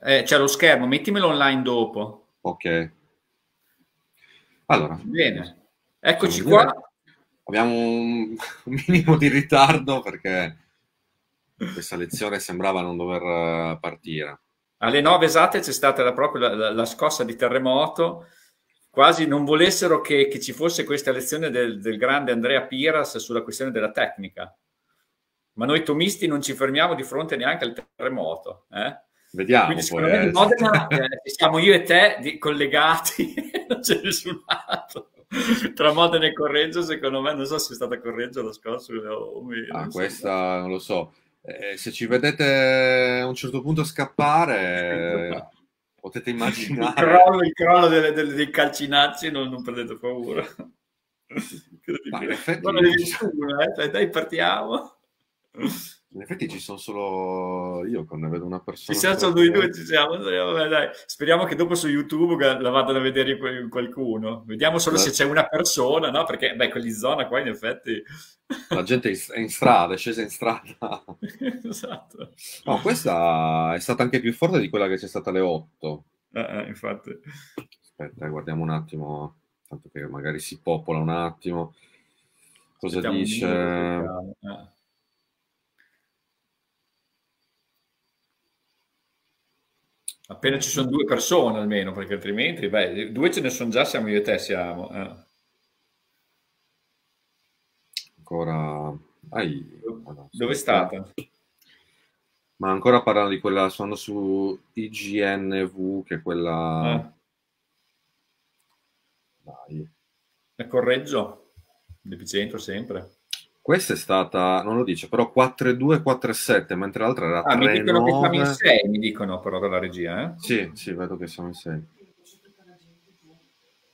Eh, c'è lo schermo, mettimelo online dopo. Ok. Allora. Bene, eccoci qua. Abbiamo un, un minimo di ritardo perché questa lezione sembrava non dover eh, partire. Alle 9 esatte c'è stata la, proprio la, la, scossa di terremoto, quasi non volessero che, che ci fosse questa lezione del, del grande Andrea Piras sulla questione della tecnica. Ma noi tomisti non ci fermiamo di fronte neanche al terremoto. Eh? Vediamo. Quindi, poi, eh. Modena eh, siamo io e te di, collegati, non c'è nessun altro. Tra Modena e Correggio, secondo me, non so se è stata Correggio la scorsa O mi, ah, non questa so. non lo so. Eh, se ci vedete a un certo punto scappare, potete immaginare. Il crollo, il crollo delle, delle, dei calcinacci, non, non prendete paura. Incredibile. Ma in nessuno, eh? dai, dai partiamo. In effetti ci sono solo io quando vedo una persona. Chissà, sono noi due, ci siamo. Vabbè, dai. Speriamo che dopo su YouTube la vadano a vedere qualcuno. Vediamo solo Beh. se c'è una persona, no? Perché, beh, quelli zona qua in effetti... La gente è in strada, è scesa in strada. esatto. No, questa è stata anche più forte di quella che c'è stata alle 8. Eh, eh, infatti. Aspetta, eh, guardiamo un attimo, tanto che magari si popola un attimo. Cosa Aspettiamo dice? Un Appena ci sono due persone almeno, perché altrimenti, beh, due ce ne sono già, siamo io e te, siamo. Eh. Ancora... Ai... Dove è stata? Ma ancora parlano di quella, sono su IGNV, che è quella... Ah. Dai. La correggio, l'epicentro sempre. Questa è stata, non lo dice, però 4-2, 4-7, mentre l'altra era 3 Ah, mi dicono che siamo in 6, mi dicono però dalla regia, eh? Sì, sì, vedo che siamo in 6.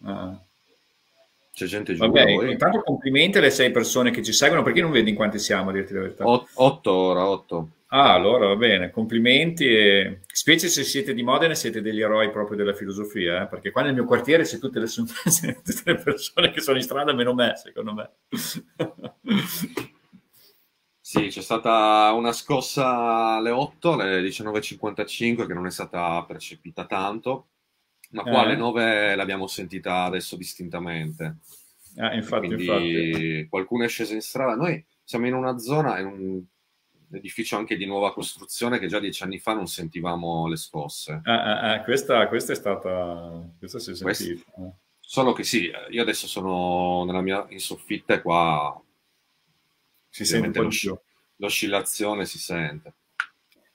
Ah. C'è gente giù. Vabbè, intanto complimenti alle 6 persone che ci seguono, perché non vedi in quanti siamo, a dirti la verità. 8 ora, 8. Ah, allora va bene, complimenti. E... Specie se siete di Modena, siete degli eroi proprio della filosofia, eh? perché qua nel mio quartiere c'è tutte, le... tutte le persone che sono in strada, meno me, secondo me. Sì, c'è stata una scossa alle 8, alle 19.55, che non è stata percepita tanto, ma qua eh. alle 9 l'abbiamo sentita adesso distintamente. Ah, infatti, Quindi infatti. qualcuno è sceso in strada. Noi siamo in una zona, in un edificio anche di nuova costruzione che già dieci anni fa non sentivamo le scosse. Ah, ah, ah, questa, questa, è stata... Questa si è sentita. Questa... Solo che sì, io adesso sono nella mia in soffitta e qua si sente l'osc- l'oscillazione, si sente.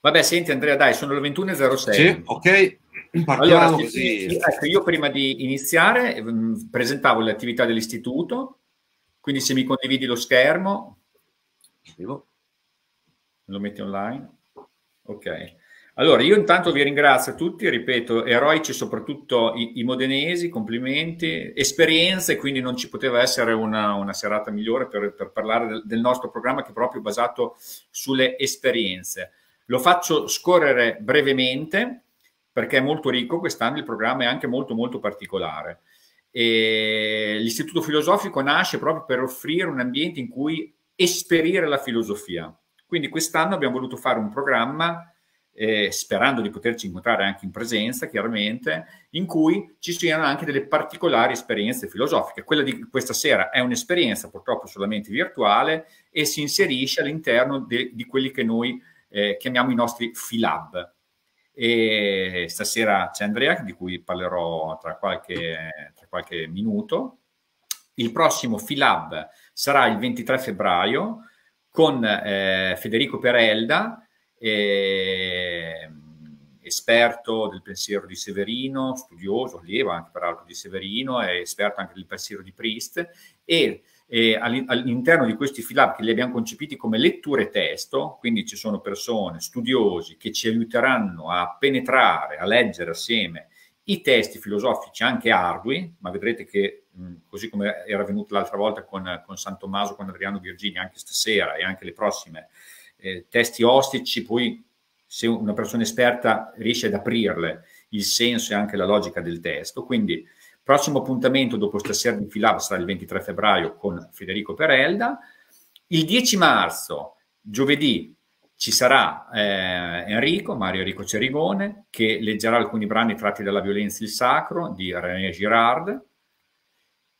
Vabbè, senti Andrea, dai, sono le 21.06. Sì, ok. allora, così. Ecco, io prima di iniziare mm, presentavo le attività dell'istituto, quindi se mi condividi lo schermo. Arrivo. Lo metti online? Ok. Allora, io intanto vi ringrazio tutti, ripeto, eroici soprattutto i, i modenesi, complimenti, esperienze, quindi non ci poteva essere una, una serata migliore per, per parlare del, del, nostro programma che è proprio basato sulle esperienze. Lo faccio scorrere brevemente perché è molto ricco quest'anno, il programma è anche molto molto particolare. E l'istituto filosofico nasce proprio per offrire un ambiente in cui esperire la filosofia quindi quest'anno abbiamo voluto fare un programma, eh, sperando di poterci incontrare anche in presenza, chiaramente, in cui ci siano anche delle particolari esperienze filosofiche. Quella di questa sera è un'esperienza purtroppo solamente virtuale e si inserisce all'interno de, di quelli che noi eh, chiamiamo i nostri filab. E stasera c'è Andrea, di cui parlerò tra qualche, tra qualche minuto. Il prossimo filab sarà il 23 febbraio con eh, Federico Perelda, eh, esperto del pensiero di Severino, studioso, allievo anche peraltro di Severino, è esperto anche del pensiero di Priest, e eh, all'interno di questi filab che li abbiamo concepiti come letture testo, quindi ci sono persone, studiosi, che ci aiuteranno a penetrare, a leggere assieme i testi filosofici anche ardui, ma vedrete che Mm, così come era venuto l'altra volta con, con San Tommaso, con Adriano Virgini, anche stasera e anche le prossime, eh, testi ostici, poi se una persona esperta riesce ad aprirle il senso e anche la logica del testo. Quindi, prossimo appuntamento dopo stasera di Filab sarà il 23 febbraio con Federico Perelda. Il 10 marzo, giovedì, ci sarà eh, Enrico, Mario Enrico Cerigone, che leggerà alcuni brani tratti dalla violenza il sacro di René Girard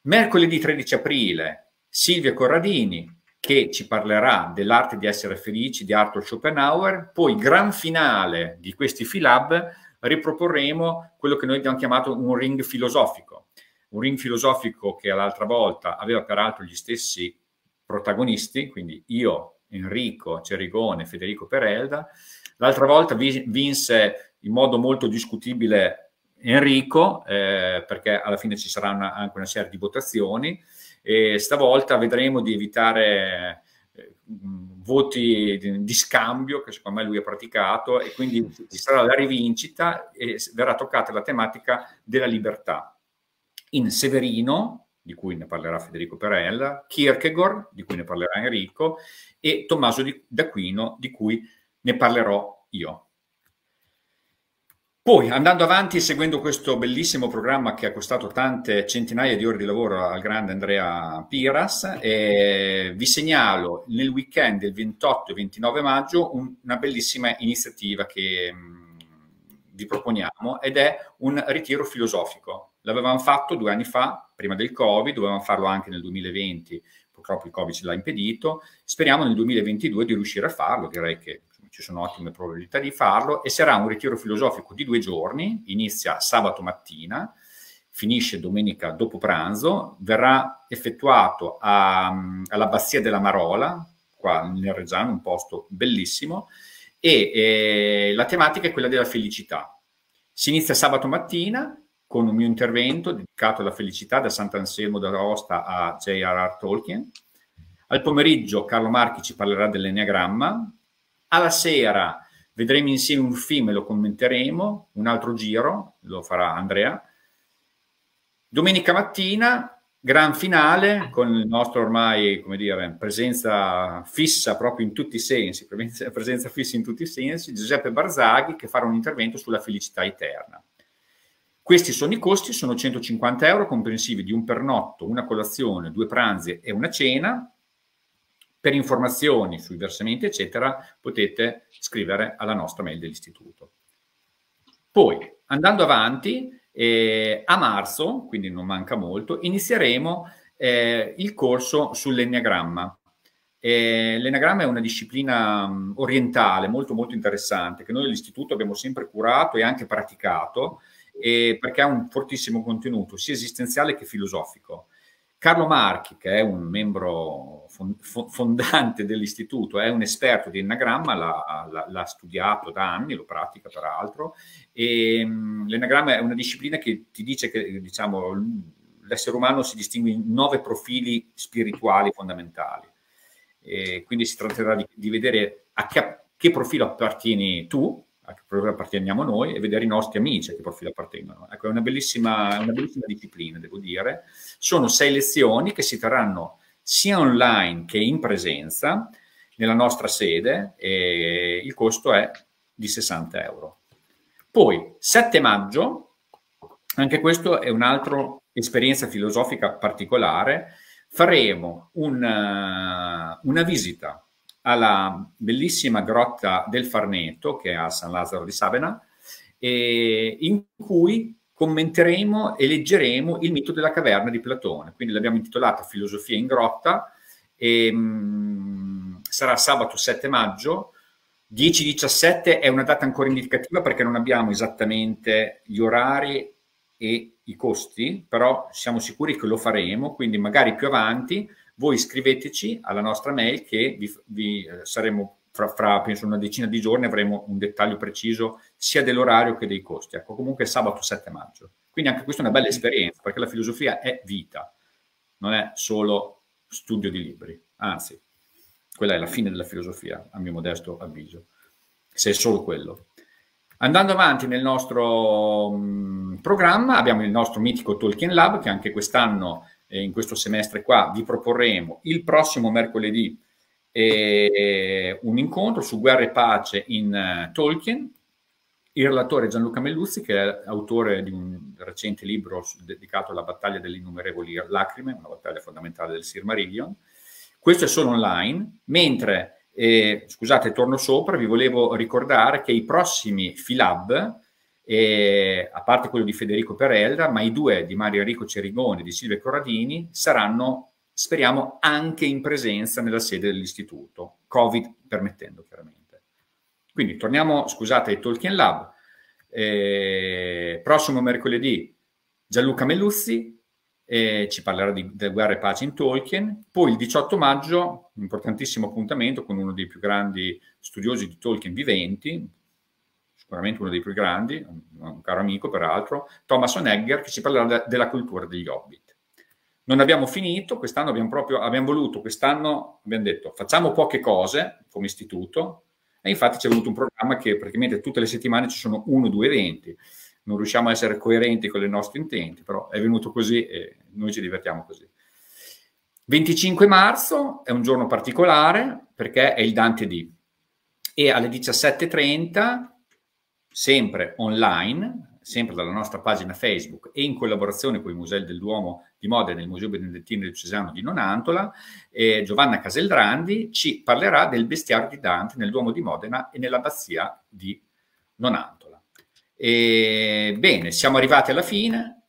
Mercoledì 13 aprile Silvia Corradini che ci parlerà dell'arte di essere felici di Arthur Schopenhauer, poi gran finale di questi Filab riproporremo quello che noi abbiamo chiamato un ring filosofico, un ring filosofico che l'altra volta aveva peraltro gli stessi protagonisti, quindi io, Enrico Cerigone, Federico Perelda, l'altra volta vinse in modo molto discutibile Enrico, eh, perché alla fine ci sarà una, anche una serie di votazioni e stavolta vedremo di evitare eh, mm, voti di scambio che secondo me lui ha praticato e quindi ci sarà la rivincita e verrà toccata la tematica della libertà. In Severino, di cui ne parlerà Federico Perella, Kierkegaard, di cui ne parlerà Enrico, e Tommaso d'Aquino, di cui ne parlerò io. Poi andando avanti e seguendo questo bellissimo programma che ha costato tante centinaia di ore di lavoro al grande Andrea Piras, eh, vi segnalo nel weekend del 28 e 29 maggio un, una bellissima iniziativa che mh, mm, vi proponiamo ed è un ritiro filosofico. L'avevamo fatto due anni fa, prima del Covid, dovevamo farlo anche nel 2020, purtroppo il Covid ce l'ha impedito, speriamo nel 2022 di riuscire a farlo, direi che ci sono ottime probabilità di farlo, e sarà un ritiro filosofico di due giorni, inizia sabato mattina, finisce domenica dopo pranzo, verrà effettuato all'Abbazia della Marola, qua nel Reggiano, un posto bellissimo, e eh, la tematica è quella della felicità. Si inizia sabato mattina con un mio intervento dedicato alla felicità da Sant'Anselmo d'Aosta a J.R.R. Tolkien. Al pomeriggio Carlo Marchi ci parlerà dell'Enneagramma, alla sera vedremo insieme un film e lo commenteremo, un altro giro, lo farà Andrea. Domenica mattina, gran finale, con il nostro ormai, come dire, presenza fissa proprio in tutti i sensi, presenza fissa in tutti i sensi, Giuseppe Barzaghi che farà un intervento sulla felicità eterna. Questi sono i costi, sono 150 euro comprensivi di un pernotto, una colazione, due pranzi e una cena, per informazioni sui versamenti, eccetera, potete scrivere alla nostra mail dell'istituto. Poi, andando avanti, eh, a marzo, quindi non manca molto, inizieremo eh, il corso sull'enneagramma. Eh, L'enneagramma è una disciplina mh, mm, orientale molto molto interessante che noi all'istituto abbiamo sempre curato e anche praticato eh, perché ha un fortissimo contenuto sia esistenziale che filosofico. Carlo Marchi, che è un membro fondante dell'istituto, è un esperto di enagramma, l'ha, studiato da anni, lo pratica peraltro, e mm, l'enagramma è una disciplina che ti dice che diciamo, l'essere umano si distingue in nove profili spirituali fondamentali. E quindi si tratterà di, di vedere a che, che, profilo appartieni tu, a che profilo apparteniamo noi e vedere i nostri amici a che profilo appartengono. Ecco, è una bellissima, una bellissima disciplina, devo dire. Sono sei lezioni che si terranno sia online che in presenza nella nostra sede e il costo è di 60 euro. Poi 7 maggio, anche questo è un'altra esperienza filosofica particolare, faremo una, eh, una visita alla bellissima grotta del Farneto che è a San Lazzaro di Sabena, in cui commenteremo e leggeremo il mito della caverna di Platone. Quindi l'abbiamo intitolata Filosofia in grotta e ehm, mh, sarà sabato 7 maggio. 10-17 è una data ancora indicativa perché non abbiamo esattamente gli orari e i costi, però siamo sicuri che lo faremo, quindi magari più avanti voi scriveteci alla nostra mail che vi, vi eh, saremo fra, fra penso una decina di giorni avremo un dettaglio preciso sia dell'orario che dei costi. Ecco, comunque sabato 7 maggio. Quindi anche questa è una bella mm. esperienza, perché la filosofia è vita, non è solo studio di libri. Anzi, quella è la fine della filosofia, a mio modesto avviso, se è solo quello. Andando avanti nel nostro mm, programma, abbiamo il nostro mitico Tolkien Lab, che anche quest'anno, eh, in questo semestre qua, vi proporremo il prossimo mercoledì eh, un incontro su guerra e pace in eh, Tolkien, il relatore Gianluca Melluzzi, che è autore di un recente libro dedicato alla battaglia delle innumerevoli lacrime, una battaglia fondamentale del Sir Sirmarillion. Questo è solo online, mentre, eh, scusate, torno sopra, vi volevo ricordare che i prossimi Filab, eh, a parte quello di Federico Perelda, ma i due di Mario Enrico Cerigone e di Silvia Corradini, saranno, speriamo, anche in presenza nella sede dell'istituto, Covid permettendo chiaramente. Quindi torniamo, scusate, ai Tolkien Lab. Eh, prossimo mercoledì Gianluca Melluzzi eh, ci parlerà di, delle guerre e pace in Tolkien. Poi il 18 maggio, un importantissimo appuntamento con uno dei più grandi studiosi di Tolkien viventi, sicuramente uno dei più grandi, un caro amico peraltro, Thomas Onegger, che ci parlerà de della cultura degli hobbit. Non abbiamo finito, quest'anno abbiamo proprio, abbiamo voluto, quest'anno abbiamo detto facciamo poche cose come istituto, e infatti c'è voluto un programma che praticamente tutte le settimane ci sono uno o due eventi. Non riusciamo a essere coerenti con i nostri intenti, però è venuto così e noi ci divertiamo così. 25 marzo è un giorno particolare perché è il Dante D. E alle 17.30, sempre online, sempre dalla nostra pagina Facebook e in collaborazione con i Musei del Duomo di Modena e il Museo Benedettino del Cesano di Nonantola, eh, Giovanna Caseldrandi ci parlerà del bestiario di Dante nel Duomo di Modena e nell'abbazia di Nonantola. E, bene, siamo arrivati alla fine,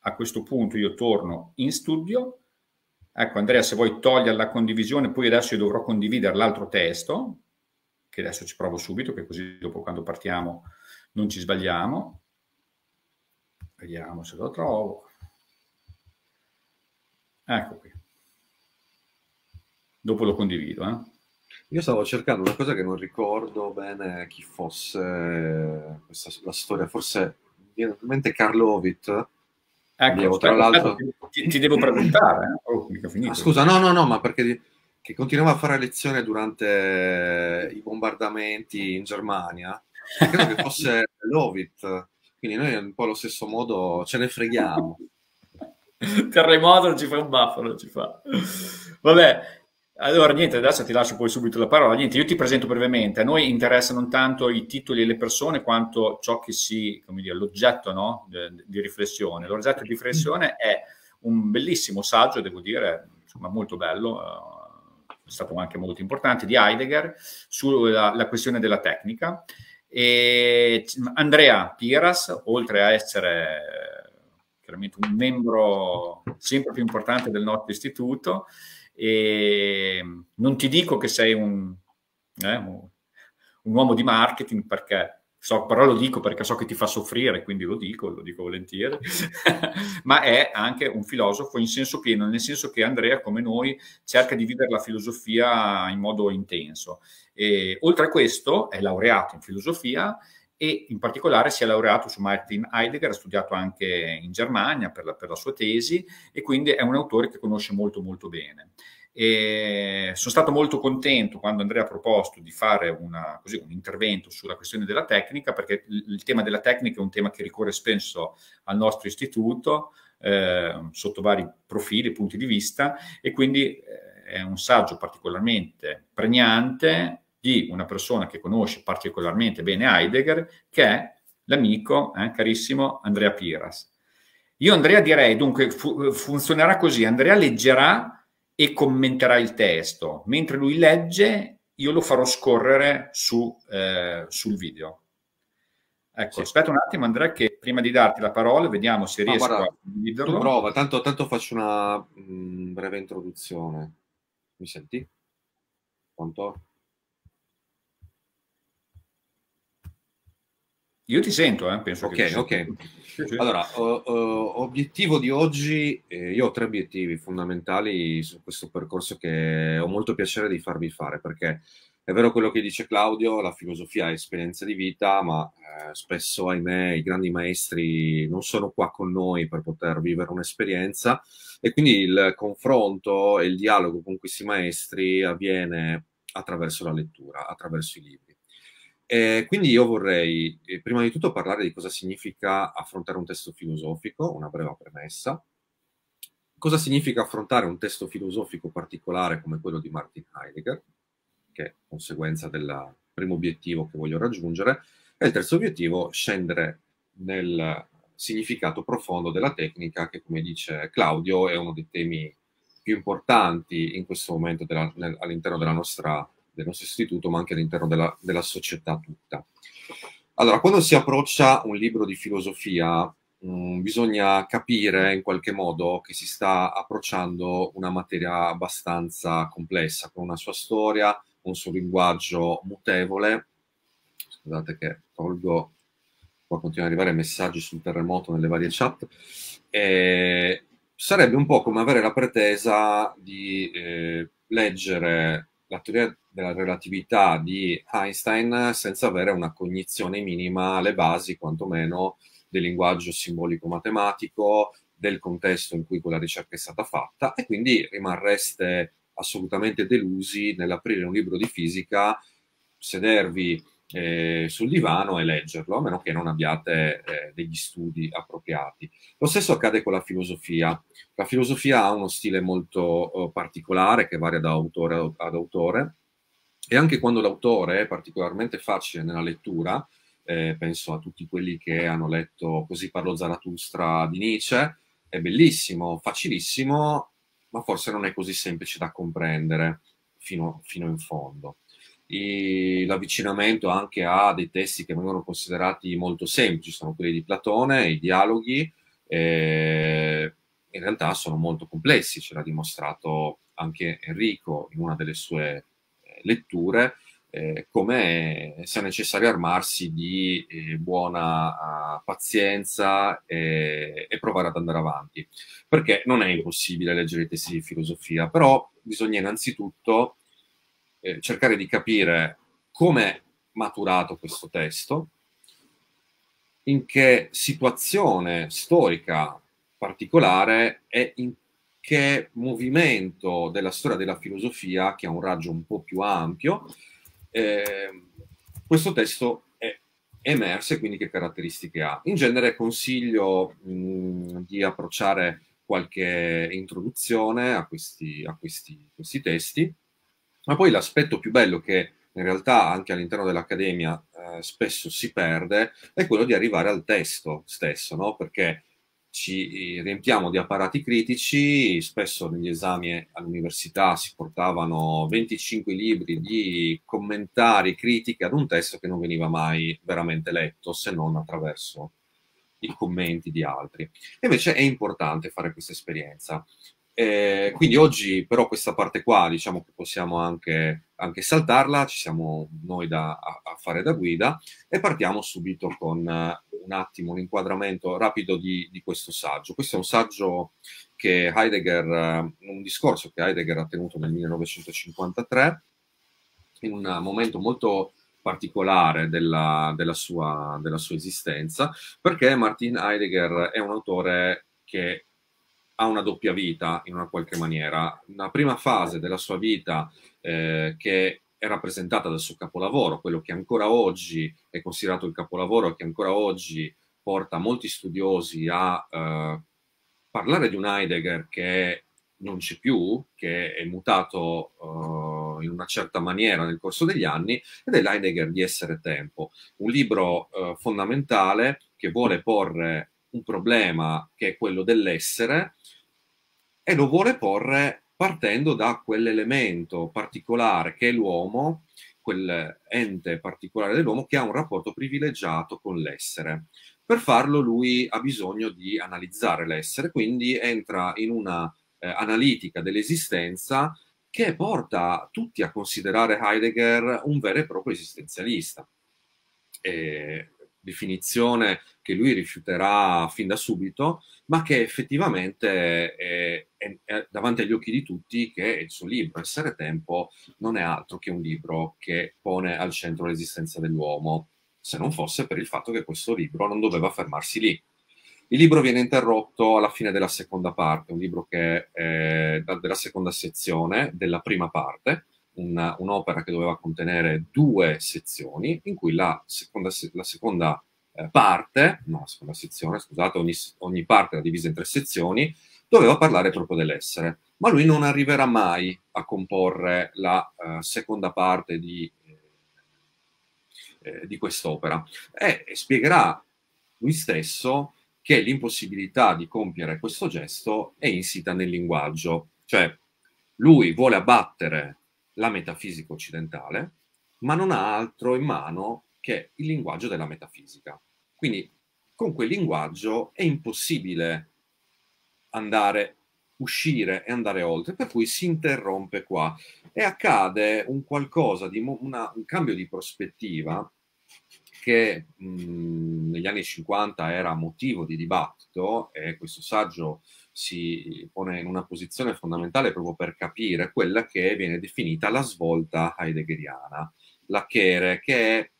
a questo punto io torno in studio. Ecco Andrea, se vuoi togliere la condivisione, poi adesso io dovrò condividere l'altro testo, che adesso ci provo subito, che così dopo quando partiamo non ci sbagliamo. Vediamo se lo trovo. Ecco qui. Dopo lo condivido. Eh. Io stavo cercando una cosa che non ricordo bene chi fosse eh, questa, la storia, forse mi viene in mente Karlovic. Ecco, Devo, tra l'altro... Ti, ti, devo preguntare. Eh. Oh, ah, scusa, no, no, no, ma perché che continuava a fare lezione durante i bombardamenti in Germania. Credo che fosse Lovit quindi noi un po' allo stesso modo ce ne freghiamo. Terremoto non ci fa un baffo, non ci fa. Vabbè, allora, niente, adesso ti lascio poi subito la parola. Niente, io ti presento brevemente. A noi interessano tanto i titoli e le persone quanto ciò che si, come dire, l'oggetto no? De, di riflessione. L'oggetto di riflessione è un bellissimo saggio, devo dire, insomma, molto bello, eh, è stato anche molto importante, di Heidegger sulla questione della tecnica e Andrea Piras, oltre a essere chiaramente un membro sempre più importante del nostro istituto, e non ti dico che sei un, eh, un uomo di marketing perché So, però lo dico perché so che ti fa soffrire, quindi lo dico, lo dico volentieri, ma è anche un filosofo in senso pieno, nel senso che Andrea, come noi, cerca di vivere la filosofia in modo intenso e, oltre a questo è laureato in filosofia e in particolare si è laureato su Martin Heidegger, ha studiato anche in Germania per la, per la sua tesi e quindi è un autore che conosce molto molto bene. E sono stato molto contento quando Andrea ha proposto di fare una, così, un intervento sulla questione della tecnica, perché il tema della tecnica è un tema che ricorre spesso al nostro istituto, eh, sotto vari profili, punti di vista, e quindi eh, è un saggio particolarmente pregnante, di una persona che conosce particolarmente bene Heidegger, che è l'amico eh, carissimo Andrea Piras. Io Andrea direi, dunque, fu- funzionerà così, Andrea leggerà e commenterà il testo, mentre lui legge io lo farò scorrere su, eh, sul video. Ecco, sì. aspetta un attimo Andrea che prima di darti la parola vediamo se riesco guarda, a condividerlo. Prova, tanto, tanto faccio una mh, mm, breve introduzione. Mi senti? Pronto? Io ti sento, eh? penso okay, che... Ok, ok. Allora, uh, uh, obiettivo di oggi, eh, io ho tre obiettivi fondamentali su questo percorso che ho molto piacere di farvi fare, perché è vero quello che dice Claudio, la filosofia è esperienza di vita, ma eh, spesso, ahimè, i grandi maestri non sono qua con noi per poter vivere un'esperienza e quindi il confronto e il dialogo con questi maestri avviene attraverso la lettura, attraverso i libri. Eh, quindi io vorrei eh, prima di tutto parlare di cosa significa affrontare un testo filosofico, una breve premessa. Cosa significa affrontare un testo filosofico particolare come quello di Martin Heidegger, che è conseguenza del primo obiettivo che voglio raggiungere, e il terzo obiettivo, scendere nel significato profondo della tecnica, che come dice Claudio è uno dei temi più importanti in questo momento della, all'interno della nostra del nostro istituto, ma anche all'interno della, della società tutta. Allora, quando si approccia un libro di filosofia, mh, mm, bisogna capire in qualche modo che si sta approcciando una materia abbastanza complessa, con una sua storia, un suo linguaggio mutevole. Scusate che tolgo, qua continuano ad arrivare messaggi sul terremoto nelle varie chat. E sarebbe un po' come avere la pretesa di eh, leggere la teoria della relatività di Einstein senza avere una cognizione minima alle basi, quantomeno, del linguaggio simbolico-matematico, del contesto in cui quella ricerca è stata fatta e quindi rimarreste assolutamente delusi nell'aprire un libro di fisica, sedervi eh, sul divano e leggerlo, a meno che non abbiate eh, degli studi appropriati. Lo stesso accade con la filosofia. La filosofia ha uno stile molto eh, particolare che varia da autore ad autore e anche quando l'autore è particolarmente facile nella lettura, eh, penso a tutti quelli che hanno letto Così parlo Zaratustra di Nietzsche, è bellissimo, facilissimo, ma forse non è così semplice da comprendere fino, fino in fondo. E l'avvicinamento anche a dei testi che vengono considerati molto semplici, sono quelli di Platone, i dialoghi, eh, in realtà sono molto complessi, ce l'ha dimostrato anche Enrico in una delle sue letture, eh, come sia necessario armarsi di eh, buona ah, pazienza e, e, provare ad andare avanti, perché non è impossibile leggere i testi di filosofia, però bisogna innanzitutto eh, cercare di capire come è maturato questo testo, in che situazione storica particolare è in che movimento della storia della filosofia che ha un raggio un po' più ampio. Eh, questo testo è emerso e quindi che caratteristiche ha. In genere consiglio mh, mm, di approcciare qualche introduzione a questi, a questi, questi testi, ma poi l'aspetto più bello che in realtà anche all'interno dell'Accademia eh, spesso si perde è quello di arrivare al testo stesso, no? perché ci eh, riempiamo di apparati critici, spesso negli esami all'università si portavano 25 libri di commentari, critiche ad un testo che non veniva mai veramente letto se non attraverso i commenti di altri. invece è importante fare questa esperienza. Eh, quindi oggi però questa parte qua diciamo che possiamo anche, anche saltarla, ci siamo noi da, a, a, fare da guida e partiamo subito con uh, un attimo l'inquadramento rapido di, di, questo saggio. Questo è un saggio che Heidegger, uh, un discorso che Heidegger ha tenuto nel 1953 in un momento molto particolare della, della, sua, della sua esistenza perché Martin Heidegger è un autore che ha una doppia vita in una qualche maniera. Una prima fase della sua vita eh, che è rappresentata dal suo capolavoro, quello che ancora oggi è considerato il capolavoro che ancora oggi porta molti studiosi a eh, parlare di un Heidegger che non c'è più, che è mutato uh, in una certa maniera nel corso degli anni, ed è l'Heidegger di Essere Tempo, un libro uh, fondamentale che vuole porre un problema che è quello dell'essere e lo vuole porre partendo da quell'elemento particolare che è l'uomo, quell'ente particolare dell'uomo che ha un rapporto privilegiato con l'essere. Per farlo lui ha bisogno di analizzare l'essere, quindi entra in una eh, analitica dell'esistenza che porta tutti a considerare Heidegger un vero e proprio esistenzialista. E, definizione che lui rifiuterà fin da subito, ma che effettivamente è, è, è davanti agli occhi di tutti che il suo libro, Essere Tempo, non è altro che un libro che pone al centro l'esistenza dell'uomo, se non fosse per il fatto che questo libro non doveva fermarsi lì. Il libro viene interrotto alla fine della seconda parte, un libro che è della seconda sezione della prima parte, una, un'opera che doveva contenere due sezioni, in cui la seconda, la seconda eh, parte, no, seconda sezione, scusate, ogni, ogni parte era divisa in tre sezioni, doveva parlare proprio dell'essere. Ma lui non arriverà mai a comporre la uh, seconda parte di, eh, eh, di quest'opera e, e spiegherà lui stesso che l'impossibilità di compiere questo gesto è insita nel linguaggio, cioè lui vuole abbattere la metafisica occidentale, ma non ha altro in mano che è il linguaggio della metafisica. Quindi con quel linguaggio è impossibile andare, uscire e andare oltre, per cui si interrompe qua e accade un qualcosa di una, un cambio di prospettiva che mh, mhmm, negli anni 50 era motivo di dibattito e questo saggio si pone in una posizione fondamentale proprio per capire quella che viene definita la svolta heideggeriana, la Chere, che è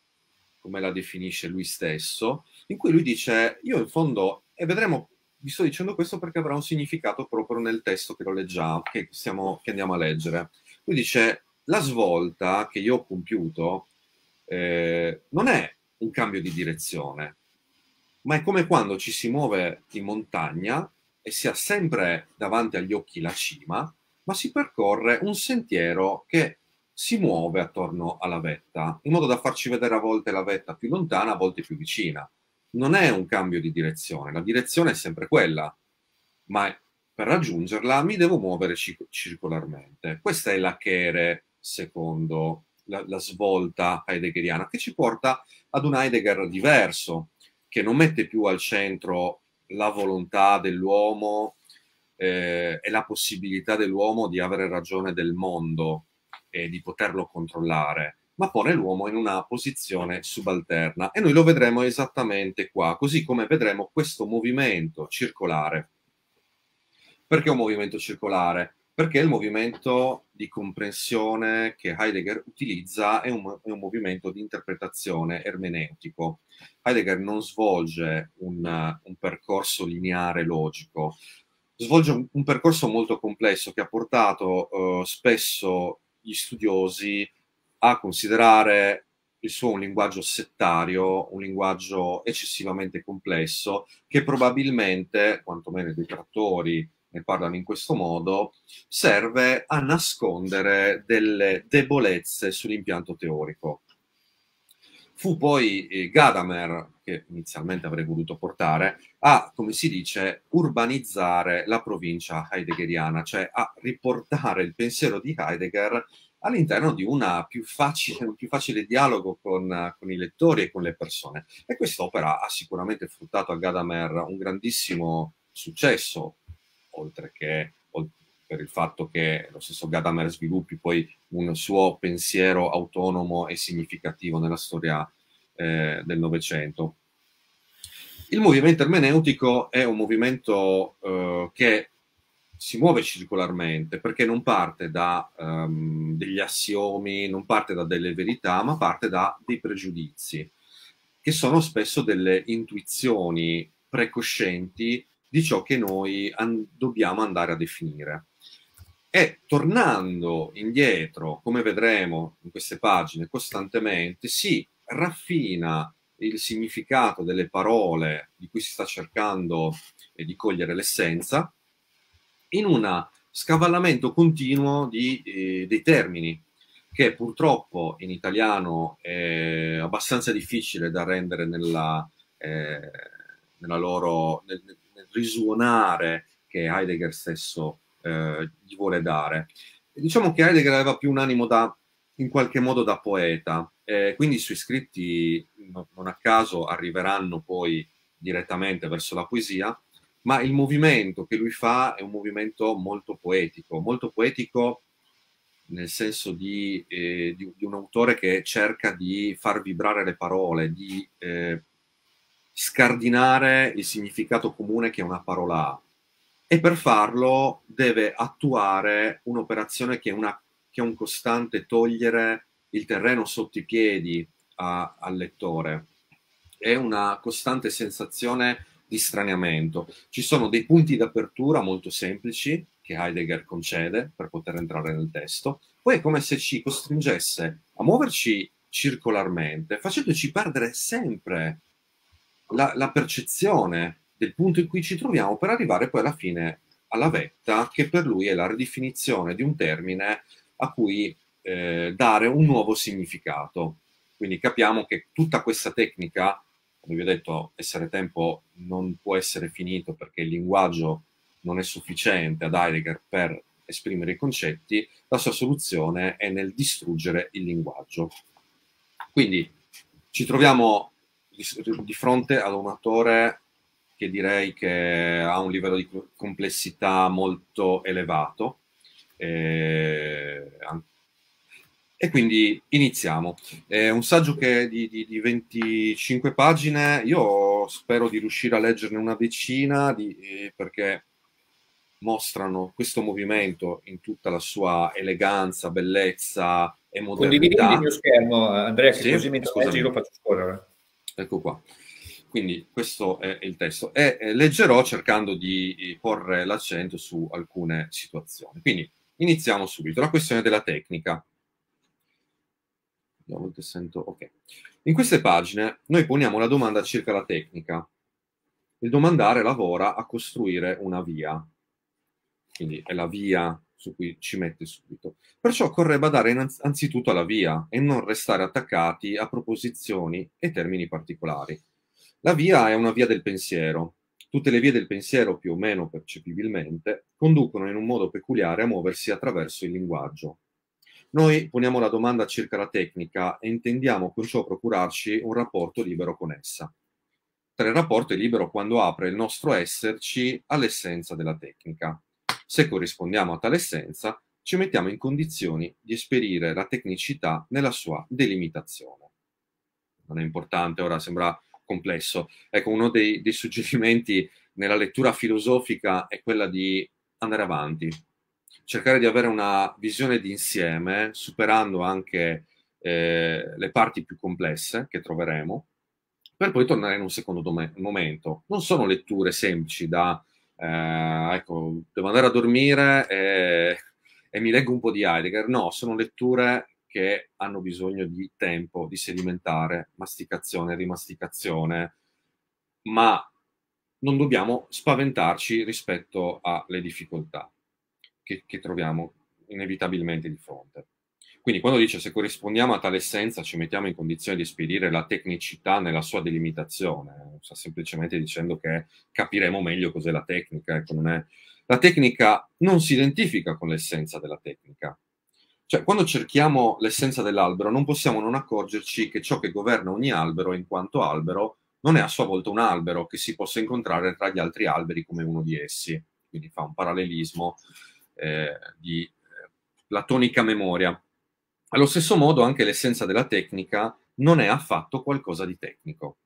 come la definisce lui stesso, in cui lui dice, io in fondo, e vedremo, vi sto dicendo questo perché avrà un significato proprio nel testo che lo leggiamo, che, stiamo, che andiamo a leggere. Lui dice, la svolta che io ho compiuto eh, non è un cambio di direzione, ma è come quando ci si muove in montagna e si ha sempre davanti agli occhi la cima, ma si percorre un sentiero che si muove attorno alla vetta, in modo da farci vedere a volte la vetta più lontana, a volte più vicina. Non è un cambio di direzione, la direzione è sempre quella, ma per raggiungerla mi devo muovere circolarmente. Questa è la chere, secondo la, la svolta heideggeriana, che ci porta ad un Heidegger diverso, che non mette più al centro la volontà dell'uomo eh, e la possibilità dell'uomo di avere ragione del mondo, e di poterlo controllare, ma pone l'uomo in una posizione subalterna e noi lo vedremo esattamente qua, così come vedremo questo movimento circolare. Perché un movimento circolare? Perché il movimento di comprensione che Heidegger utilizza è un, è un movimento di interpretazione ermeneutico. Heidegger non svolge un, un percorso lineare logico, svolge un, un, percorso molto complesso che ha portato eh, spesso gli studiosi a considerare il suo un linguaggio settario, un linguaggio eccessivamente complesso, che probabilmente, quantomeno i detrattori ne parlano in questo modo, serve a nascondere delle debolezze sull'impianto teorico. Fu poi eh, Gadamer che inizialmente avrei voluto portare, a, come si dice, urbanizzare la provincia heideggeriana, cioè a riportare il pensiero di Heidegger all'interno di più facile, un più facile dialogo con, con, i lettori e con le persone. E quest'opera ha sicuramente fruttato a Gadamer un grandissimo successo, oltre che per il fatto che lo stesso Gadamer sviluppi poi un suo pensiero autonomo e significativo nella storia eh, del Novecento. Il movimento ermeneutico è un movimento eh, che si muove circolarmente perché non parte da um, degli assiomi, non parte da delle verità, ma parte da dei pregiudizi, che sono spesso delle intuizioni precoscienti di ciò che noi an- dobbiamo andare a definire. E tornando indietro, come vedremo in queste pagine costantemente, si raffina il significato delle parole di cui si sta cercando eh, di cogliere l'essenza in un scavallamento continuo di, eh, dei termini che purtroppo in italiano è abbastanza difficile da rendere nella, eh, nella loro, nel, nel, risuonare che Heidegger stesso eh, gli vuole dare. Diciamo che Heidegger aveva più un animo da in qualche modo da poeta. Eh, quindi i suoi scritti non a caso arriveranno poi direttamente verso la poesia, ma il movimento che lui fa è un movimento molto poetico, molto poetico nel senso di, eh, di, di un autore che cerca di far vibrare le parole, di eh, scardinare il significato comune che una parola ha. E per farlo deve attuare un'operazione che è una che è un costante togliere il terreno sotto i piedi a, al lettore, è una costante sensazione di straniamento. Ci sono dei punti d'apertura molto semplici che Heidegger concede per poter entrare nel testo, poi è come se ci costringesse a muoverci circolarmente, facendoci perdere sempre la, la percezione del punto in cui ci troviamo per arrivare poi alla fine alla vetta che per lui è la ridefinizione di un termine a cui eh, dare un nuovo significato. Quindi capiamo che tutta questa tecnica, come vi ho detto, essere tempo non può essere finito perché il linguaggio non è sufficiente ad Heidegger per esprimere i concetti, la sua soluzione è nel distruggere il linguaggio. Quindi ci troviamo di fronte ad un attore che direi che ha un livello di complessità molto elevato, e, eh, e quindi iniziamo. È un saggio che è di, di, di, 25 pagine, io spero di riuscire a leggerne una decina di, eh, perché mostrano questo movimento in tutta la sua eleganza, bellezza e modernità. Condividi il mio schermo, Andrea, se sì, così mi scusi, lo faccio scorrere. Ecco qua. Quindi questo è il testo e eh, leggerò cercando di porre l'accento su alcune situazioni. Quindi Iniziamo subito. La questione della tecnica. Okay. In queste pagine noi poniamo la domanda circa la tecnica. Il domandare lavora a costruire una via. Quindi è la via su cui ci mette subito. Perciò occorre badare anzitutto alla via e non restare attaccati a proposizioni e termini particolari. La via è una via del pensiero, Tutte le vie del pensiero, più o meno percepibilmente, conducono in un modo peculiare a muoversi attraverso il linguaggio. Noi poniamo la domanda circa la tecnica e intendiamo con ciò procurarci un rapporto libero con essa. Tale rapporto è libero quando apre il nostro esserci all'essenza della tecnica. Se corrispondiamo a tale essenza, ci mettiamo in condizioni di esperire la tecnicità nella sua delimitazione. Non è importante, ora sembra complesso. Ecco, uno dei, dei suggerimenti nella lettura filosofica è quella di andare avanti, cercare di avere una visione d'insieme, superando anche eh, le parti più complesse che troveremo, per poi tornare in un secondo dom- momento. Non sono letture semplici da, eh, ecco, devo andare a dormire e, e mi leggo un po' di Heidegger, no, sono letture che hanno bisogno di tempo, di sedimentare, masticazione, rimasticazione, ma non dobbiamo spaventarci rispetto alle difficoltà che, che troviamo inevitabilmente di fronte. Quindi quando dice se corrispondiamo a tale essenza ci mettiamo in condizione di spedire la tecnicità nella sua delimitazione, sta semplicemente dicendo che capiremo meglio cos'è la tecnica. Ecco, non è... La tecnica non si identifica con l'essenza della tecnica, cioè, quando cerchiamo l'essenza dell'albero, non possiamo non accorgerci che ciò che governa ogni albero, in quanto albero, non è a sua volta un albero che si possa incontrare tra gli altri alberi come uno di essi. Quindi fa un parallelismo eh, di platonica eh, memoria. Allo stesso modo, anche l'essenza della tecnica non è affatto qualcosa di tecnico.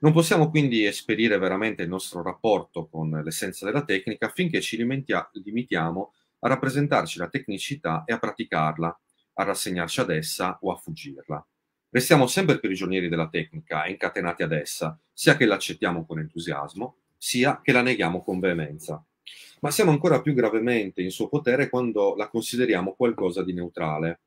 Non possiamo quindi esperire veramente il nostro rapporto con l'essenza della tecnica finché ci limitiamo a a rappresentarci la tecnicità e a praticarla, a rassegnarci ad essa o a fuggirla. Restiamo sempre prigionieri della tecnica e incatenati ad essa, sia che l'accettiamo con entusiasmo, sia che la neghiamo con veemenza. Ma siamo ancora più gravemente in suo potere quando la consideriamo qualcosa di neutrale.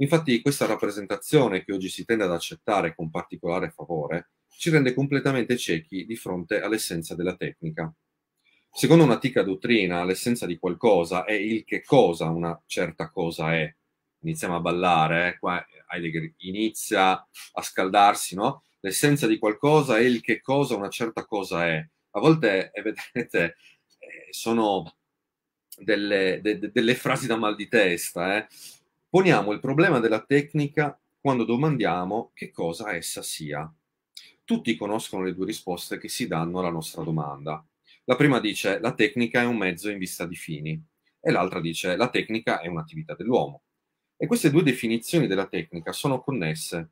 Infatti questa rappresentazione che oggi si tende ad accettare con particolare favore ci rende completamente ciechi di fronte all'essenza della tecnica. Secondo un'antica dottrina, l'essenza di qualcosa è il che cosa una certa cosa è. Iniziamo a ballare, eh? qua Heidegger inizia a scaldarsi, no? L'essenza di qualcosa è il che cosa una certa cosa è. A volte, eh, vedete, eh, sono delle, de, de, delle, frasi da mal di testa. Eh. Poniamo il problema della tecnica quando domandiamo che cosa essa sia. Tutti conoscono le due risposte che si danno alla nostra domanda la prima dice la tecnica è un mezzo in vista di fini e l'altra dice la tecnica è un'attività dell'uomo. E queste due definizioni della tecnica sono connesse.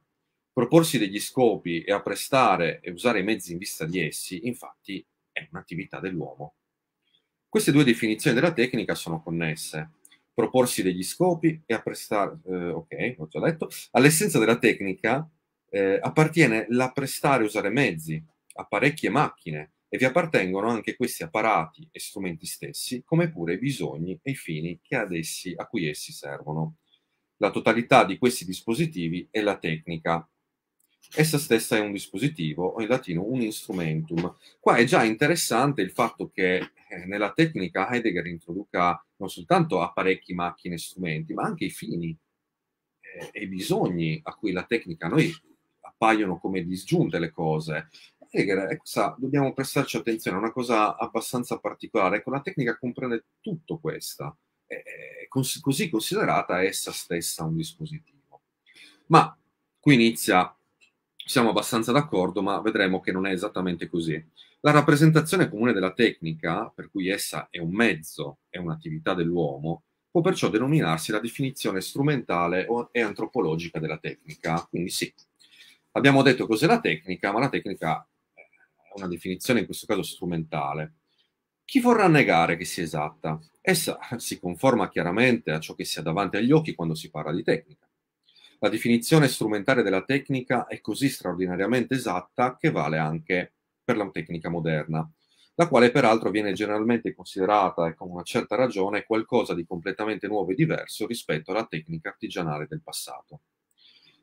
Proporsi degli scopi e apprestare e usare i mezzi in vista di essi, infatti, è un'attività dell'uomo. Queste due definizioni della tecnica sono connesse. Proporsi degli scopi e apprestare, eh, ok, ho già letto. all'essenza della tecnica eh, appartiene l'apprestare e usare mezzi, apparecchi e macchine, e vi appartengono anche questi apparati e strumenti stessi, come pure i bisogni e i fini essi, a cui essi servono. La totalità di questi dispositivi è la tecnica. Essa stessa è un dispositivo, o in latino un instrumentum. Qua è già interessante il fatto che eh, nella tecnica Heidegger introduca non soltanto apparecchi, macchine, strumenti, ma anche i fini eh, e i bisogni a cui la tecnica noi appaiono come disgiunte le cose. Hegel, questa dobbiamo prestarci attenzione, a una cosa abbastanza particolare. Ecco, la tecnica comprende tutto questo, cos- così considerata essa stessa un dispositivo. Ma qui inizia, siamo abbastanza d'accordo, ma vedremo che non è esattamente così. La rappresentazione comune della tecnica, per cui essa è un mezzo, è un'attività dell'uomo, può perciò denominarsi la definizione strumentale e antropologica della tecnica. Quindi sì, abbiamo detto cos'è la tecnica, ma la tecnica una definizione in questo caso strumentale. Chi vorrà negare che sia esatta? Essa si conforma chiaramente a ciò che si ha davanti agli occhi quando si parla di tecnica. La definizione strumentale della tecnica è così straordinariamente esatta che vale anche per la tecnica moderna, la quale peraltro viene generalmente considerata, e con una certa ragione, qualcosa di completamente nuovo e diverso rispetto alla tecnica artigianale del passato.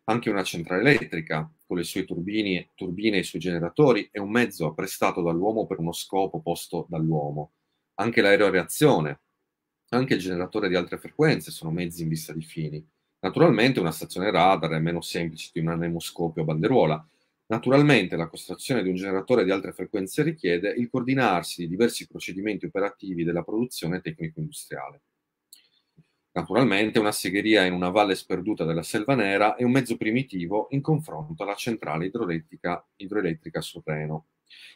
Anche una centrale elettrica, con le sue turbine, turbine e i suoi generatori, è un mezzo prestato dall'uomo per uno scopo posto dall'uomo. Anche l'aeroreazione, anche il generatore di altre frequenze sono mezzi in vista di fini. Naturalmente una stazione radar è meno semplice di un anemoscopio a banderuola. Naturalmente la costruzione di un generatore di altre frequenze richiede il coordinarsi di diversi procedimenti operativi della produzione tecnico-industriale. Naturalmente una segheria in una valle sperduta della Selva Nera è un mezzo primitivo in confronto alla centrale idroelettrica, idroelettrica sul Reno.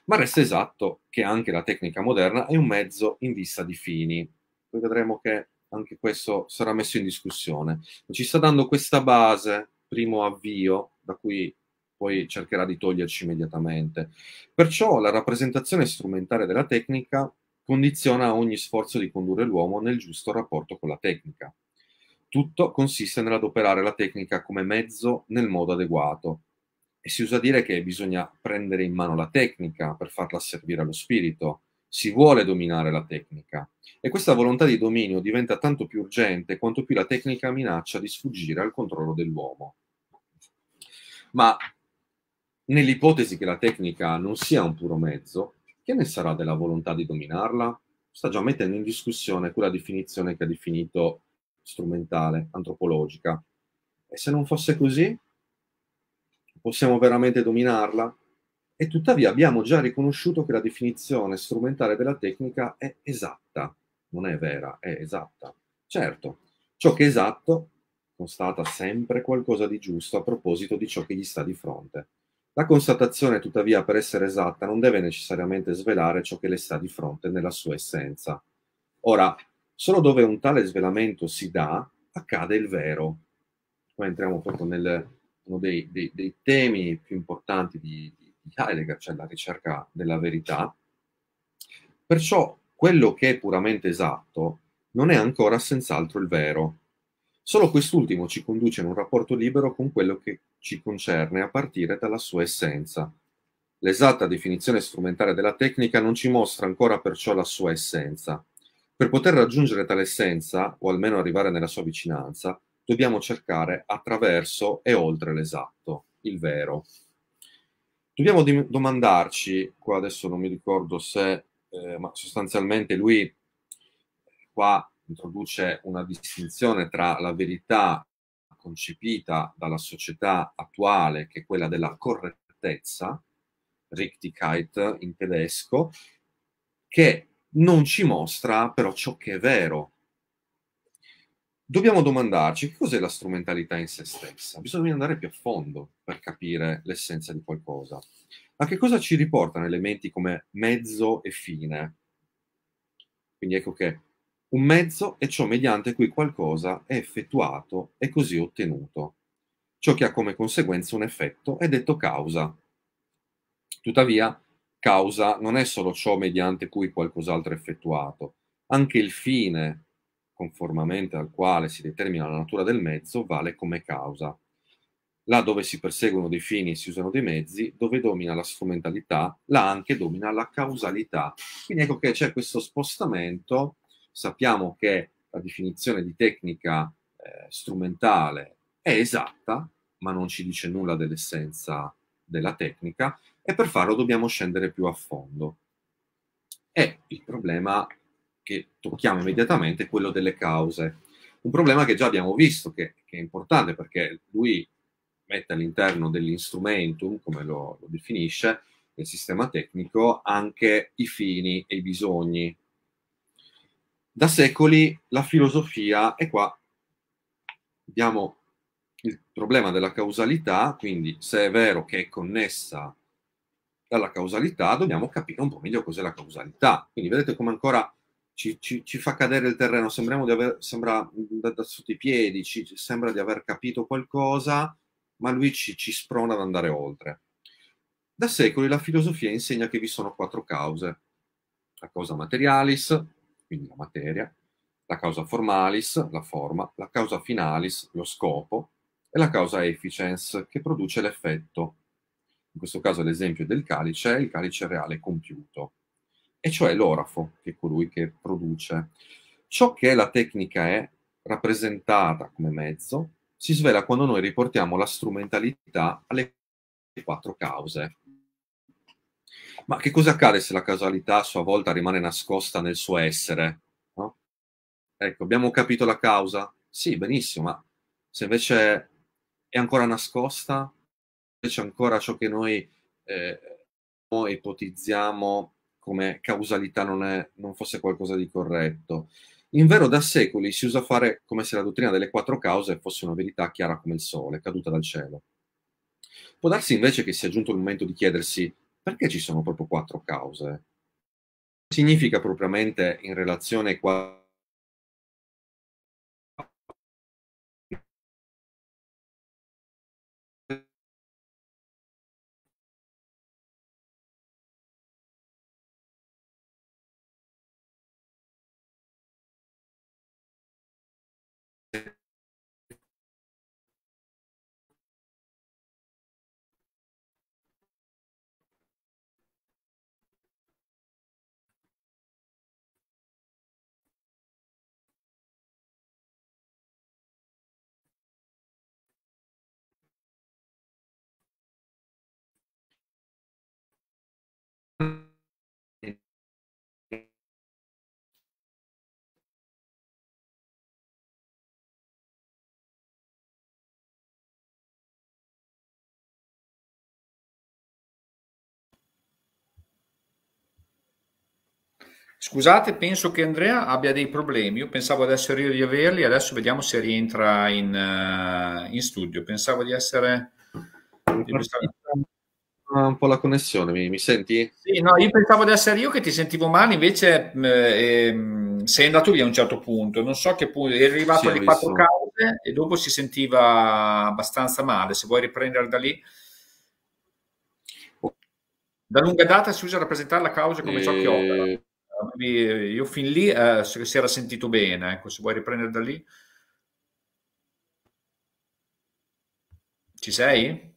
Ma resta esatto che anche la tecnica moderna è un mezzo in vista di fini. Poi vedremo che anche questo sarà messo in discussione. Ci sta dando questa base, primo avvio, da cui poi cercherà di toglierci immediatamente. Perciò la rappresentazione strumentale della tecnica condiziona ogni sforzo di condurre l'uomo nel giusto rapporto con la tecnica. Tutto consiste nell'adoperare la tecnica come mezzo nel modo adeguato. E si usa dire che bisogna prendere in mano la tecnica per farla servire allo spirito. Si vuole dominare la tecnica. E questa volontà di dominio diventa tanto più urgente quanto più la tecnica minaccia di sfuggire al controllo dell'uomo. Ma nell'ipotesi che la tecnica non sia un puro mezzo, che ne sarà della volontà di dominarla? Sta già mettendo in discussione quella definizione che ha definito strumentale, antropologica. E se non fosse così, possiamo veramente dominarla? E tuttavia abbiamo già riconosciuto che la definizione strumentale della tecnica è esatta, non è vera, è esatta. Certo, ciò che è esatto constata sempre qualcosa di giusto a proposito di ciò che gli sta di fronte. La constatazione, tuttavia, per essere esatta, non deve necessariamente svelare ciò che le sta di fronte nella sua essenza. Ora, solo dove un tale svelamento si dà, accade il vero. Qua entriamo proprio nel, uno dei, dei, dei, temi più importanti di, di Heidegger, cioè la ricerca della verità. Perciò quello che è puramente esatto non è ancora senz'altro il vero. Solo quest'ultimo ci conduce in un rapporto libero con quello che ci concerne a partire dalla sua essenza. L'esatta definizione strumentale della tecnica non ci mostra ancora perciò la sua essenza. Per poter raggiungere tale essenza, o almeno arrivare nella sua vicinanza, dobbiamo cercare attraverso e oltre l'esatto, il vero. Dobbiamo dim- domandarci, qua adesso non mi ricordo se, eh, ma sostanzialmente lui eh, qua introduce una distinzione tra la verità concepita dalla società attuale, che è quella della correttezza, Richtigkeit in tedesco, che non ci mostra però ciò che è vero. Dobbiamo domandarci che cos'è la strumentalità in se stessa. Bisogna andare più a fondo per capire l'essenza di qualcosa. A che cosa ci riportano elementi come mezzo e fine? Quindi ecco che un mezzo è ciò mediante cui qualcosa è effettuato e così ottenuto. Ciò che ha come conseguenza un effetto è detto causa. Tuttavia, causa non è solo ciò mediante cui qualcos'altro è effettuato, anche il fine conformemente al quale si determina la natura del mezzo vale come causa. Là dove si perseguono dei fini e si usano dei mezzi, dove domina la strumentalità, là anche domina la causalità. Quindi ecco che c'è questo spostamento sappiamo che la definizione di tecnica eh, strumentale è esatta, ma non ci dice nulla dell'essenza della tecnica e per farlo dobbiamo scendere più a fondo. E il problema che tocchiamo immediatamente è quello delle cause. Un problema che già abbiamo visto, che, che è importante perché lui mette all'interno dell'instrumentum, come lo, lo definisce, del sistema tecnico, anche i fini e i bisogni da secoli la filosofia, e qua abbiamo il problema della causalità, quindi se è vero che è connessa alla causalità, dobbiamo capire un po' meglio cos'è la causalità. Quindi vedete come ancora ci, ci, ci fa cadere il terreno, sembriamo di aver, sembra da, da, sotto i piedi, ci, sembra di aver capito qualcosa, ma lui ci, ci sprona ad andare oltre. Da secoli la filosofia insegna che vi sono quattro cause. La causa materialis, quindi la materia, la causa formalis, la forma, la causa finalis, lo scopo, e la causa efficiens, che produce l'effetto. In questo caso l'esempio del calice è il calice reale compiuto, e cioè l'orafo, che è colui che produce. Ciò che la tecnica è rappresentata come mezzo si svela quando noi riportiamo la strumentalità alle quattro cause. Ma che cosa accade se la causalità a sua volta rimane nascosta nel suo essere? No? Ecco, abbiamo capito la causa? Sì, benissimo, ma se invece è ancora nascosta, invece ancora ciò che noi eh, ipotizziamo come causalità non, è, non fosse qualcosa di corretto. In vero, da secoli si usa fare come se la dottrina delle quattro cause fosse una verità chiara come il sole, caduta dal cielo. Può darsi invece che sia giunto il momento di chiedersi perché ci sono proprio quattro cause? Significa propriamente in relazione ai Scusate, penso che Andrea abbia dei problemi. Io pensavo di essere io di averli, adesso vediamo se rientra in, uh, in studio. Pensavo di essere. Di Un po' la connessione, mi, mi, senti? Sì, no, io pensavo di essere io che ti sentivo male, invece eh, sei andato lì a un certo punto. Non so che punto, eri arrivato sì, alle quattro cause e dopo si sentiva abbastanza male. Se vuoi riprendere da lì. Da lunga data si usa rappresentare la causa come ciò che opera. Eh, eh, io fin lì eh, si era sentito bene, ecco, se vuoi riprendere da lì. Ci sei?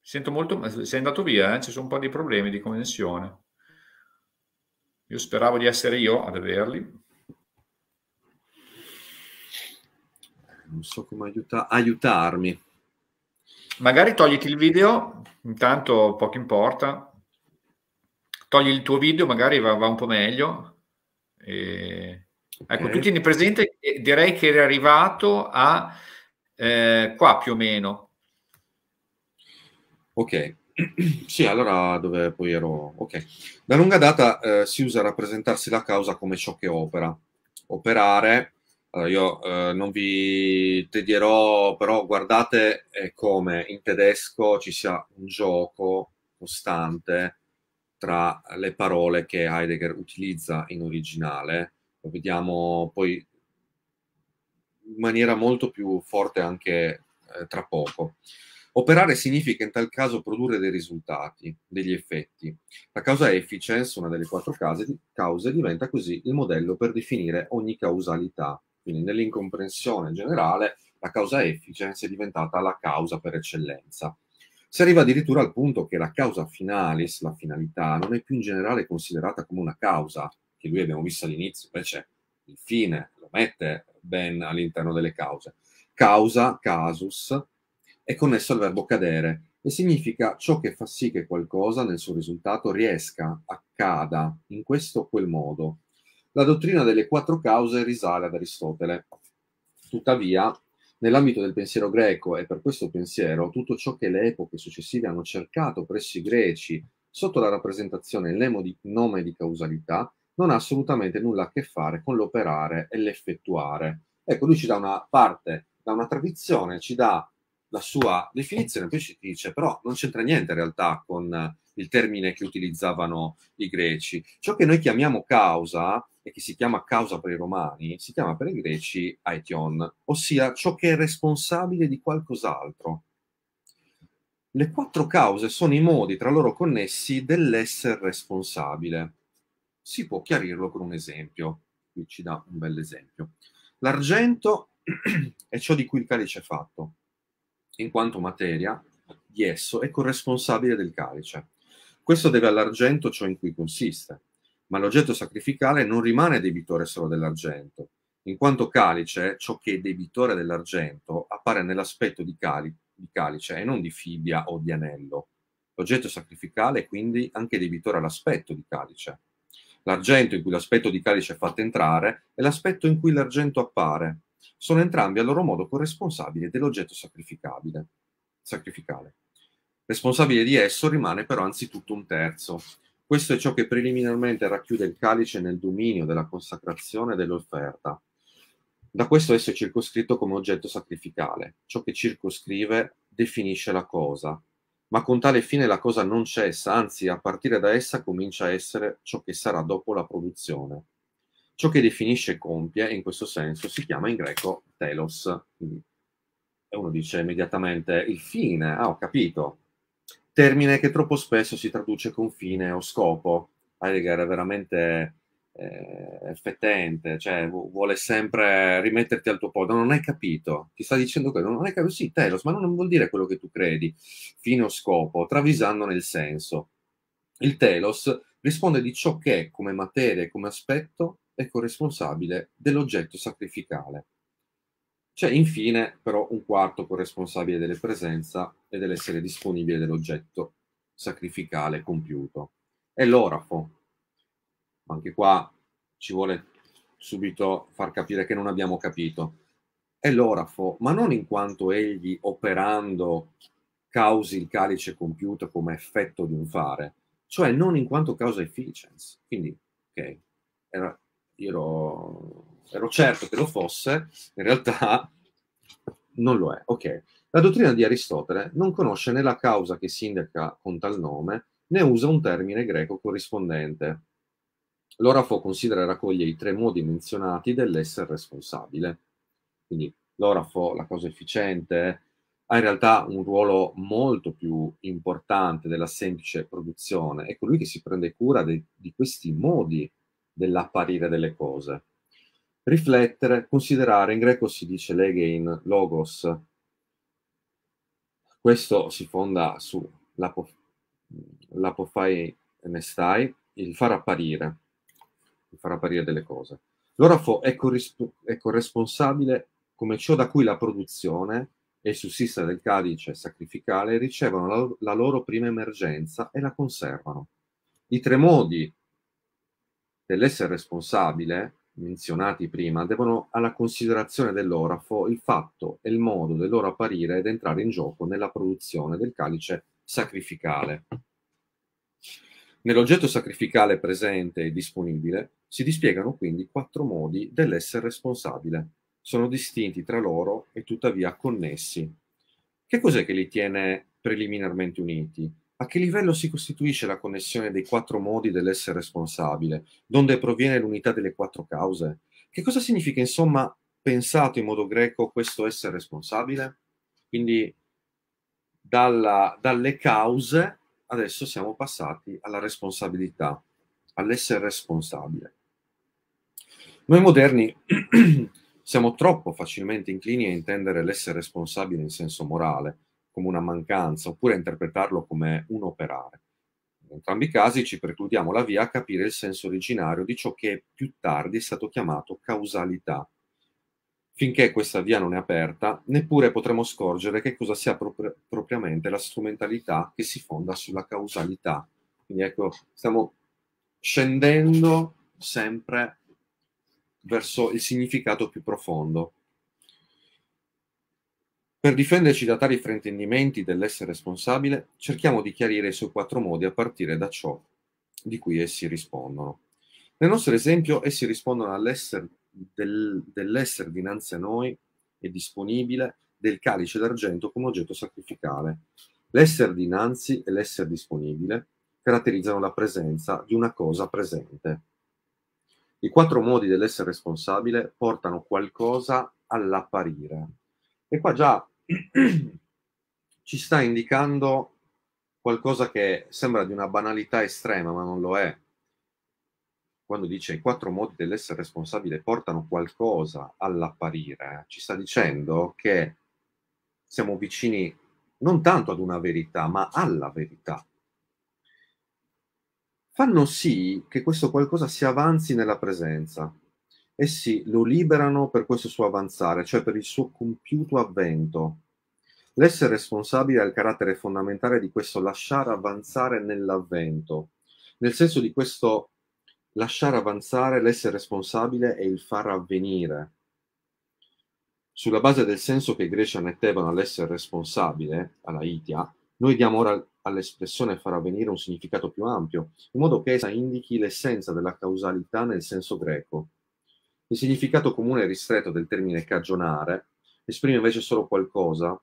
Sento molto, sei andato via, eh? ci sono un po' di problemi di connessione. Io speravo di essere io ad averli. Non so come aiuta- aiutarmi. Magari togliti il video, intanto poco importa togli il tuo video, magari va, va un po' meglio. E... Ecco, okay. Ecco, tu tieni presente, direi che eri arrivato a eh, qua più o meno. Ok, sì, allora dove poi ero. Ok. Da lunga data eh, si usa rappresentarsi la causa come ciò che opera. Operare, allora io eh, non vi tedierò, però guardate eh, come in tedesco ci sia un gioco costante tra le parole che Heidegger utilizza in originale. Lo vediamo poi in maniera molto più forte anche eh, tra poco. Operare significa in tal caso produrre dei risultati, degli effetti. La causa efficience, una delle quattro cause, cause, diventa così il modello per definire ogni causalità. Quindi nell'incomprensione generale la causa efficience è diventata la causa per eccellenza. Si arriva addirittura al punto che la causa finalis, la finalità, non è più in generale considerata come una causa, che lui abbiamo visto all'inizio, invece il fine lo mette ben all'interno delle cause. Causa, casus, è connesso al verbo cadere e significa ciò che fa sì che qualcosa nel suo risultato riesca, accada, in questo o quel modo. La dottrina delle quattro cause risale ad Aristotele. Tuttavia, Nell'ambito del pensiero greco e per questo pensiero, tutto ciò che le epoche successive hanno cercato presso i greci sotto la rappresentazione lemo di nome di causalità non ha assolutamente nulla a che fare con l'operare e l'effettuare. Ecco, lui ci dà una parte, da una tradizione, ci dà la sua definizione, poi ci dice però non c'entra niente in realtà con il termine che utilizzavano i greci. Ciò che noi chiamiamo causa e che si chiama causa per i romani, si chiama per i greci aition, ossia ciò che è responsabile di qualcos'altro. Le quattro cause sono i modi tra loro connessi dell'essere responsabile. Si può chiarirlo con un esempio. Qui ci dà un bel esempio. L'argento è ciò di cui il calice è fatto. In quanto materia, di esso è corresponsabile del calice. Questo deve all'argento ciò in cui consiste ma l'oggetto sacrificale non rimane debitore solo dell'argento, in quanto calice, ciò che è debitore dell'argento appare nell'aspetto di, cali- di calice e non di fibbia o di anello. L'oggetto sacrificale è quindi anche debitore all'aspetto di calice. L'argento in cui l'aspetto di calice è fatto entrare e l'aspetto in cui l'argento appare sono entrambi a loro modo corresponsabili dell'oggetto sacrificabile, sacrificale. Responsabile di esso rimane però anzitutto un terzo, questo è ciò che preliminarmente racchiude il calice nel dominio della consacrazione e dell'offerta. Da questo esso è circoscritto come oggetto sacrificale. Ciò che circoscrive definisce la cosa, ma con tale fine la cosa non cessa, anzi a partire da essa comincia a essere ciò che sarà dopo la produzione. Ciò che definisce e compie, in questo senso, si chiama in greco telos. e uno dice immediatamente il fine, ah ho capito, termine che troppo spesso si traduce con fine o scopo. Heidegger è veramente eh, effettente, cioè vuole sempre rimetterti al tuo posto. Non hai capito, ti sta dicendo quello, non hai capito. Sì, telos, ma non vuol dire quello che tu credi, fine o scopo, travisando nel senso. Il telos risponde di ciò che, come materia e come aspetto, è corresponsabile dell'oggetto sacrificale. C'è infine però un quarto corresponsabile delle presenza e dell'essere disponibile dell'oggetto sacrificale compiuto. È l'orafo. anche qua ci vuole subito far capire che non abbiamo capito. È l'orafo, ma non in quanto egli operando causi il calice compiuto come effetto di un fare, cioè non in quanto causa efficiency. Quindi, ok, era, io ero ero certo che lo fosse, in realtà non lo è. Ok. La dottrina di Aristotele non conosce né la causa che si indica con tal nome, né usa un termine greco corrispondente. L'orafo considera e raccoglie i tre modi menzionati dell'essere responsabile. Quindi l'orafo, la cosa efficiente, ha in realtà un ruolo molto più importante della semplice produzione. È colui che si prende cura de- di questi modi dell'apparire delle cose riflettere, considerare, in greco si dice legein, logos. Questo si fonda sull'apofai nestai, il far apparire, il far apparire delle cose. L'orafo è, è corresponsabile come ciò da cui la produzione e il sussistere del cadice sacrificale ricevono la, la loro prima emergenza e la conservano. I tre modi dell'essere responsabile menzionati prima devono alla considerazione dell'orafo il fatto e il modo del loro apparire ed entrare in gioco nella produzione del calice sacrificale. Nell'oggetto sacrificale presente e disponibile si dispiegano quindi quattro modi dell'essere responsabile. Sono distinti tra loro e tuttavia connessi. Che cos'è che li tiene preliminarmente uniti? A che livello si costituisce la connessione dei quattro modi dell'essere responsabile? Donde proviene l'unità delle quattro cause? Che cosa significa, insomma, pensato in modo greco questo essere responsabile? Quindi dalla, dalle cause adesso siamo passati alla responsabilità, all'essere responsabile. Noi moderni siamo troppo facilmente inclini a intendere l'essere responsabile in senso morale, come una mancanza oppure interpretarlo come un operare. In entrambi i casi ci precludiamo la via a capire il senso originario di ciò che più tardi è stato chiamato causalità. Finché questa via non è aperta, neppure potremo scorgere che cosa sia propri- propriamente la strumentalità che si fonda sulla causalità. Quindi ecco, stiamo scendendo sempre verso il significato più profondo. Per difenderci da tali fraintendimenti dell'essere responsabile, cerchiamo di chiarire i suoi quattro modi a partire da ciò di cui essi rispondono. Nel nostro esempio, essi rispondono all'essere del, dell'essere dinanzi a noi e disponibile del calice d'argento come oggetto sacrificale. L'essere dinanzi e l'essere disponibile caratterizzano la presenza di una cosa presente. I quattro modi dell'essere responsabile portano qualcosa all'apparire. E qua già ci sta indicando qualcosa che sembra di una banalità estrema, ma non lo è. Quando dice i quattro modi dell'essere responsabile portano qualcosa all'apparire, eh, ci sta dicendo che siamo vicini non tanto ad una verità, ma alla verità. Fanno sì che questo qualcosa si avanzi nella presenza, Essi eh lo liberano per questo suo avanzare, cioè per il suo compiuto avvento. L'essere responsabile è il carattere fondamentale di questo lasciare avanzare nell'avvento. Nel senso di questo lasciare avanzare, l'essere responsabile è il far avvenire. Sulla base del senso che i greci mettevano all'essere responsabile, alla Itia, noi diamo ora all'espressione far avvenire un significato più ampio, in modo che essa indichi l'essenza della causalità nel senso greco. Il significato comune e ristretto del termine cagionare esprime invece solo qualcosa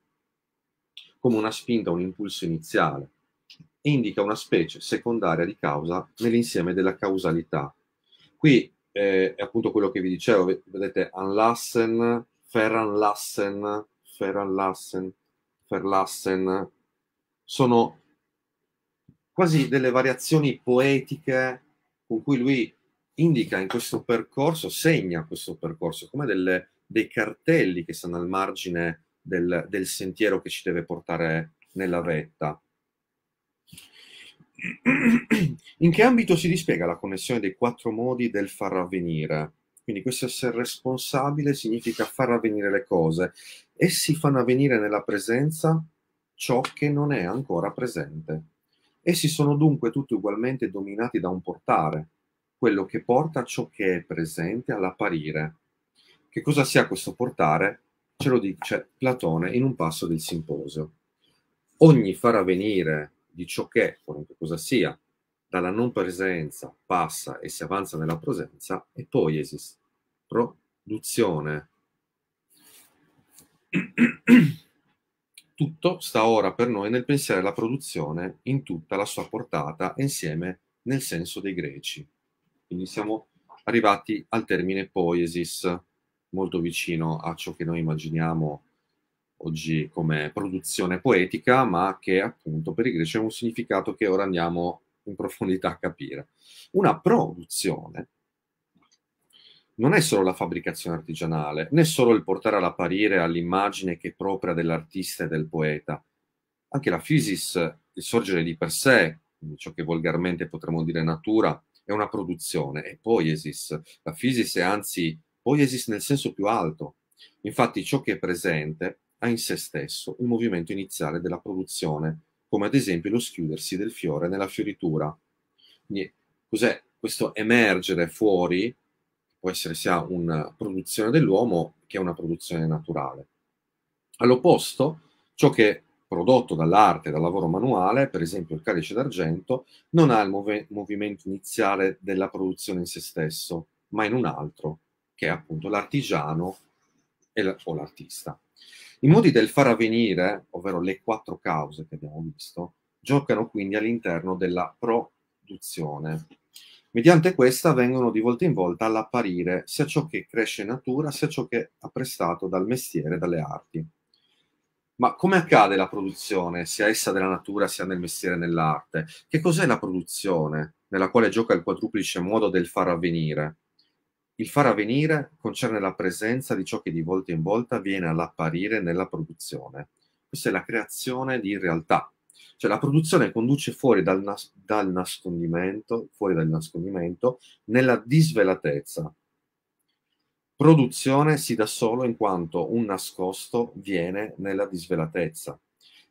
come una spinta, un impulso iniziale, e indica una specie secondaria di causa nell'insieme della causalità. Qui eh, è appunto quello che vi dicevo, vedete Anlassen, Ferran Lassen, Ferran Ferlassen, sono quasi delle variazioni poetiche con cui lui indica in questo percorso, segna questo percorso come delle, dei cartelli che stanno al margine del, del sentiero che ci deve portare nella vetta. In che ambito si dispiega la connessione dei quattro modi del far avvenire? Quindi questo essere responsabile significa far avvenire le cose. Essi fanno avvenire nella presenza ciò che non è ancora presente. Essi sono dunque tutti ugualmente dominati da un portare, quello che porta ciò che è presente all'apparire. Che cosa sia questo portare? Ce lo dice Platone in un passo del simposio. Ogni far avvenire di ciò che, qualunque cosa sia, dalla non presenza passa e si avanza nella presenza, è poiesis, produzione. Tutto sta ora per noi nel pensare alla produzione in tutta la sua portata e insieme nel senso dei greci. Quindi siamo arrivati al termine poiesis, molto vicino a ciò che noi immaginiamo oggi come produzione poetica, ma che appunto per i greci è un significato che ora andiamo in profondità a capire. Una produzione non è solo la fabbricazione artigianale, né solo il portare all'apparire all'immagine che è propria dell'artista e del poeta. Anche la physis, il sorgere di per sé, ciò che volgarmente potremmo dire natura, è una produzione, è poiesis. La fisis è anzi poiesis nel senso più alto. Infatti ciò che è presente ha in sé stesso il movimento iniziale della produzione, come ad esempio lo schiudersi del fiore nella fioritura. Quindi cos'è questo emergere fuori? Può essere sia una produzione dell'uomo che una produzione naturale. All'opposto, ciò che prodotto dall'arte, dal lavoro manuale, per esempio il calice d'argento, non ha il move- movimento iniziale della produzione in se stesso, ma in un altro, che è appunto l'artigiano l- o l'artista. I modi del far avvenire, ovvero le quattro cause che abbiamo visto, giocano quindi all'interno della produzione. Mediante questa vengono di volta in volta all'apparire sia ciò che cresce in natura, sia ciò che è apprestato dal mestiere dalle arti. Ma come accade la produzione, sia essa della natura, sia nel mestiere nell'arte? Che cos'è la produzione nella quale gioca il quadruplice modo del far avvenire? Il far avvenire concerne la presenza di ciò che di volta in volta viene all'apparire nella produzione. Questa è la creazione di realtà. Cioè la produzione conduce fuori dal, nas- dal nascondimento, fuori dal nascondimento, nella disvelatezza, Produzione si dà solo in quanto un nascosto viene nella disvelatezza.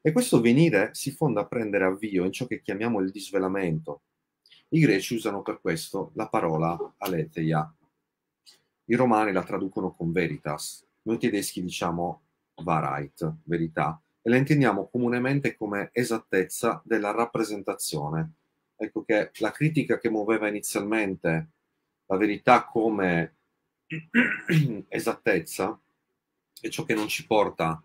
E questo venire si fonda a prendere avvio in ciò che chiamiamo il disvelamento. I greci usano per questo la parola aletheia. I romani la traducono con veritas. Noi tedeschi diciamo Wahrheit, verità, e la intendiamo comunemente come esattezza della rappresentazione. Ecco che la critica che muoveva inizialmente la verità come esattezza è ciò che non ci porta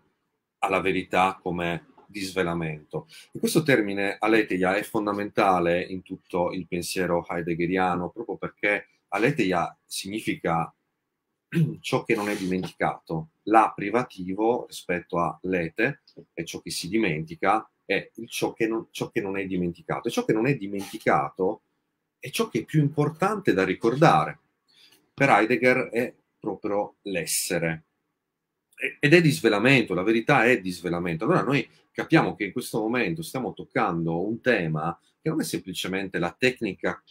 alla verità come disvelamento. E questo termine aleteia è fondamentale in tutto il pensiero heideggeriano, proprio perché aleteia significa ciò che non è dimenticato. La privativo rispetto a lete è ciò che si dimentica, è ciò che, non, ciò che non è dimenticato. E ciò che non è dimenticato è ciò che è più importante da ricordare per Heidegger è proprio l'essere. Ed è di svelamento, la verità è di svelamento. Allora noi capiamo che in questo momento stiamo toccando un tema che non è semplicemente la tecnica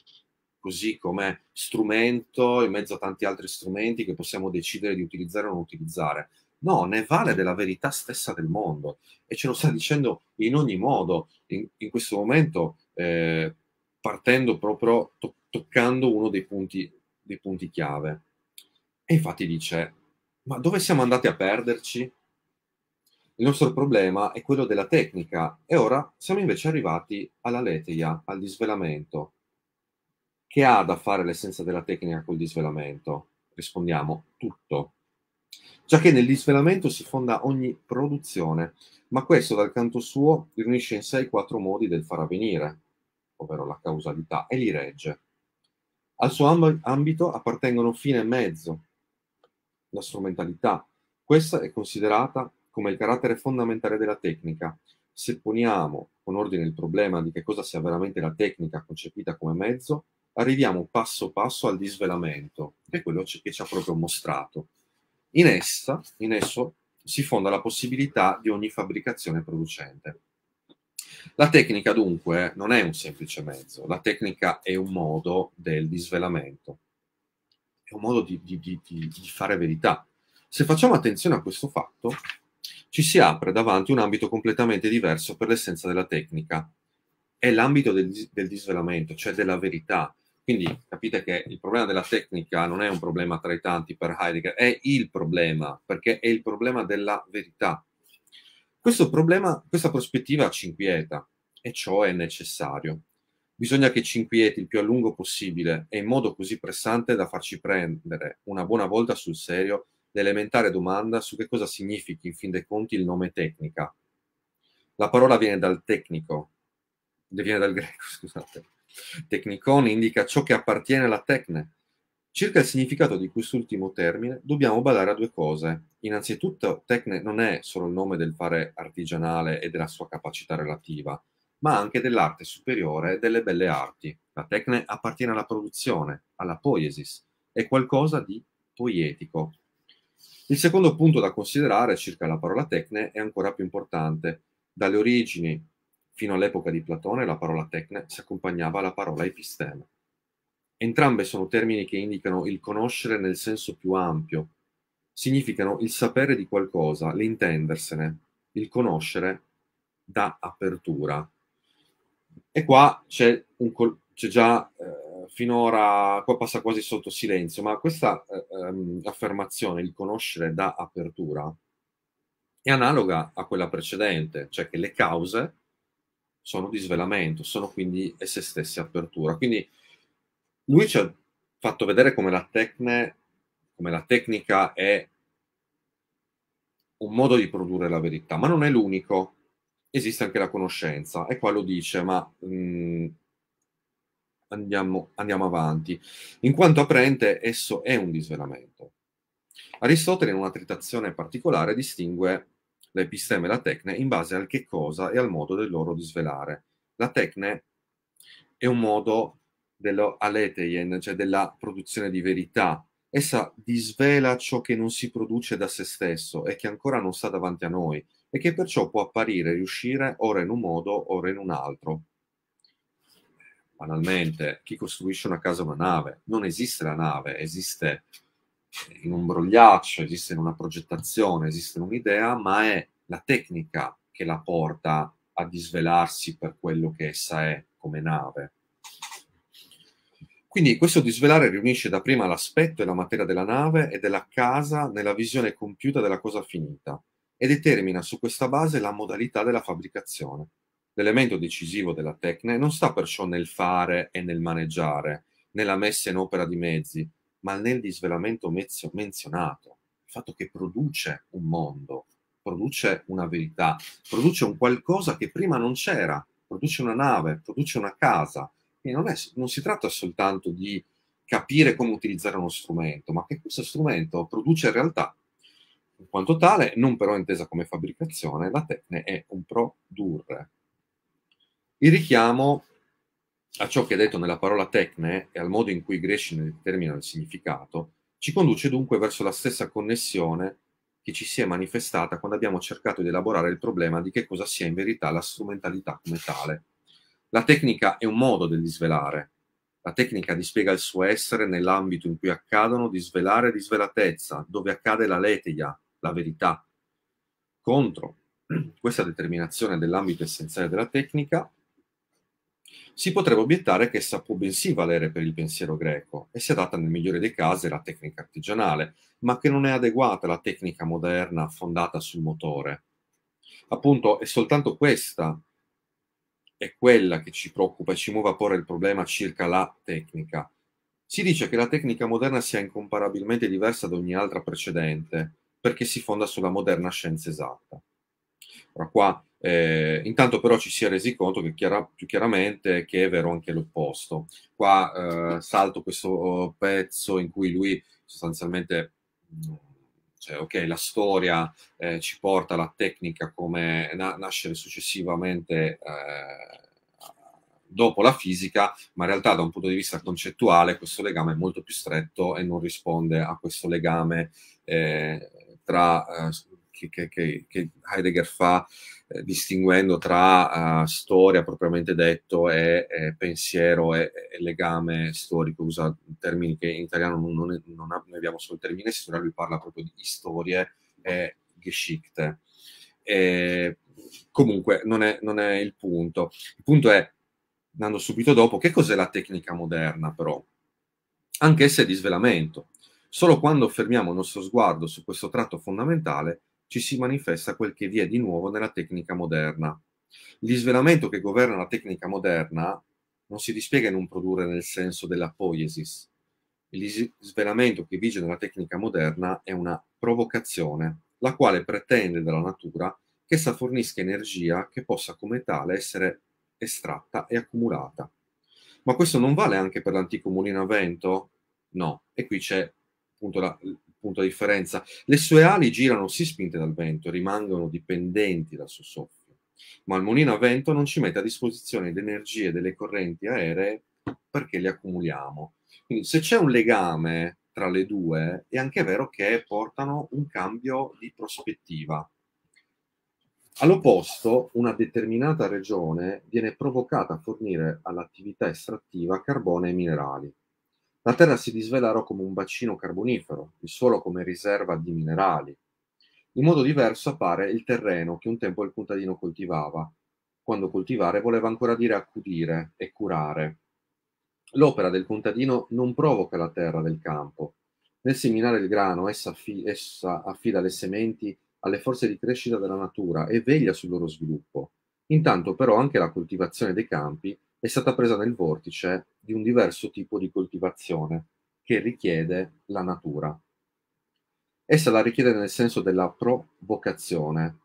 così come strumento in mezzo a tanti altri strumenti che possiamo decidere di utilizzare o non utilizzare. No, ne vale della verità stessa del mondo e ce lo sta dicendo in ogni modo, in, in questo momento, eh, partendo proprio, to- toccando uno dei punti dei punti chiave. E infatti dice, ma dove siamo andati a perderci? Il nostro problema è quello della tecnica e ora siamo invece arrivati alla leteia, al disvelamento. Che ha da fare l'essenza della tecnica col disvelamento? Rispondiamo, tutto. Già che nel disvelamento si fonda ogni produzione, ma questo dal canto suo riunisce in sé i quattro modi del far avvenire, ovvero la causalità, e li regge. Al suo amb- ambito appartengono fine e mezzo, la strumentalità. Questa è considerata come il carattere fondamentale della tecnica. Se poniamo con ordine il problema di che cosa sia veramente la tecnica concepita come mezzo, arriviamo passo passo al disvelamento, che è quello che ci ha proprio mostrato. In, essa, in esso si fonda la possibilità di ogni fabbricazione producente. La tecnica dunque non è un semplice mezzo, la tecnica è un modo del disvelamento, è un modo di, di, di, di fare verità. Se facciamo attenzione a questo fatto, ci si apre davanti un ambito completamente diverso per l'essenza della tecnica. È l'ambito del, del, disvelamento, cioè della verità. Quindi capite che il problema della tecnica non è un problema tra i tanti per Heidegger, è il problema, perché è il problema della verità. Questo problema, questa prospettiva ci inquieta e ciò è necessario. Bisogna che ci inquieti il più a lungo possibile e in modo così pressante da farci prendere una buona volta sul serio l'elementare domanda su che cosa significhi in fin dei conti il nome tecnica. La parola viene dal tecnico, viene dal greco, scusate. Tecnicon indica ciò che appartiene alla tecne, Circa il significato di quest'ultimo termine, dobbiamo badare a due cose. Innanzitutto, Tecne non è solo il nome del fare artigianale e della sua capacità relativa, ma anche dell'arte superiore e delle belle arti. La Tecne appartiene alla produzione, alla poiesis, è qualcosa di poietico. Il secondo punto da considerare circa la parola Tecne è ancora più importante. Dalle origini fino all'epoca di Platone la parola Tecne si accompagnava alla parola epistema. Entrambe sono termini che indicano il conoscere nel senso più ampio. Significano il sapere di qualcosa, l'intendersene, il conoscere da apertura. E qua c'è, col- c'è già eh, finora, qua passa quasi sotto silenzio, ma questa eh, ehm, affermazione, il conoscere da apertura, è analoga a quella precedente, cioè che le cause sono di svelamento, sono quindi esse stesse apertura. Quindi lui ci ha fatto vedere come la, tecne, come la tecnica è un modo di produrre la verità, ma non è l'unico. Esiste anche la conoscenza, e qua lo dice, ma mh, mm, andiamo, andiamo avanti. In quanto aprente, esso è un disvelamento. Aristotele, in una tritazione particolare, distingue l'episteme e la tecne in base al che cosa e al modo del loro disvelare. La tecne è un modo dello aletheien, cioè della produzione di verità. Essa disvela ciò che non si produce da se stesso e che ancora non sta davanti a noi e che perciò può apparire e riuscire ora in un modo, ora in un altro. Banalmente, chi costruisce una casa o una nave? Non esiste la nave, esiste in un brogliaccio, esiste in una progettazione, esiste in un'idea, ma è la tecnica che la porta a disvelarsi per quello che essa è come nave. Quindi questo disvelare svelare riunisce dapprima l'aspetto e la materia della nave e della casa nella visione compiuta della cosa finita e determina su questa base la modalità della fabbricazione. L'elemento decisivo della tecne non sta perciò nel fare e nel maneggiare, nella messa in opera di mezzi, ma nel disvelamento mezzo- menzionato, il fatto che produce un mondo, produce una verità, produce un qualcosa che prima non c'era, produce una nave, produce una casa, quindi non, è, non si tratta soltanto di capire come utilizzare uno strumento, ma che questo strumento produce in realtà. In quanto tale, non però intesa come fabbricazione, la tecne è un produrre. Il richiamo a ciò che è detto nella parola tecne e al modo in cui i greci ne determinano il significato, ci conduce dunque verso la stessa connessione che ci si è manifestata quando abbiamo cercato di elaborare il problema di che cosa sia in verità la strumentalità come tale la tecnica è un modo del disvelare. La tecnica dispiega il suo essere nell'ambito in cui accadono disvelare e disvelatezza, dove accade la leteia, la verità. Contro questa determinazione dell'ambito essenziale della tecnica, si potrebbe obiettare che essa può bensì valere per il pensiero greco e sia data nel migliore dei casi alla tecnica artigianale, ma che non è adeguata alla tecnica moderna fondata sul motore. Appunto, è soltanto questa è quella che ci preoccupa e ci muove a porre il problema circa la tecnica. Si dice che la tecnica moderna sia incomparabilmente diversa da ogni altra precedente perché si fonda sulla moderna scienza esatta. Ora qua, eh, intanto però ci si è resi conto che chiara, più chiaramente che è vero anche l'opposto. Qua eh, salto questo pezzo in cui lui sostanzialmente mh, mm, cioè, ok, la storia eh, ci porta alla tecnica come na- nascere successivamente eh, dopo la fisica, ma in realtà da un punto di vista concettuale questo legame è molto più stretto e non risponde a questo legame eh, tra, eh, che, che, che Heidegger fa eh, distinguendo tra uh, storia propriamente detto e, e pensiero e, e, legame storico, usa termini che in italiano non, non, è, non abbiamo solo il termine storia, lui parla proprio di storie e Geschichte. E, comunque non è, non è il punto. Il punto è, andando subito dopo, che cos'è la tecnica moderna però? Anch'essa è di svelamento. Solo quando fermiamo il nostro sguardo su questo tratto fondamentale ci si manifesta quel che vi è di nuovo nella tecnica moderna. L'isvelamento che governa la tecnica moderna non si dispiega in un produrre nel senso della poiesis. L'isvelamento che vige nella tecnica moderna è una provocazione, la quale pretende dalla natura che essa fornisca energia che possa come tale essere estratta e accumulata. Ma questo non vale anche per l'antico mulino a vento? No, e qui c'è appunto la, punto di differenza. Le sue ali girano sì spinte dal vento, rimangono dipendenti dal suo soffio, ma il mulino a vento non ci mette a disposizione le energie delle correnti aeree perché le accumuliamo. Quindi se c'è un legame tra le due, è anche vero che portano un cambio di prospettiva. All'opposto, una determinata regione viene provocata a fornire all'attività estrattiva carbone e minerali. La Terra si disvelerò come un bacino carbonifero, il suolo come riserva di minerali. In modo diverso appare il terreno che un tempo il contadino coltivava, quando coltivare voleva ancora dire accudire e curare. L'opera del contadino non provoca la terra del campo. Nel seminare il grano, essa, affida le sementi alle forze di crescita della natura e veglia sul loro sviluppo. Intanto però anche la coltivazione dei campi è stata presa nel vortice di un diverso tipo di coltivazione che richiede la natura. Essa la richiede nel senso della provocazione.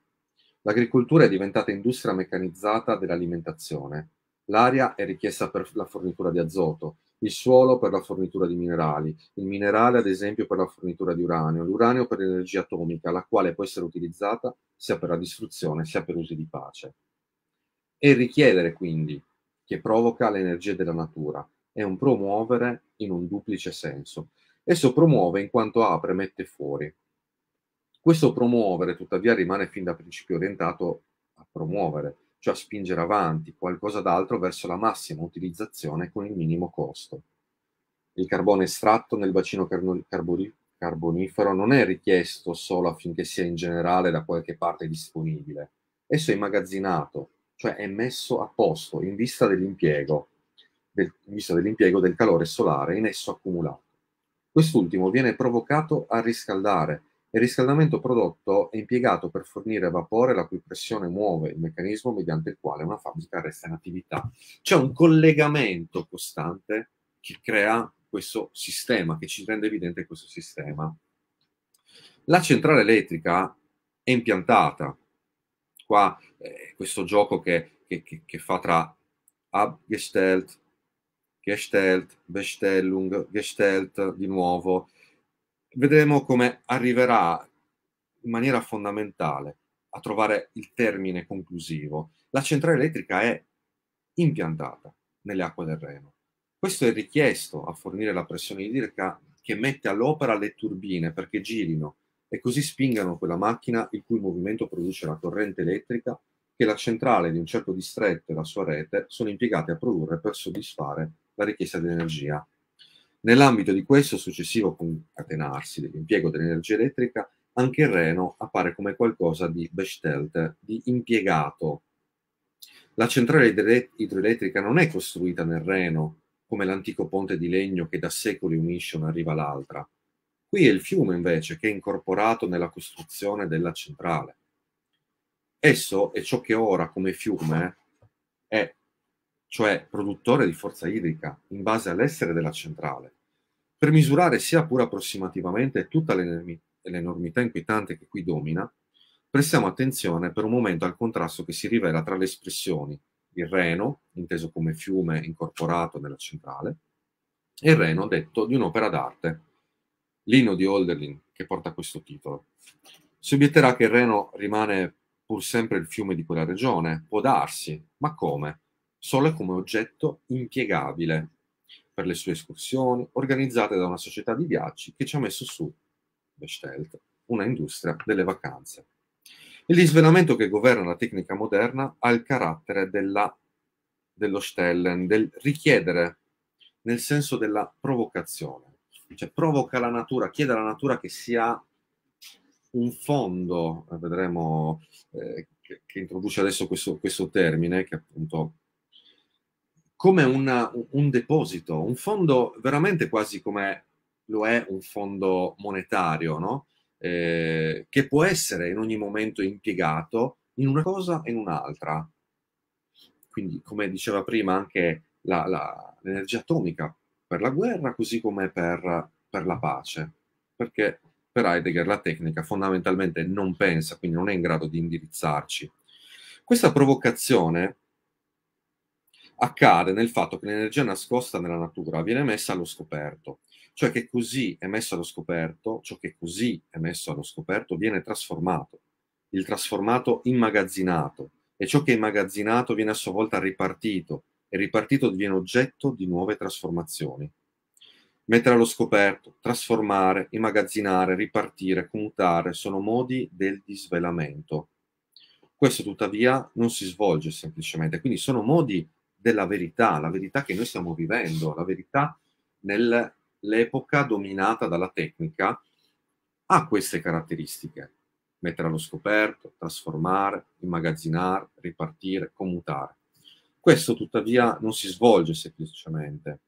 L'agricoltura è diventata industria meccanizzata dell'alimentazione. L'aria è richiesta per la fornitura di azoto, il suolo per la fornitura di minerali, il minerale ad esempio per la fornitura di uranio, l'uranio per l'energia atomica, la quale può essere utilizzata sia per la distruzione sia per usi di pace. E richiedere quindi che provoca l'energia della natura. È un promuovere in un duplice senso. Esso promuove in quanto apre, mette fuori. Questo promuovere, tuttavia, rimane fin da principio orientato a promuovere, cioè a spingere avanti qualcosa d'altro verso la massima utilizzazione con il minimo costo. Il carbone estratto nel bacino carbonifero non è richiesto solo affinché sia in generale da qualche parte disponibile. Esso è immagazzinato, cioè è messo a posto in vista dell'impiego, del, in vista dell'impiego del calore solare in esso accumulato. Quest'ultimo viene provocato a riscaldare e il riscaldamento prodotto è impiegato per fornire vapore la cui pressione muove il meccanismo mediante il quale una fabbrica resta in attività. C'è un collegamento costante che crea questo sistema, che ci rende evidente questo sistema. La centrale elettrica è impiantata qua, eh, questo gioco che, che, che, che, fa tra Abgestelt, Gestelt, Bestellung, Gestelt di nuovo. Vedremo come arriverà in maniera fondamentale a trovare il termine conclusivo. La centrale elettrica è impiantata nelle acque del Reno. Questo è richiesto a fornire la pressione idrica che mette all'opera le turbine perché girino e così spingano quella macchina il cui movimento produce la corrente elettrica che la centrale di un certo distretto e la sua rete sono impiegate a produrre per soddisfare la richiesta di energia. Nell'ambito di questo successivo concatenarsi dell'impiego dell'energia elettrica, anche il Reno appare come qualcosa di bestellte, di impiegato. La centrale idroelettrica non è costruita nel Reno, come l'antico ponte di legno che da secoli unisce una riva all'altra, Qui è il fiume invece che è incorporato nella costruzione della centrale. Esso è ciò che ora come fiume è, cioè produttore di forza idrica in base all'essere della centrale. Per misurare sia pur approssimativamente tutta l'enormità inquietante che qui domina, prestiamo attenzione per un momento al contrasto che si rivela tra le espressioni il Reno, inteso come fiume incorporato nella centrale, e il Reno detto di un'opera d'arte, Lino di Olderlin, che porta questo titolo. Si obietterà che il Reno rimane pur sempre il fiume di quella regione, può darsi, ma come? Solo come oggetto impiegabile per le sue escursioni organizzate da una società di viaggi che ci ha messo su, Bestelt, una industria delle vacanze. Il disvelamento che governa la tecnica moderna ha il carattere della, dello Stellen, del richiedere, nel senso della provocazione cioè provoca la natura, chiede alla natura che sia un fondo, eh, vedremo eh, che, che, introduce adesso questo, questo, termine, che appunto come una, un deposito, un fondo veramente quasi come lo è un fondo monetario, no? eh, che può essere in ogni momento impiegato in una cosa e in un'altra. Quindi, come diceva prima, anche la, la, l'energia atomica per la guerra così come per, per la pace, perché per Heidegger la tecnica fondamentalmente non pensa, quindi non è in grado di indirizzarci. Questa provocazione accade nel fatto che l'energia nascosta nella natura viene messa allo scoperto, cioè che così è messo allo scoperto, ciò che così è messo allo scoperto viene trasformato, il trasformato immagazzinato e ciò che è immagazzinato viene a sua volta ripartito e ripartito diviene oggetto di nuove trasformazioni. Mettere allo scoperto, trasformare, immagazzinare, ripartire, commutare sono modi del disvelamento. Questo tuttavia non si svolge semplicemente, quindi sono modi della verità, la verità che noi stiamo vivendo, la verità nell'epoca dominata dalla tecnica ha queste caratteristiche. Mettere allo scoperto, trasformare, immagazzinare, ripartire, commutare. Questo tuttavia non si svolge semplicemente,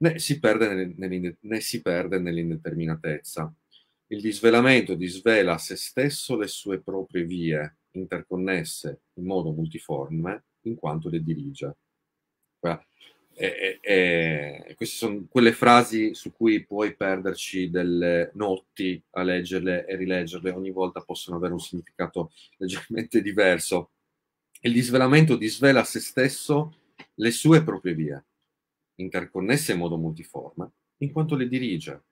né si perde, nel, né si perde nell'indeterminatezza. Il disvelamento disvela a se stesso le sue proprie vie, interconnesse in modo multiforme, in quanto le dirige. E, e, e, queste sono quelle frasi su cui puoi perderci delle notti a leggerle e rileggerle, ogni volta possono avere un significato leggermente diverso. Il disvelamento disvela a se stesso le sue proprie vie, interconnesse in modo multiforme, in quanto le dirige.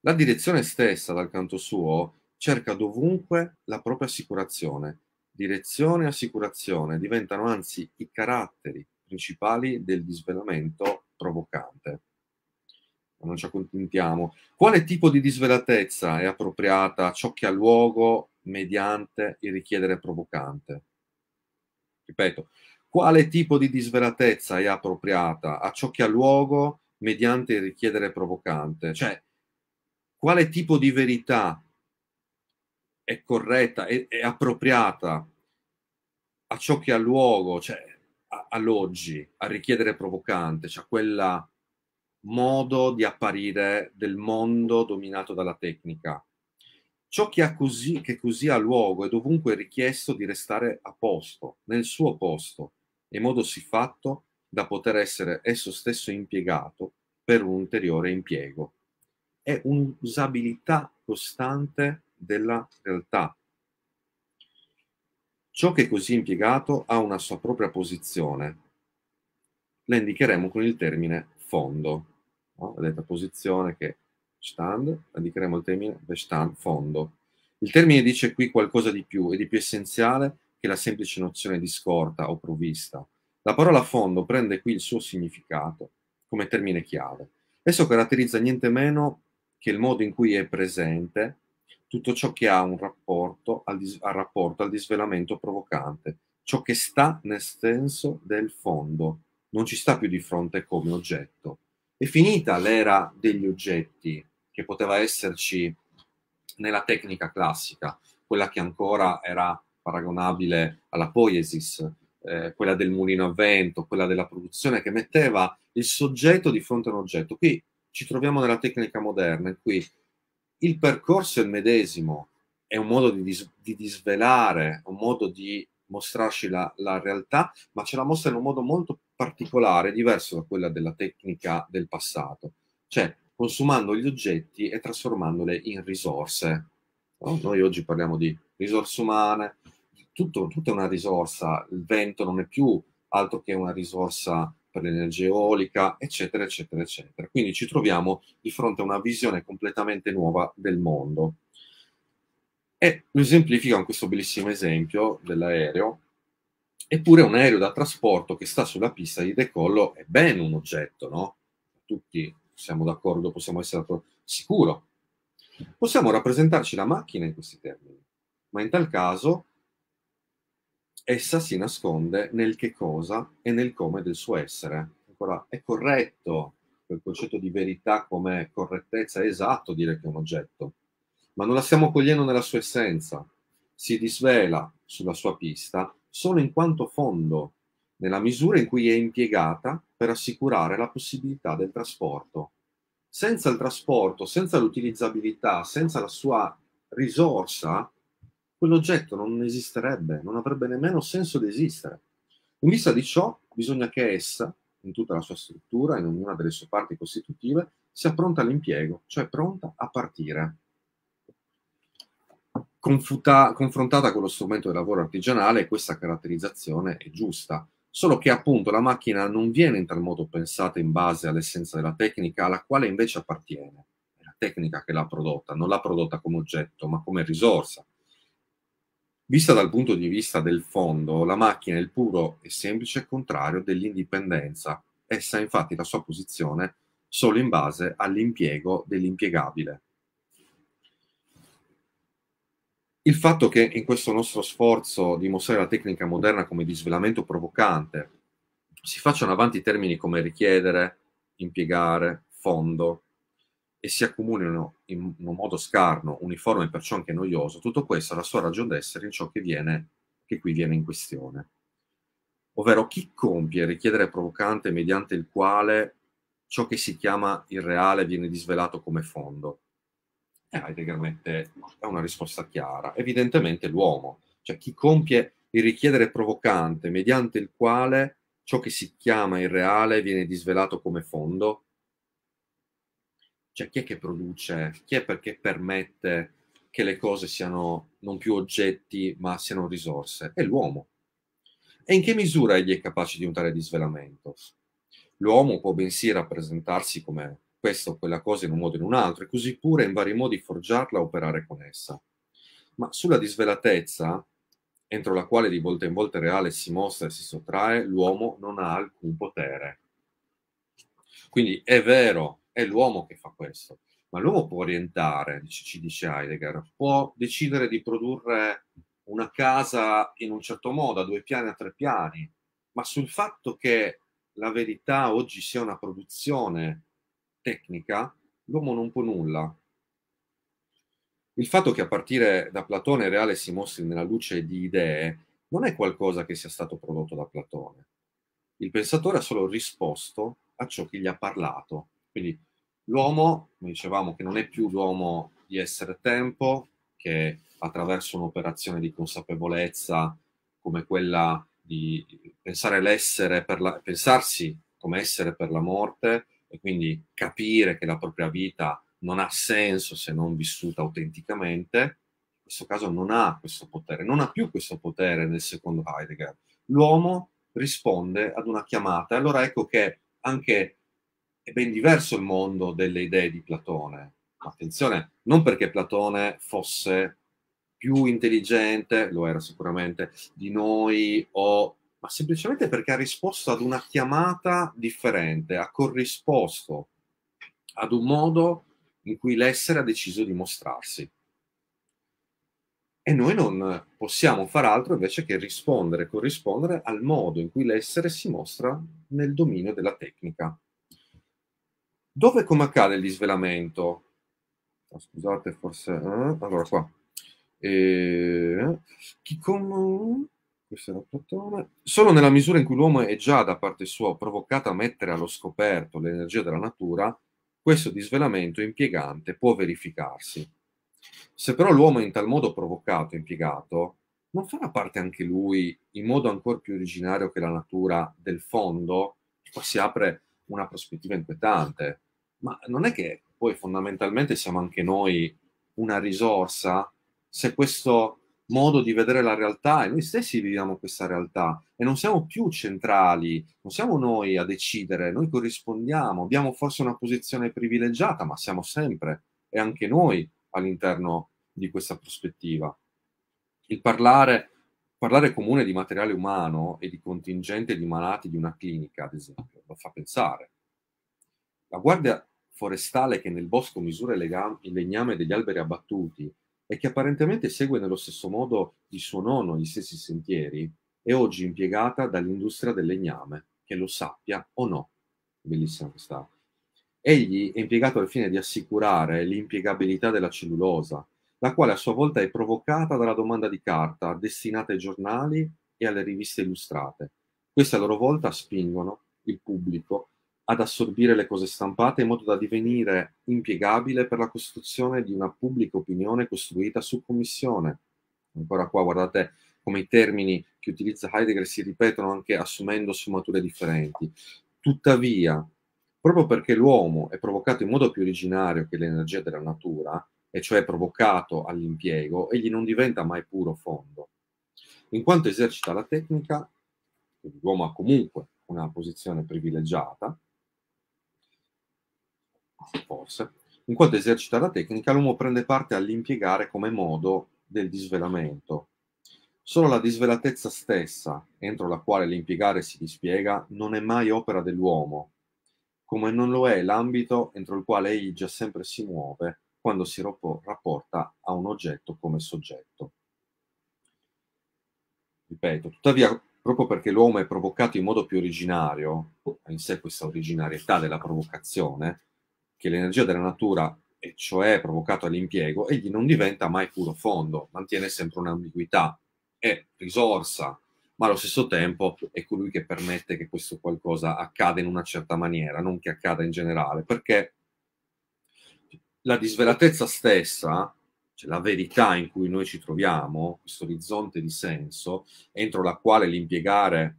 La direzione stessa, dal canto suo, cerca dovunque la propria assicurazione. Direzione e assicurazione diventano anzi i caratteri principali del disvelamento provocante. Ma non ci accontentiamo. Quale tipo di disvelatezza è appropriata a ciò che ha luogo mediante il richiedere provocante? ripeto, quale tipo di disveratezza è appropriata a ciò che ha luogo mediante il richiedere provocante? Cioè, quale tipo di verità è corretta, è, è appropriata a ciò che ha luogo, cioè all'oggi, a richiedere provocante, cioè quel modo di apparire del mondo dominato dalla tecnica, Ciò che, così, che così ha luogo è dovunque richiesto di restare a posto, nel suo posto, in modo si fatto da poter essere esso stesso impiegato per un ulteriore impiego. È un'usabilità costante della realtà. Ciò che è così impiegato ha una sua propria posizione. La indicheremo con il termine fondo, no? vedete posizione che stand, indicheremo il termine stand fondo. Il termine dice qui qualcosa di più e di più essenziale che la semplice nozione di scorta o provvista. La parola fondo prende qui il suo significato come termine chiave. Esso caratterizza niente meno che il modo in cui è presente tutto ciò che ha un rapporto al, dis- al rapporto al disvelamento provocante, ciò che sta nel senso del fondo, non ci sta più di fronte come oggetto. È finita l'era degli oggetti, che poteva esserci nella tecnica classica, quella che ancora era paragonabile alla poiesis, eh, quella del mulino a vento, quella della produzione, che metteva il soggetto di fronte a un oggetto. Qui ci troviamo nella tecnica moderna, in cui il percorso è il medesimo, è un modo di, dis di disvelare, un modo di mostrarci la, la, realtà, ma ce la mostra in un modo molto particolare, diverso da quella della tecnica del passato. Cioè, consumando gli oggetti e trasformandole in risorse. No? Noi oggi parliamo di risorse umane, tutto, tutta una risorsa, il vento non è più altro che una risorsa per l'energia eolica, eccetera, eccetera, eccetera. Quindi ci troviamo di fronte a una visione completamente nuova del mondo. E lo esemplifica con questo bellissimo esempio dell'aereo. Eppure un aereo da trasporto che sta sulla pista di decollo è ben un oggetto, no? Tutti siamo d'accordo, possiamo essere d'accordo, sicuro. Possiamo rappresentarci la macchina in questi termini, ma in tal caso essa si nasconde nel che cosa e nel come del suo essere. Ancora, è corretto quel concetto di verità come correttezza, è esatto dire che è un oggetto, ma non la stiamo cogliendo nella sua essenza. Si disvela sulla sua pista solo in quanto fondo nella misura in cui è impiegata per assicurare la possibilità del trasporto. Senza il trasporto, senza l'utilizzabilità, senza la sua risorsa, quell'oggetto non esisterebbe, non avrebbe nemmeno senso di esistere. In vista di ciò, bisogna che essa, in tutta la sua struttura, in ognuna delle sue parti costitutive, sia pronta all'impiego, cioè pronta a partire. Confuta, confrontata con lo strumento del lavoro artigianale, questa caratterizzazione è giusta, solo che appunto la macchina non viene in tal modo pensata in base all'essenza della tecnica alla quale invece appartiene, è la tecnica che l'ha prodotta, non l'ha prodotta come oggetto, ma come risorsa. Vista dal punto di vista del fondo, la macchina è il puro e semplice contrario dell'indipendenza, essa infatti la sua posizione solo in base all'impiego dell'impiegabile. il fatto che in questo nostro sforzo di mostrare la tecnica moderna come disvelamento provocante si facciano avanti termini come richiedere, impiegare, fondo e si accumulino in un modo scarno, uniforme e perciò anche noioso, tutto questo ha la sua ragione d'essere in ciò che, viene, che qui viene in questione. Ovvero chi compie richiedere provocante mediante il quale ciò che si chiama irreale viene disvelato come fondo Heidegger mette una risposta chiara. Evidentemente l'uomo, cioè chi compie il richiedere provocante mediante il quale ciò che si chiama irreale viene disvelato come fondo? Cioè chi è che produce, chi è perché permette che le cose siano non più oggetti ma siano risorse? È l'uomo. E in che misura egli è capace di un tale disvelamento? L'uomo può bensì rappresentarsi come questa o quella cosa in un modo o in un altro, e così pure in vari modi forgiarla e operare con essa. Ma sulla disvelatezza, entro la quale di volta in volta il reale si mostra e si sottrae, l'uomo non ha alcun potere. Quindi è vero, è l'uomo che fa questo, ma l'uomo può orientare, ci dice Heidegger, può decidere di produrre una casa in un certo modo, a due piani, a tre piani, ma sul fatto che la verità oggi sia una produzione tecnica l'uomo non può nulla. Il fatto che a partire da Platone il reale si mostri nella luce di idee non è qualcosa che sia stato prodotto da Platone. Il pensatore ha solo risposto a ciò che gli ha parlato. Quindi l'uomo, come dicevamo, che non è più l'uomo di essere tempo, che attraverso un'operazione di consapevolezza come quella di pensare l'essere per la, pensarsi come essere per la morte, e quindi capire che la propria vita non ha senso se non vissuta autenticamente, in questo caso non ha questo potere, non ha più questo potere nel secondo Heidegger. L'uomo risponde ad una chiamata. Allora ecco che anche è ben diverso il mondo delle idee di Platone. attenzione, non perché Platone fosse più intelligente, lo era sicuramente, di noi o ma semplicemente perché ha risposto ad una chiamata differente, ha corrisposto ad un modo in cui l'essere ha deciso di mostrarsi. E noi non possiamo far altro invece che rispondere, corrispondere al modo in cui l'essere si mostra nel dominio della tecnica. Dove come accade il disvelamento? Oh, scusate, forse... Eh? Allora qua. Eh, chi con... Questo era Platone. Solo nella misura in cui l'uomo è già da parte sua provocato a mettere allo scoperto l'energia della natura, questo disvelamento impiegante può verificarsi. Se però l'uomo è in tal modo provocato, impiegato, non farà parte anche lui, in modo ancora più originario che la natura, del fondo? Qua si apre una prospettiva inquietante. Ma non è che poi fondamentalmente siamo anche noi una risorsa? Se questo modo di vedere la realtà e noi stessi viviamo questa realtà e non siamo più centrali, non siamo noi a decidere, noi corrispondiamo, abbiamo forse una posizione privilegiata, ma siamo sempre e anche noi all'interno di questa prospettiva. Il parlare, parlare comune di materiale umano e di contingente di malati di una clinica, ad esempio, lo fa pensare. La guardia forestale che nel bosco misura il legname degli alberi abbattuti e che apparentemente segue nello stesso modo di suo nonno gli stessi sentieri, è oggi impiegata dall'industria del legname, che lo sappia o no. Bellissima questa. Egli è impiegato al fine di assicurare l'impiegabilità della cellulosa, la quale a sua volta è provocata dalla domanda di carta destinata ai giornali e alle riviste illustrate. Queste a loro volta spingono il pubblico ad assorbire le cose stampate in modo da divenire impiegabile per la costruzione di una pubblica opinione costruita su commissione. Ancora qua guardate come i termini che utilizza Heidegger si ripetono anche assumendo sfumature differenti. Tuttavia, proprio perché l'uomo è provocato in modo più originario che l'energia della natura, e cioè provocato all'impiego, egli non diventa mai puro fondo. In quanto esercita la tecnica, l'uomo ha comunque una posizione privilegiata, forse, in quanto esercita la tecnica, l'uomo prende parte all'impiegare come modo del disvelamento. Solo la disvelatezza stessa, entro la quale l'impiegare si dispiega, non è mai opera dell'uomo, come non lo è l'ambito entro il quale egli già sempre si muove quando si rapporta a un oggetto come soggetto. Ripeto, tuttavia, proprio perché l'uomo è provocato in modo più originario, ha in sé questa originarietà della provocazione, che l'energia della natura, e cioè provocato all'impiego, egli non diventa mai puro fondo, mantiene sempre un'ambiguità, è risorsa, ma allo stesso tempo è colui che permette che questo qualcosa accada in una certa maniera, non che accada in generale, perché la disvelatezza stessa, cioè la verità in cui noi ci troviamo, questo orizzonte di senso, entro la quale l'impiegare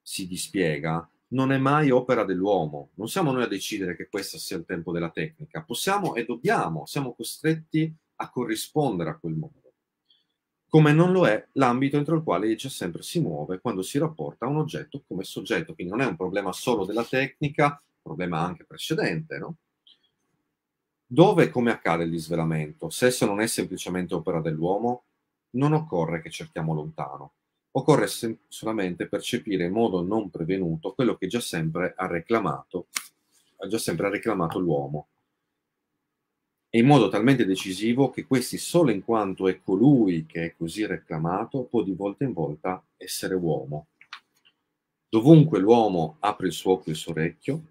si dispiega, non è mai opera dell'uomo. Non siamo noi a decidere che questo sia il tempo della tecnica. Possiamo e dobbiamo, siamo costretti a corrispondere a quel mondo. Come non lo è l'ambito entro il quale il sempre si muove quando si rapporta a un oggetto come soggetto. Quindi non è un problema solo della tecnica, problema anche precedente, no? Dove e come accade il disvelamento? Se esso non è semplicemente opera dell'uomo, non occorre che cerchiamo lontano Occorre sem- solamente percepire in modo non prevenuto quello che già sempre ha reclamato, già sempre ha reclamato l'uomo, e in modo talmente decisivo che questi solo in quanto è colui che è così reclamato può di volta in volta essere uomo. Dovunque l'uomo apre il suo occhio e il suo orecchio,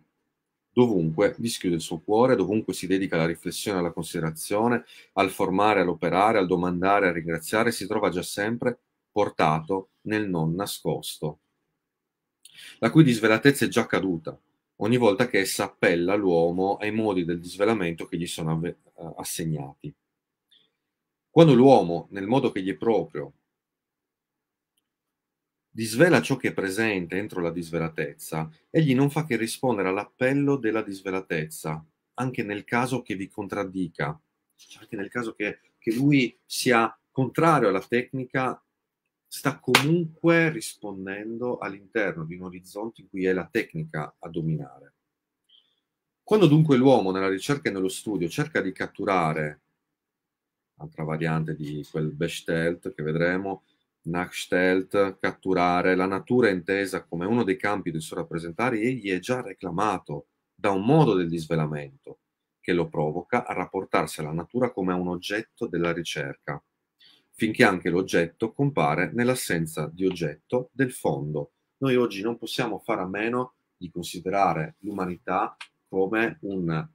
dovunque dischiude il suo cuore, dovunque si dedica alla riflessione, alla considerazione, al formare, all'operare, al domandare, a ringraziare, si trova già sempre portato nel non nascosto, la cui disvelatezza è già caduta ogni volta che essa appella l'uomo ai modi del disvelamento che gli sono ave- eh, assegnati. Quando l'uomo, nel modo che gli è proprio, disvela ciò che è presente entro la disvelatezza, egli non fa che rispondere all'appello della disvelatezza, anche nel caso che vi contraddica, anche nel caso che, che lui sia contrario alla tecnica sta comunque rispondendo all'interno di un orizzonte in cui è la tecnica a dominare. Quando dunque l'uomo nella ricerca e nello studio cerca di catturare, altra variante di quel bestelt che vedremo, Nachstellt, catturare, la natura intesa come uno dei campi del suo rappresentare, egli è già reclamato da un modo del disvelamento che lo provoca a rapportarsi alla natura come a un oggetto della ricerca finché anche l'oggetto compare nell'assenza di oggetto del fondo. Noi oggi non possiamo fare a meno di considerare l'umanità come un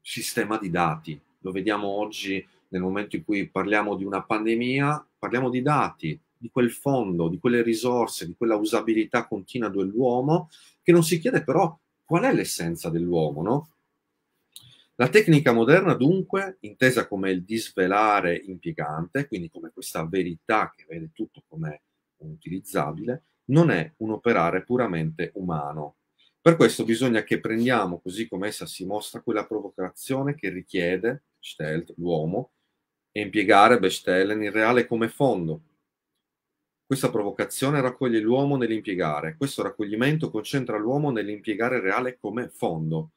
sistema di dati. Lo vediamo oggi nel momento in cui parliamo di una pandemia, parliamo di dati, di quel fondo, di quelle risorse, di quella usabilità continua dell'uomo, che non si chiede però qual è l'essenza dell'uomo, no? La tecnica moderna, dunque, intesa come il disvelare impiegante, quindi come questa verità che vede tutto come utilizzabile, non è un operare puramente umano. Per questo bisogna che prendiamo, così come essa si mostra, quella provocazione che richiede Stelt, l'uomo, e impiegare Bestellen il reale come fondo. Questa provocazione raccoglie l'uomo nell'impiegare, questo raccoglimento concentra l'uomo nell'impiegare reale come fondo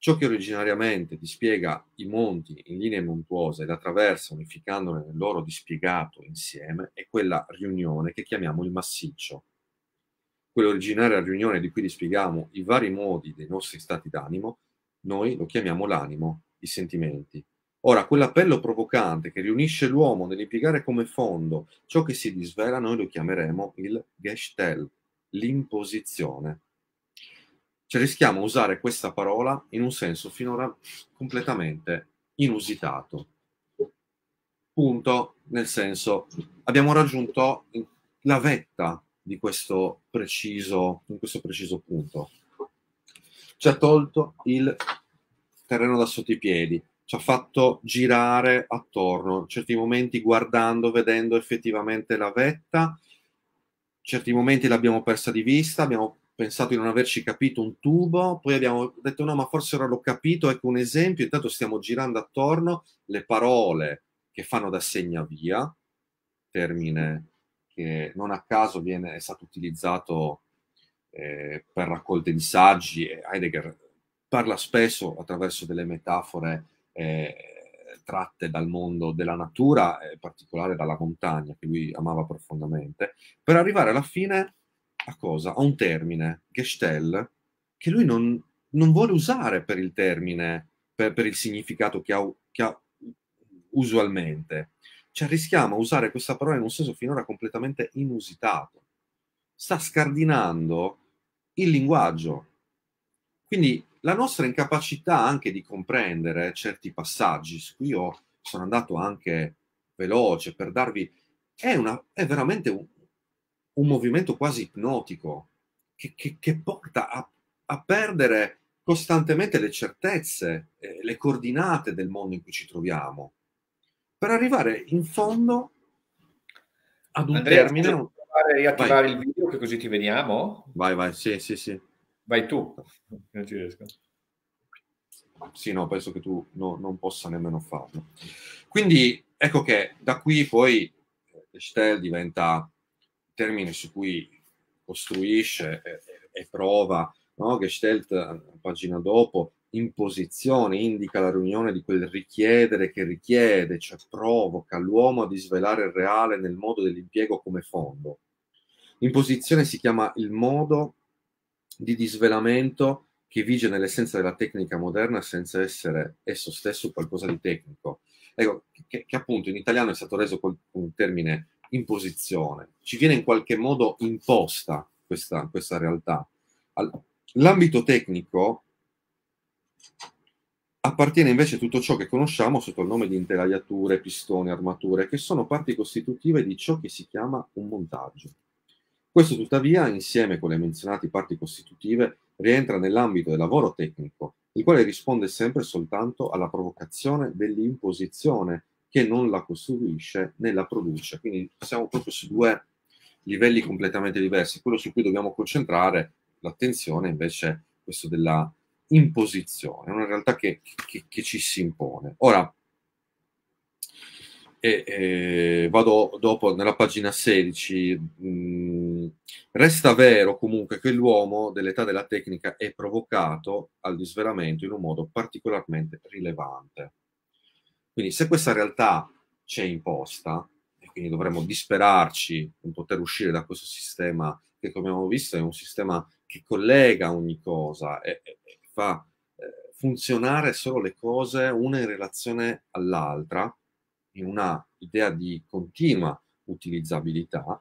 Ciò che originariamente dispiega i monti in linee montuose ed attraversa unificandone nel loro dispiegato insieme è quella riunione che chiamiamo il massiccio. Quell'originaria riunione di cui dispieghiamo i vari modi dei nostri stati d'animo, noi lo chiamiamo l'animo, i sentimenti. Ora, quell'appello provocante che riunisce l'uomo nell'impiegare come fondo ciò che si disvela, noi lo chiameremo il gestell, l'imposizione. Cioè rischiamo di usare questa parola in un senso finora completamente inusitato. Punto, nel senso, abbiamo raggiunto la vetta di questo preciso, questo preciso punto. Ci ha tolto il terreno da sotto i piedi, ci ha fatto girare attorno, certi momenti guardando, vedendo effettivamente la vetta, certi momenti l'abbiamo persa di vista, abbiamo pensato di non averci capito un tubo, poi abbiamo detto no, ma forse ora l'ho capito, ecco un esempio, intanto stiamo girando attorno le parole che fanno da segna via, termine che non a caso viene, è stato utilizzato eh, per raccolte di saggi Heidegger parla spesso attraverso delle metafore eh, tratte dal mondo della natura, in eh, particolare dalla montagna, che lui amava profondamente, per arrivare alla fine a cosa? A un termine, Gestell, che lui non, non vuole usare per il termine, per, per il significato che ha, che ha usualmente. Cioè rischiamo a usare questa parola in un senso finora completamente inusitato. Sta scardinando il linguaggio. Quindi la nostra incapacità anche di comprendere certi passaggi, su cui io sono andato anche veloce per darvi, è, una, è veramente un, un movimento quasi ipnotico che, che, che porta a, a, perdere costantemente le certezze, eh, le coordinate del mondo in cui ci troviamo, per arrivare in fondo ad un Andrea, termine. Puoi provare a riattivare vai. il video che così ti vediamo? Vai, vai, sì, sì, sì. Vai tu, non ci riesco. Sì, no, penso che tu no, non possa nemmeno farlo. Quindi ecco che da qui poi eh, Stel diventa termine su cui costruisce e, e prova no? Gestalt, eh, pagina dopo, in posizione, indica la riunione di quel richiedere che richiede, cioè provoca l'uomo a disvelare il reale nel modo dell'impiego come fondo. In posizione si chiama il modo di disvelamento che vige nell'essenza della tecnica moderna senza essere esso stesso qualcosa di tecnico. Ecco, che, che appunto in italiano è stato reso con un termine imposizione, ci viene in qualche modo imposta questa, questa realtà. L'ambito tecnico appartiene invece a tutto ciò che conosciamo sotto il nome di intelaiature, pistoni, armature, che sono parti costitutive di ciò che si chiama un montaggio. Questo tuttavia, insieme con le menzionate parti costitutive, rientra nell'ambito del lavoro tecnico, il quale risponde sempre soltanto alla provocazione dell'imposizione che non la costruisce né la produce. Quindi siamo proprio su due livelli completamente diversi. Quello su cui dobbiamo concentrare l'attenzione invece è questo della imposizione, una realtà che, che, che, ci si impone. Ora, e, e vado dopo nella pagina 16, mh, mm, resta vero comunque che l'uomo dell'età della tecnica è provocato al disvelamento in un modo particolarmente rilevante. Quindi se questa realtà c'è imposta, e quindi dovremmo disperarci per poter uscire da questo sistema che come abbiamo visto è un sistema che collega ogni cosa e, e, fa eh, funzionare solo le cose una in relazione all'altra, in una idea di continua utilizzabilità,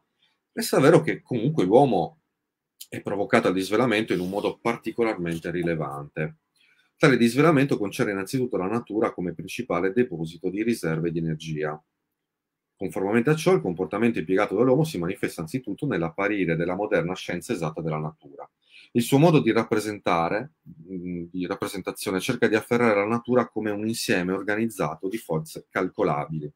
resta vero che comunque l'uomo è provocato al disvelamento in un modo particolarmente rilevante. Tale disvelamento concerne innanzitutto la natura come principale deposito di riserve di energia. Conformemente a ciò, il comportamento impiegato dall'uomo si manifesta anzitutto nell'apparire della moderna scienza esatta della natura. Il suo modo di rappresentare, mm, di rappresentazione, cerca di afferrare la natura come un insieme organizzato di forze calcolabili.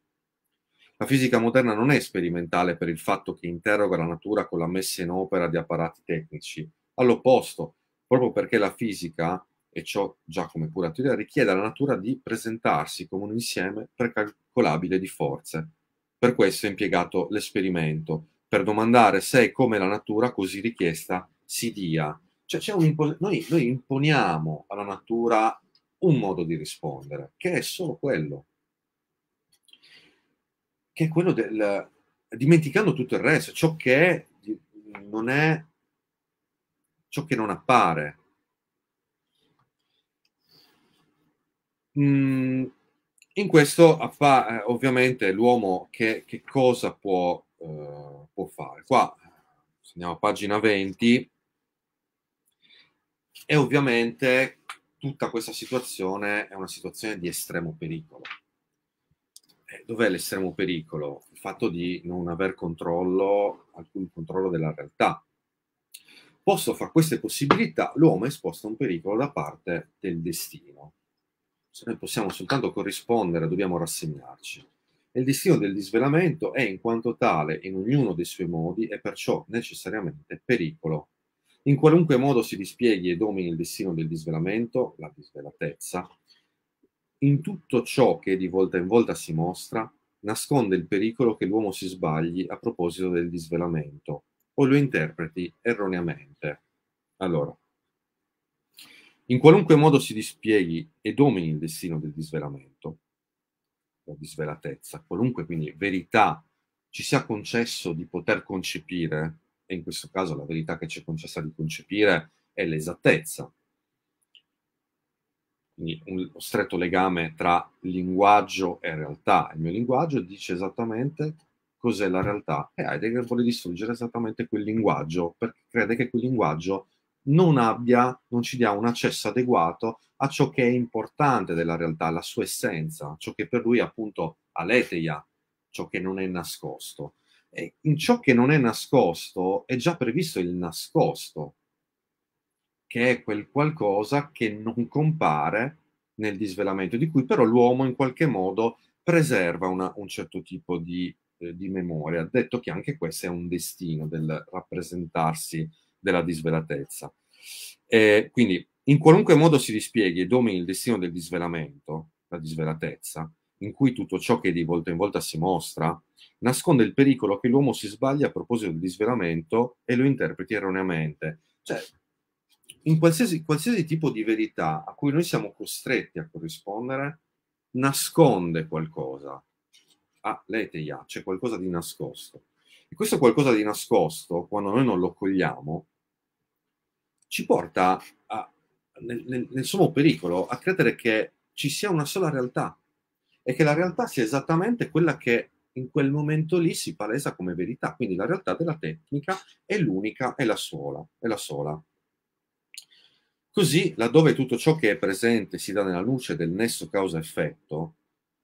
La fisica moderna non è sperimentale per il fatto che interroga la natura con la messa in opera di apparati tecnici. All'opposto, proprio perché la fisica e ciò già come pura teoria richiede alla natura di presentarsi come un insieme precalcolabile di forze. Per questo è impiegato l'esperimento, per domandare se e come la natura così richiesta si dia. Cioè, impo- noi, noi imponiamo alla natura un modo di rispondere, che è solo quello, che è quello del dimenticando tutto il resto, ciò che è, non è, ciò che non appare, Mm, in questo fa eh, ovviamente l'uomo che, che cosa può, eh, può, fare? Qua andiamo a pagina 20 e ovviamente tutta questa situazione è una situazione di estremo pericolo. Eh, dov'è l'estremo pericolo? Il fatto di non aver controllo, alcun controllo della realtà. Posto fra queste possibilità, l'uomo è esposto a un pericolo da parte del destino se noi possiamo soltanto corrispondere, dobbiamo rassegnarci. Il destino del disvelamento è in quanto tale in ognuno dei suoi modi e perciò necessariamente pericolo. In qualunque modo si dispieghi e domini il destino del disvelamento, la disvelatezza, in tutto ciò che di volta in volta si mostra, nasconde il pericolo che l'uomo si sbagli a proposito del disvelamento o lo interpreti erroneamente. Allora, in qualunque modo si dispieghi e domini il destino del disvelamento, la disvelatezza, qualunque quindi verità ci sia concesso di poter concepire, e in questo caso la verità che ci è concessa di concepire è l'esattezza. Quindi un stretto legame tra linguaggio e realtà. Il mio linguaggio dice esattamente cos'è la realtà e Heidegger vuole distruggere esattamente quel linguaggio perché crede che quel linguaggio non abbia, non ci dia un accesso adeguato a ciò che è importante della realtà, la sua essenza, ciò che per lui appunto aleteia, ciò che non è nascosto. E in ciò che non è nascosto è già previsto il nascosto, che è quel qualcosa che non compare nel disvelamento, di cui però l'uomo in qualche modo preserva una, un certo tipo di, eh, di memoria, detto che anche questo è un destino del rappresentarsi della disvelatezza. E quindi, in qualunque modo si rispieghi e domini il destino del disvelamento, la disvelatezza, in cui tutto ciò che di volta in volta si mostra, nasconde il pericolo che l'uomo si sbaglia a proposito del disvelamento e lo interpreti erroneamente. Cioè, in qualsiasi, qualsiasi tipo di verità a cui noi siamo costretti a corrispondere, nasconde qualcosa. Ah, lei te c'è qualcosa di nascosto e questo qualcosa di nascosto, quando noi non lo cogliamo, ci porta a, nel, nel, nel sommo pericolo a credere che ci sia una sola realtà e che la realtà sia esattamente quella che in quel momento lì si palesa come verità. Quindi la realtà della tecnica è l'unica, è la sola, è la sola. Così, laddove tutto ciò che è presente si dà nella luce del nesso causa-effetto,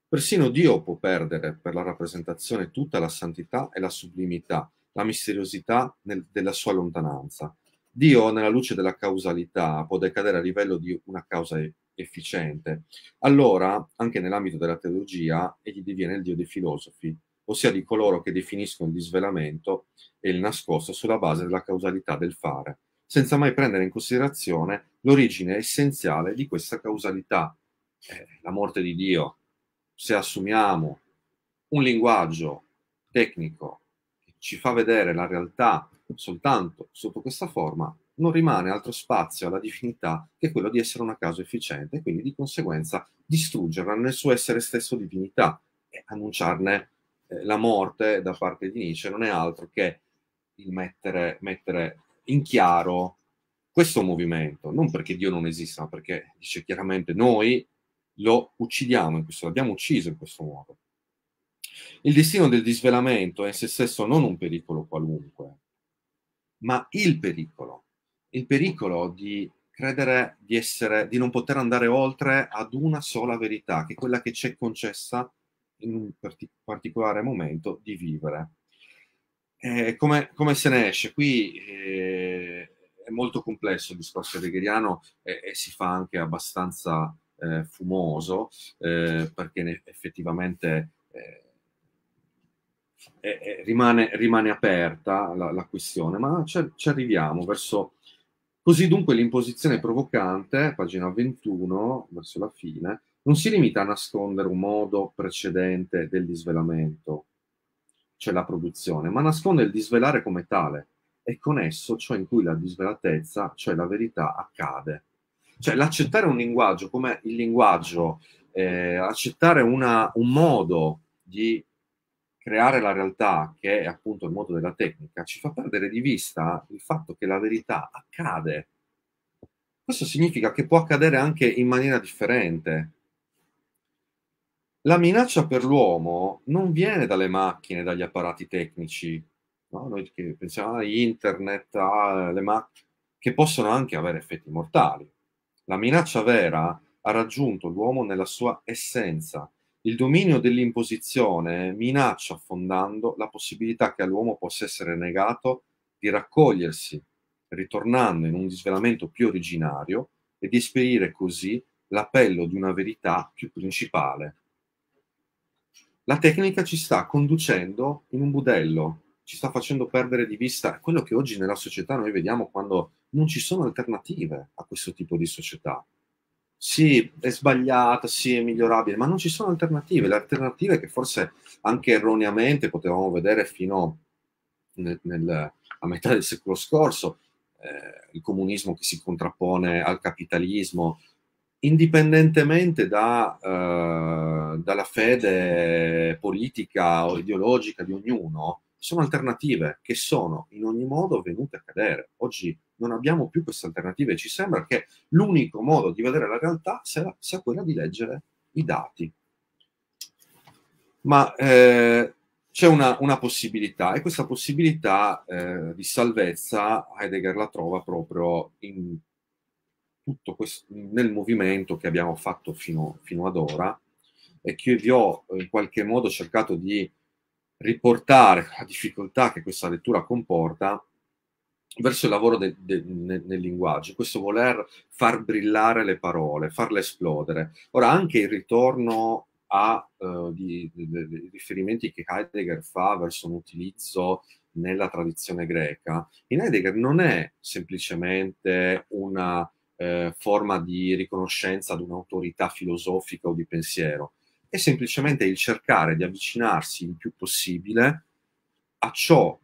Persino Dio può perdere per la rappresentazione tutta la santità e la sublimità, la misteriosità nel, della sua lontananza. Dio, nella luce della causalità, può decadere a livello di una causa efficiente. Allora, anche nell'ambito della teologia, egli diviene il Dio dei filosofi, ossia di coloro che definiscono il disvelamento e il nascosto sulla base della causalità del fare, senza mai prendere in considerazione l'origine essenziale di questa causalità, eh, la morte di Dio, se assumiamo un linguaggio tecnico che ci fa vedere la realtà soltanto sotto questa forma, non rimane altro spazio alla divinità che quello di essere una causa efficiente e quindi di conseguenza distruggerla nel suo essere stesso divinità e annunciarne eh, la morte da parte di Nietzsche non è altro che il mettere, mettere in chiaro questo movimento, non perché Dio non esista, ma perché dice chiaramente noi lo uccidiamo in questo, l'abbiamo ucciso in questo modo. Il destino del disvelamento è in se stesso non un pericolo qualunque, ma il pericolo, il pericolo di credere di essere, di non poter andare oltre ad una sola verità, che è quella che ci è concessa in un partic- particolare momento di vivere. Eh, come, come, se ne esce? Qui eh, è molto complesso il discorso hegeliano e, e si fa anche abbastanza eh, fumoso, eh, perché effettivamente eh, rimane, rimane, aperta la, la questione, ma ci, ci arriviamo verso... Così dunque l'imposizione provocante, pagina 21, verso la fine, non si limita a nascondere un modo precedente del disvelamento, cioè la produzione, ma nasconde il disvelare come tale e con esso ciò in cui la disvelatezza, cioè la verità, accade. Cioè l'accettare un linguaggio come il linguaggio, eh, accettare una, un modo di creare la realtà, che è appunto il modo della tecnica, ci fa perdere di vista il fatto che la verità accade. Questo significa che può accadere anche in maniera differente. La minaccia per l'uomo non viene dalle macchine, dagli apparati tecnici, no? noi che pensiamo a ah, internet, alle ah, macchine, che possono anche avere effetti mortali. La minaccia vera ha raggiunto l'uomo nella sua essenza. Il dominio dell'imposizione minaccia affondando la possibilità che all'uomo possa essere negato di raccogliersi, ritornando in un disvelamento più originario e di esperire così l'appello di una verità più principale. La tecnica ci sta conducendo in un budello, ci sta facendo perdere di vista quello che oggi nella società noi vediamo quando non ci sono alternative a questo tipo di società. Sì, è sbagliata, sì, è migliorabile, ma non ci sono alternative. Le alternative che forse anche erroneamente potevamo vedere fino nel, nel, a metà del secolo scorso, eh, il comunismo che si contrappone al capitalismo, indipendentemente da, eh, dalla fede politica o ideologica di ognuno, sono alternative che sono in ogni modo venute a cadere. Oggi non abbiamo più queste alternative ci sembra che l'unico modo di vedere la realtà sia, sia quella di leggere i dati. Ma eh, c'è una, una, possibilità e questa possibilità eh, di salvezza Heidegger la trova proprio in tutto questo, nel movimento che abbiamo fatto fino, fino ad ora e che vi ho eh, in qualche modo cercato di riportare la difficoltà che questa lettura comporta verso il lavoro de, de, nel, nel linguaggio, questo voler far brillare le parole, farle esplodere. Ora, anche il ritorno a uh, di, di, di riferimenti che Heidegger fa verso un utilizzo nella tradizione greca, in Heidegger non è semplicemente una eh, forma di riconoscenza ad un'autorità filosofica o di pensiero, è semplicemente il cercare di avvicinarsi il più possibile a ciò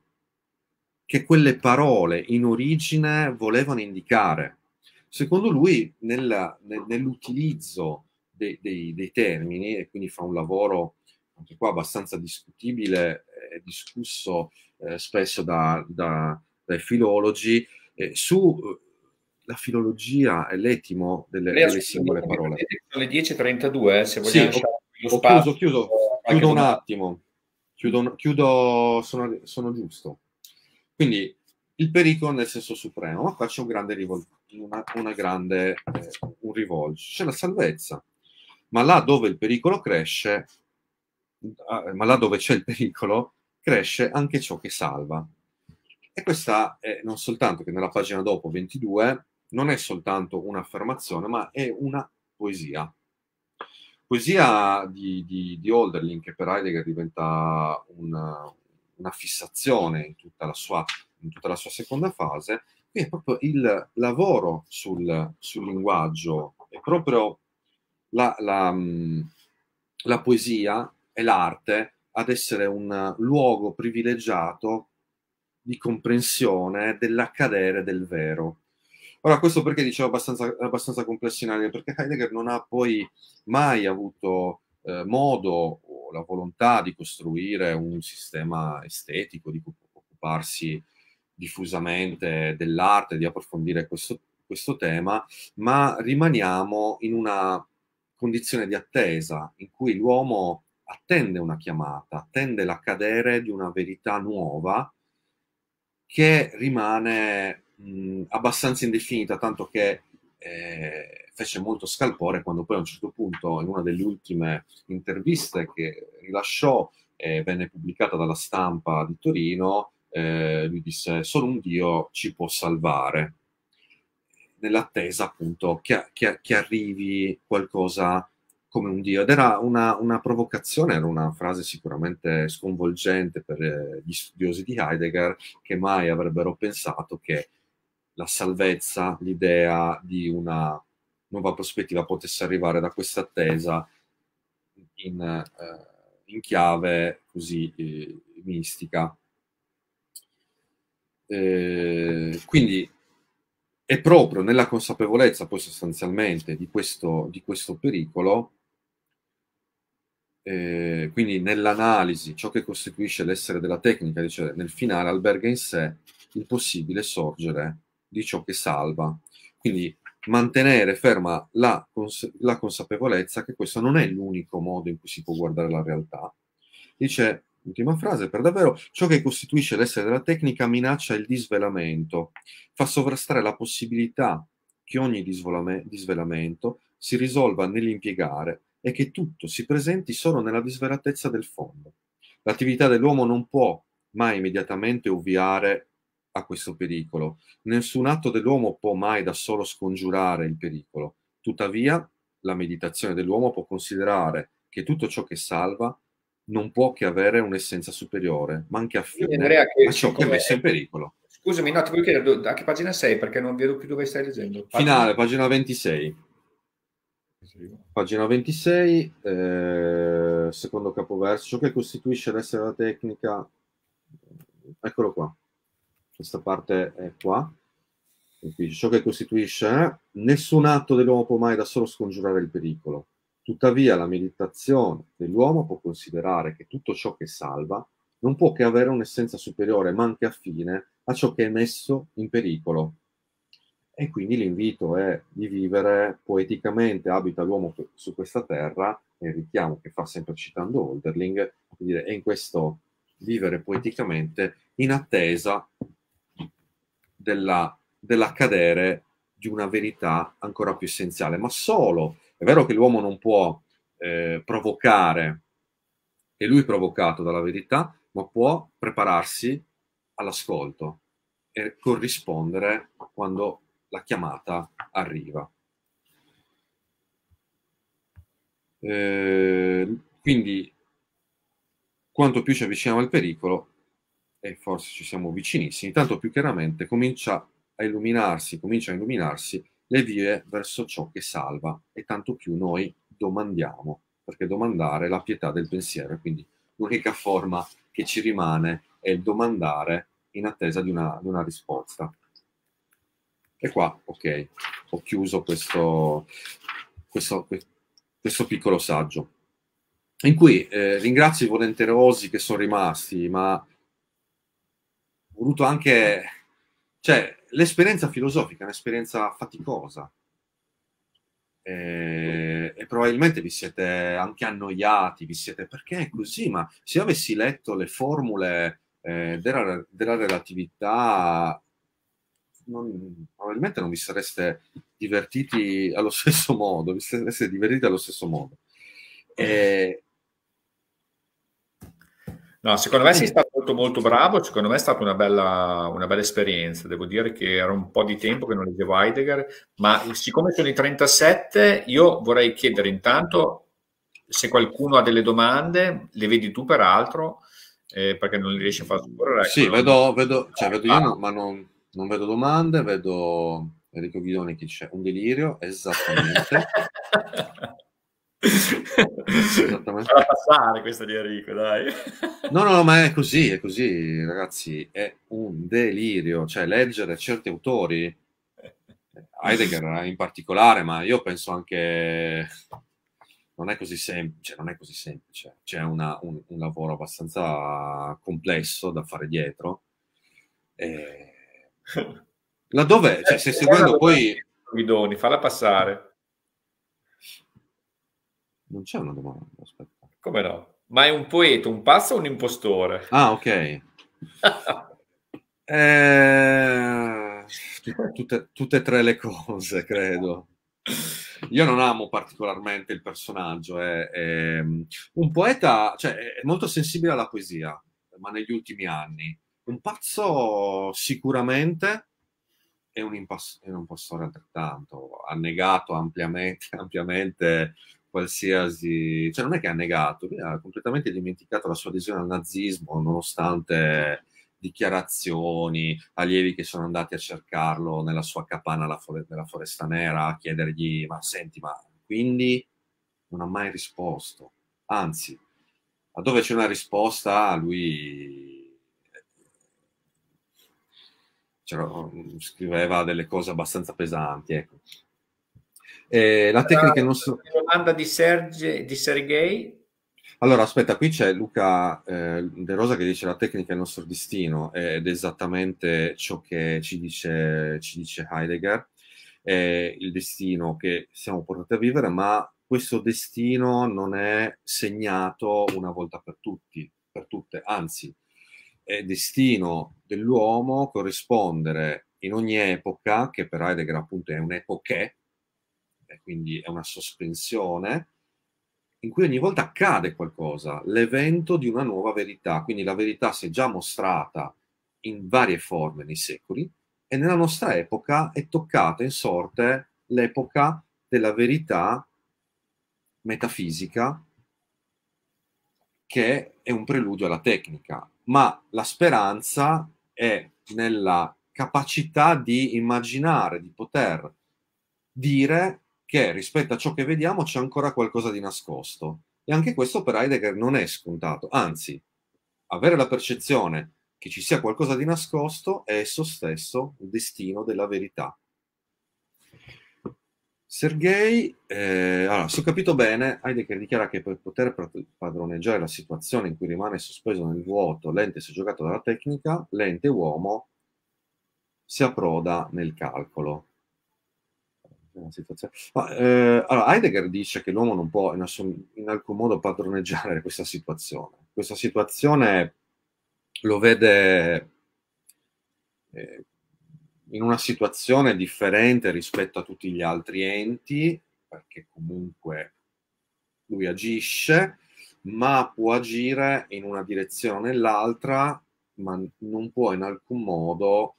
che quelle parole in origine volevano indicare. Secondo lui, nella, nell'utilizzo dei, dei, dei, termini, e quindi fa un lavoro anche qua abbastanza discutibile, eh, discusso eh, spesso da, da, dai filologi, eh, su eh, la filologia e l'etimo delle, delle singole parole. Sono le 10.32, eh, se vogliamo. Sì, ho chiuso, chiuso, chiudo un attimo. Chiudo, chiudo sono, sono, giusto. Quindi il pericolo nel senso supremo, ma qua c'è un grande, rivol- una, una grande eh, un rivolgio, c'è la salvezza. Ma là dove il pericolo cresce, ah, ma là dove c'è il pericolo, cresce anche ciò che salva. E questa è non soltanto che nella pagina dopo 22 non è soltanto un'affermazione, ma è una poesia poesia di, di, di Holderlin, che per Heidegger diventa una, una fissazione in tutta, sua, in tutta, la sua, seconda fase, qui è proprio il lavoro sul, sul linguaggio, è proprio la, la, la poesia e l'arte ad essere un luogo privilegiato di comprensione dell'accadere del vero Ora, questo perché dicevo abbastanza, abbastanza complessionario, perché Heidegger non ha poi mai avuto eh, modo o la volontà di costruire un sistema estetico, di occuparsi diffusamente dell'arte, di approfondire questo, questo tema, ma rimaniamo in una condizione di attesa in cui l'uomo attende una chiamata, attende l'accadere di una verità nuova che rimane mh, abbastanza indefinita, tanto che eh, fece molto scalpore quando poi a un certo punto in una delle ultime interviste che rilasciò eh, venne pubblicata dalla stampa di Torino, eh, lui disse solo un Dio ci può salvare, nell'attesa appunto che, che, che arrivi qualcosa come un Dio. Ed era una, una, provocazione, era una frase sicuramente sconvolgente per eh, gli studiosi di Heidegger che mai avrebbero pensato che la salvezza, l'idea di una nuova prospettiva potesse arrivare da questa attesa in, eh, in chiave così eh, mistica. Eh, quindi è proprio nella consapevolezza poi sostanzialmente di questo, di questo pericolo, eh, quindi nell'analisi ciò che costituisce l'essere della tecnica, dice nel finale alberga in sé il possibile sorgere di ciò che salva. Quindi mantenere ferma la, cons- la consapevolezza che questo non è l'unico modo in cui si può guardare la realtà. Dice, ultima frase, per davvero, ciò che costituisce l'essere della tecnica minaccia il disvelamento, fa sovrastare la possibilità che ogni disvolame- disvelamento si risolva nell'impiegare e che tutto si presenti solo nella disvelatezza del fondo. L'attività dell'uomo non può mai immediatamente ovviare a questo pericolo. Nessun atto dell'uomo può mai da solo scongiurare il pericolo. Tuttavia, la meditazione dell'uomo può considerare che tutto ciò che salva non può che avere un'essenza superiore, ma anche affine a ciò che è messo in pericolo. Scusami, no, ti voglio chiedere a che pagina sei perché non vedo più dove stai leggendo. Pagina... Finale, pagina 26. Pagina 26, eh, secondo capoverso, ciò che costituisce l'essere la tecnica, eccolo qua questa parte è qua, ciò che costituisce eh, nessun atto dell'uomo può mai da solo scongiurare il pericolo. Tuttavia la meditazione dell'uomo può considerare che tutto ciò che salva non può che avere un'essenza superiore, ma anche affine a ciò che è messo in pericolo. E quindi l'invito è di vivere poeticamente, abita l'uomo su questa terra, e richiamo che fa sempre citando Holderling, è in questo vivere poeticamente in attesa della, dell'accadere di una verità ancora più essenziale. Ma solo, è vero che l'uomo non può eh, provocare, e lui provocato dalla verità, ma può prepararsi all'ascolto e corrispondere quando la chiamata arriva. Eh, quindi, quanto più ci avviciniamo al pericolo, e forse ci siamo vicinissimi, tanto più chiaramente comincia a illuminarsi, comincia a illuminarsi le vie verso ciò che salva e tanto più noi domandiamo, perché domandare è la pietà del pensiero, quindi l'unica forma che ci rimane è il domandare in attesa di una, di una risposta. E qua, ok, ho chiuso questo, questo, questo piccolo saggio, in cui eh, ringrazio i volenterosi che sono rimasti, ma voluto anche... Cioè, l'esperienza filosofica è un'esperienza faticosa. E, eh, e, probabilmente vi siete anche annoiati, vi siete perché è così, ma se avessi letto le formule eh, della, della, relatività, non, probabilmente non vi sareste divertiti allo stesso modo, vi sareste divertiti allo stesso modo. E, eh, No, secondo me sei stato molto molto bravo, secondo me è stata una bella, una bella, esperienza, devo dire che era un po' di tempo che non leggevo Heidegger, ma siccome sono i 37 io vorrei chiedere intanto se qualcuno ha delle domande, le vedi tu peraltro, eh, perché non riesci a far scorrere. Ecco. Sì, vedo, vedo, cioè, vedo io, no, ah. ma non, non, vedo domande, vedo Enrico Ghioni che c'è un delirio, esattamente. Farà passare questa di Enrico, dai. No, no, ma è così, è così, ragazzi, è un delirio, cioè leggere certi autori, Heidegger in particolare, ma io penso anche non è così semplice, cioè, non è così semplice. c'è una, un, un, lavoro abbastanza complesso da fare dietro. E... Laddove, cioè, se eh, seguendo poi... Guidoni, falla passare. Non c'è una domanda, aspetta. Come no? Ma è un poeta, un pazzo o un impostore? Ah, ok. eh, tutte, tutte e tre le cose, credo. Io non amo particolarmente il personaggio. È, eh, è, ehm, un poeta, cioè, è molto sensibile alla poesia, ma negli ultimi anni. Un pazzo sicuramente è un, impostore altrettanto. Ha negato ampiamente, ampiamente qualsiasi... cioè non è che ha negato, lui ha completamente dimenticato la sua adesione al nazismo nonostante dichiarazioni, allievi che sono andati a cercarlo nella sua capanna alla fore- nella foresta nera a chiedergli ma senti ma quindi non ha mai risposto, anzi a dove c'è una risposta lui cioè, scriveva delle cose abbastanza pesanti. Ecco. Eh, la tecnica non so... Domanda di, Serge, di Sergei. Allora, aspetta, qui c'è Luca eh, De Rosa che dice la tecnica è il nostro destino ed è esattamente ciò che ci dice, ci dice Heidegger, è il destino che siamo portati a vivere, ma questo destino non è segnato una volta per tutti, per tutte, anzi è destino dell'uomo corrispondere in ogni epoca, che per Heidegger appunto è un'epoche, e quindi è una sospensione, in cui ogni volta accade qualcosa, l'evento di una nuova verità. Quindi la verità si è già mostrata in varie forme nei secoli e nella nostra epoca è toccata in sorte l'epoca della verità metafisica che è un preludio alla tecnica, ma la speranza è nella capacità di immaginare, di poter dire che rispetto a ciò che vediamo c'è ancora qualcosa di nascosto. E anche questo per Heidegger non è scontato, anzi, avere la percezione che ci sia qualcosa di nascosto è esso stesso il destino della verità. Sergei, eh, allora, se ho capito bene, Heidegger dichiara che per poter padroneggiare la situazione in cui rimane sospeso nel vuoto l'ente soggiorgato dalla tecnica, l'ente uomo si approda nel calcolo una situazione. Ma, eh, allora, Heidegger dice che l'uomo non può in, assun- in, alcun modo padroneggiare questa situazione. Questa situazione lo vede eh, in una situazione differente rispetto a tutti gli altri enti, perché comunque lui agisce, ma può agire in una direzione o nell'altra, ma non può in alcun modo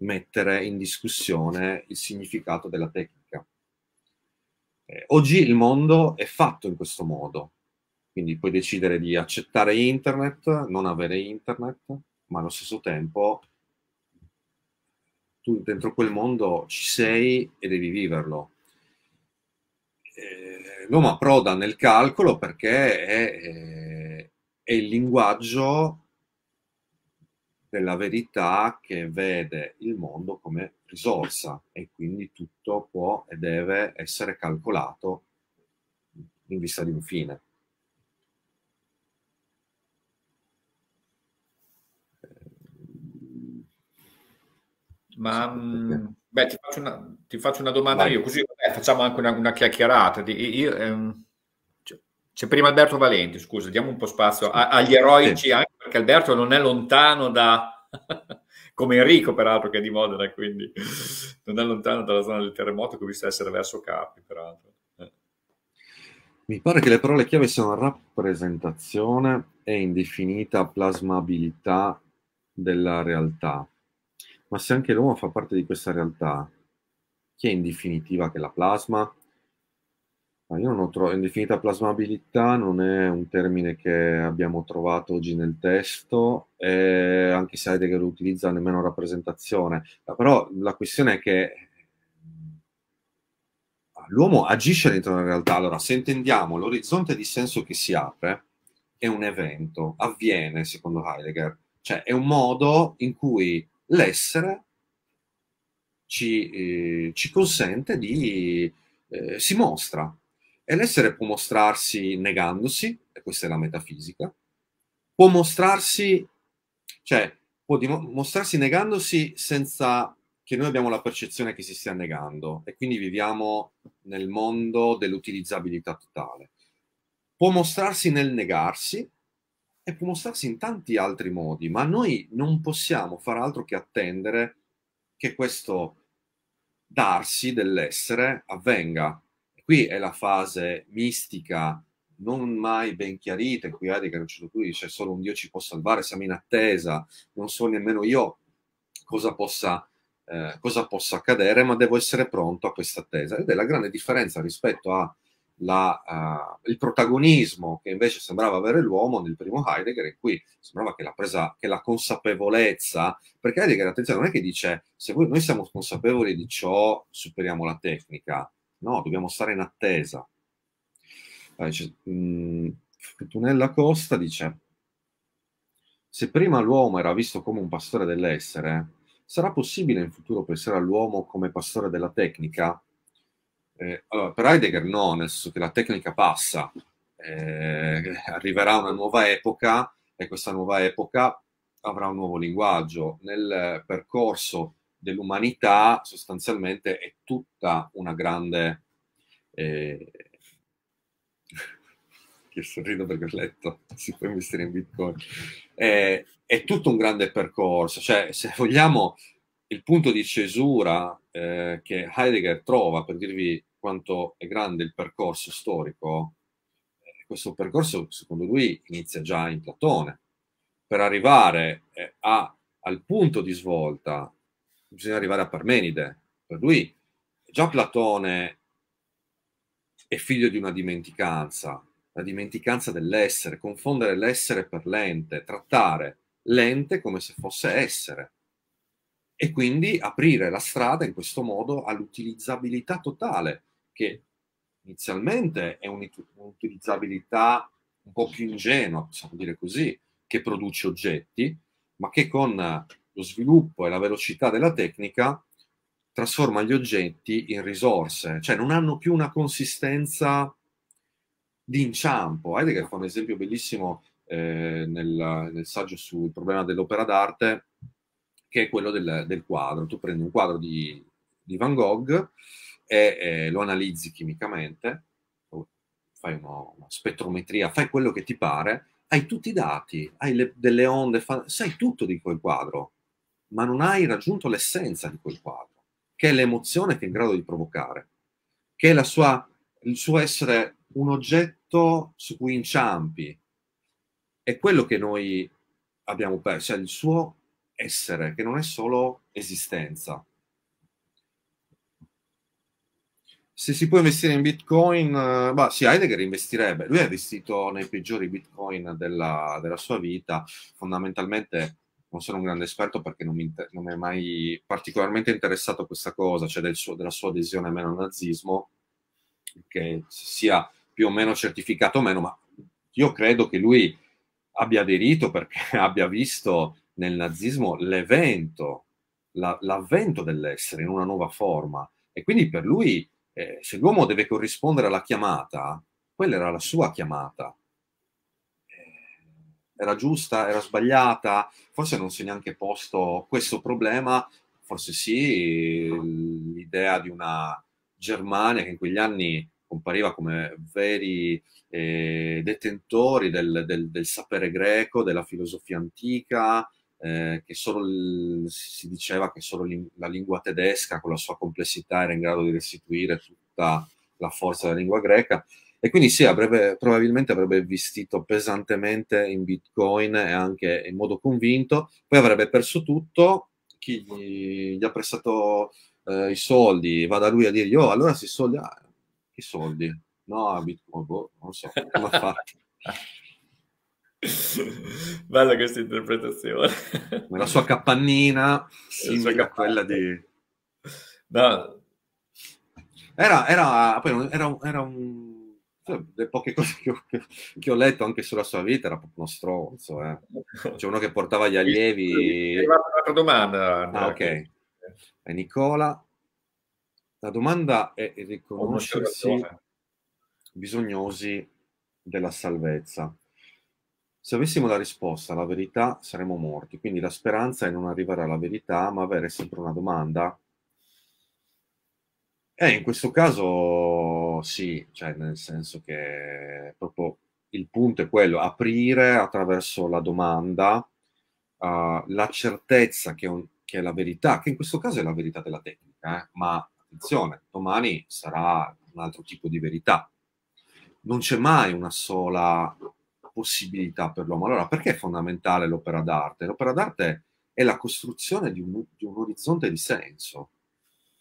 mettere in discussione il significato della tecnica eh, oggi il mondo è fatto in questo modo, quindi puoi decidere di accettare internet, non avere internet, ma allo stesso tempo tu dentro quel mondo ci sei e devi viverlo. Eh, l'uomo approda nel calcolo perché è, è, eh, è il linguaggio della verità che vede il mondo come risorsa e quindi tutto può e deve essere calcolato in vista di un fine. Eh, ma mh, mm, beh, ti, faccio una, ti, faccio una, domanda Vai. io, così beh, facciamo anche una, una chiacchierata. Io, ehm, c'è prima Alberto Valenti, scusa, diamo un po' spazio a, agli eroici, sì perché Alberto non è lontano da... come Enrico peraltro che è di Modena, quindi non è lontano dalla zona del terremoto che ho visto essere verso Capri peraltro. Eh. Mi pare che le parole chiave siano rappresentazione e indefinita plasmabilità della realtà. Ma se anche l'uomo fa parte di questa realtà, chi è in definitiva che la plasma? Ma io non ho trovato indefinita plasmabilità, non è un termine che abbiamo trovato oggi nel testo, e anche se Heidegger utilizza nemmeno rappresentazione. Però la questione è che eh, l'uomo agisce dentro una realtà. Allora, se intendiamo l'orizzonte di senso che si apre, è un evento, avviene secondo Heidegger, cioè è un modo in cui l'essere ci, eh, ci consente di eh, si mostra, e l'essere può mostrarsi negandosi, e questa è la metafisica, può mostrarsi, cioè può mostrarsi negandosi senza che noi abbiamo la percezione che si stia negando e quindi viviamo nel mondo dell'utilizzabilità totale. Può mostrarsi nel negarsi e può mostrarsi in tanti altri modi, ma noi non possiamo far altro che attendere che questo darsi dell'essere avvenga Qui è la fase mistica, non mai ben chiarita, in cui Heidegger a un certo punto dice solo un Dio ci può salvare, siamo in attesa, non so nemmeno io cosa possa, eh, cosa possa accadere, ma devo essere pronto a questa attesa. Ed è la grande differenza rispetto al uh, protagonismo che invece sembrava avere l'uomo nel primo Heidegger, in cui sembrava che la, presa, che la consapevolezza, perché Heidegger, attenzione, non è che dice se voi, noi siamo consapevoli di ciò, superiamo la tecnica, No, dobbiamo stare in attesa. Allora, eh, dice, mh, mm, Tunella Costa dice, se prima l'uomo era visto come un pastore dell'essere, sarà possibile in futuro pensare all'uomo come pastore della tecnica? Eh, allora, per Heidegger no, nel senso che la tecnica passa, eh, arriverà una nuova epoca e questa nuova epoca avrà un nuovo linguaggio. Nel percorso dell'umanità sostanzialmente è tutta una grande... Eh... che sorrido perché ho letto, si può investire in Bitcoin. Eh, è tutto un grande percorso, cioè se vogliamo il punto di cesura eh, che Heidegger trova per dirvi quanto è grande il percorso storico, eh, questo percorso secondo lui inizia già in Platone, per arrivare eh, a, al punto di svolta bisogna arrivare a Parmenide. Per lui già Platone è figlio di una dimenticanza, la dimenticanza dell'essere, confondere l'essere per l'ente, trattare l'ente come se fosse essere e quindi aprire la strada in questo modo all'utilizzabilità totale che inizialmente è un'utilizzabilità un po' più ingenua, possiamo dire così, che produce oggetti, ma che con lo sviluppo e la velocità della tecnica trasforma gli oggetti in risorse, cioè non hanno più una consistenza di inciampo. Heidegger fa un esempio bellissimo eh, nel, nel, saggio sul problema dell'opera d'arte, che è quello del, del quadro. Tu prendi un quadro di, di Van Gogh e eh, lo analizzi chimicamente, oh, fai uno, una spettrometria, fai quello che ti pare, hai tutti i dati, hai le, delle onde, fa, sai tutto di quel quadro ma non hai raggiunto l'essenza di quel quadro, che è l'emozione che è in grado di provocare, che è sua, il suo essere un oggetto su cui inciampi. È quello che noi abbiamo perso, cioè il suo essere, che non è solo esistenza. Se si può investire in Bitcoin, eh, bah, sì, Heidegger investirebbe. Lui ha investito nei peggiori Bitcoin della, della sua vita, fondamentalmente non sono un grande esperto perché non mi, inter- non è mai particolarmente interessato a questa cosa, cioè del suo, della sua adesione a meno al nazismo, che sia più o meno certificato o meno, ma io credo che lui abbia aderito perché abbia visto nel nazismo l'evento, la, l'avvento dell'essere in una nuova forma. E quindi per lui, eh, se l'uomo deve corrispondere alla chiamata, quella era la sua chiamata era giusta, era sbagliata, forse non si è neanche posto questo problema, forse sì, l'idea di una Germania che in quegli anni compariva come veri eh, detentori del, del, del, sapere greco, della filosofia antica, eh, che solo l- si diceva che solo l- la lingua tedesca con la sua complessità era in grado di restituire tutta la forza della lingua greca. E quindi sì, avrebbe, probabilmente avrebbe investito pesantemente in Bitcoin e anche in modo convinto, poi avrebbe perso tutto, chi gli, gli ha prestato eh, i soldi, va da lui a dirgli, oh allora si soldi, ah, i soldi? No, Bitcoin, boh, non so, come ha fatto. Bella questa interpretazione. La sua capannina simile a quella di... No. Era, era, poi era, era un le poche cose che ho, che ho, letto anche sulla sua vita era proprio uno stronzo. Eh. C'è uno che portava gli allievi. È arrivata un'altra domanda. Ah, ok. e Nicola. La domanda è riconoscersi bisognosi della salvezza. Se avessimo la risposta alla verità saremmo morti, quindi la speranza è non arrivare alla verità, ma avere sempre una domanda eh, in questo caso sì, cioè nel senso che proprio il punto è quello, aprire attraverso la domanda uh, la certezza che, un, che, è la verità, che in questo caso è la verità della tecnica, eh? ma attenzione, domani sarà un altro tipo di verità. Non c'è mai una sola possibilità per l'uomo. Allora, perché è fondamentale l'opera d'arte? L'opera d'arte è la costruzione di un, di un orizzonte di senso.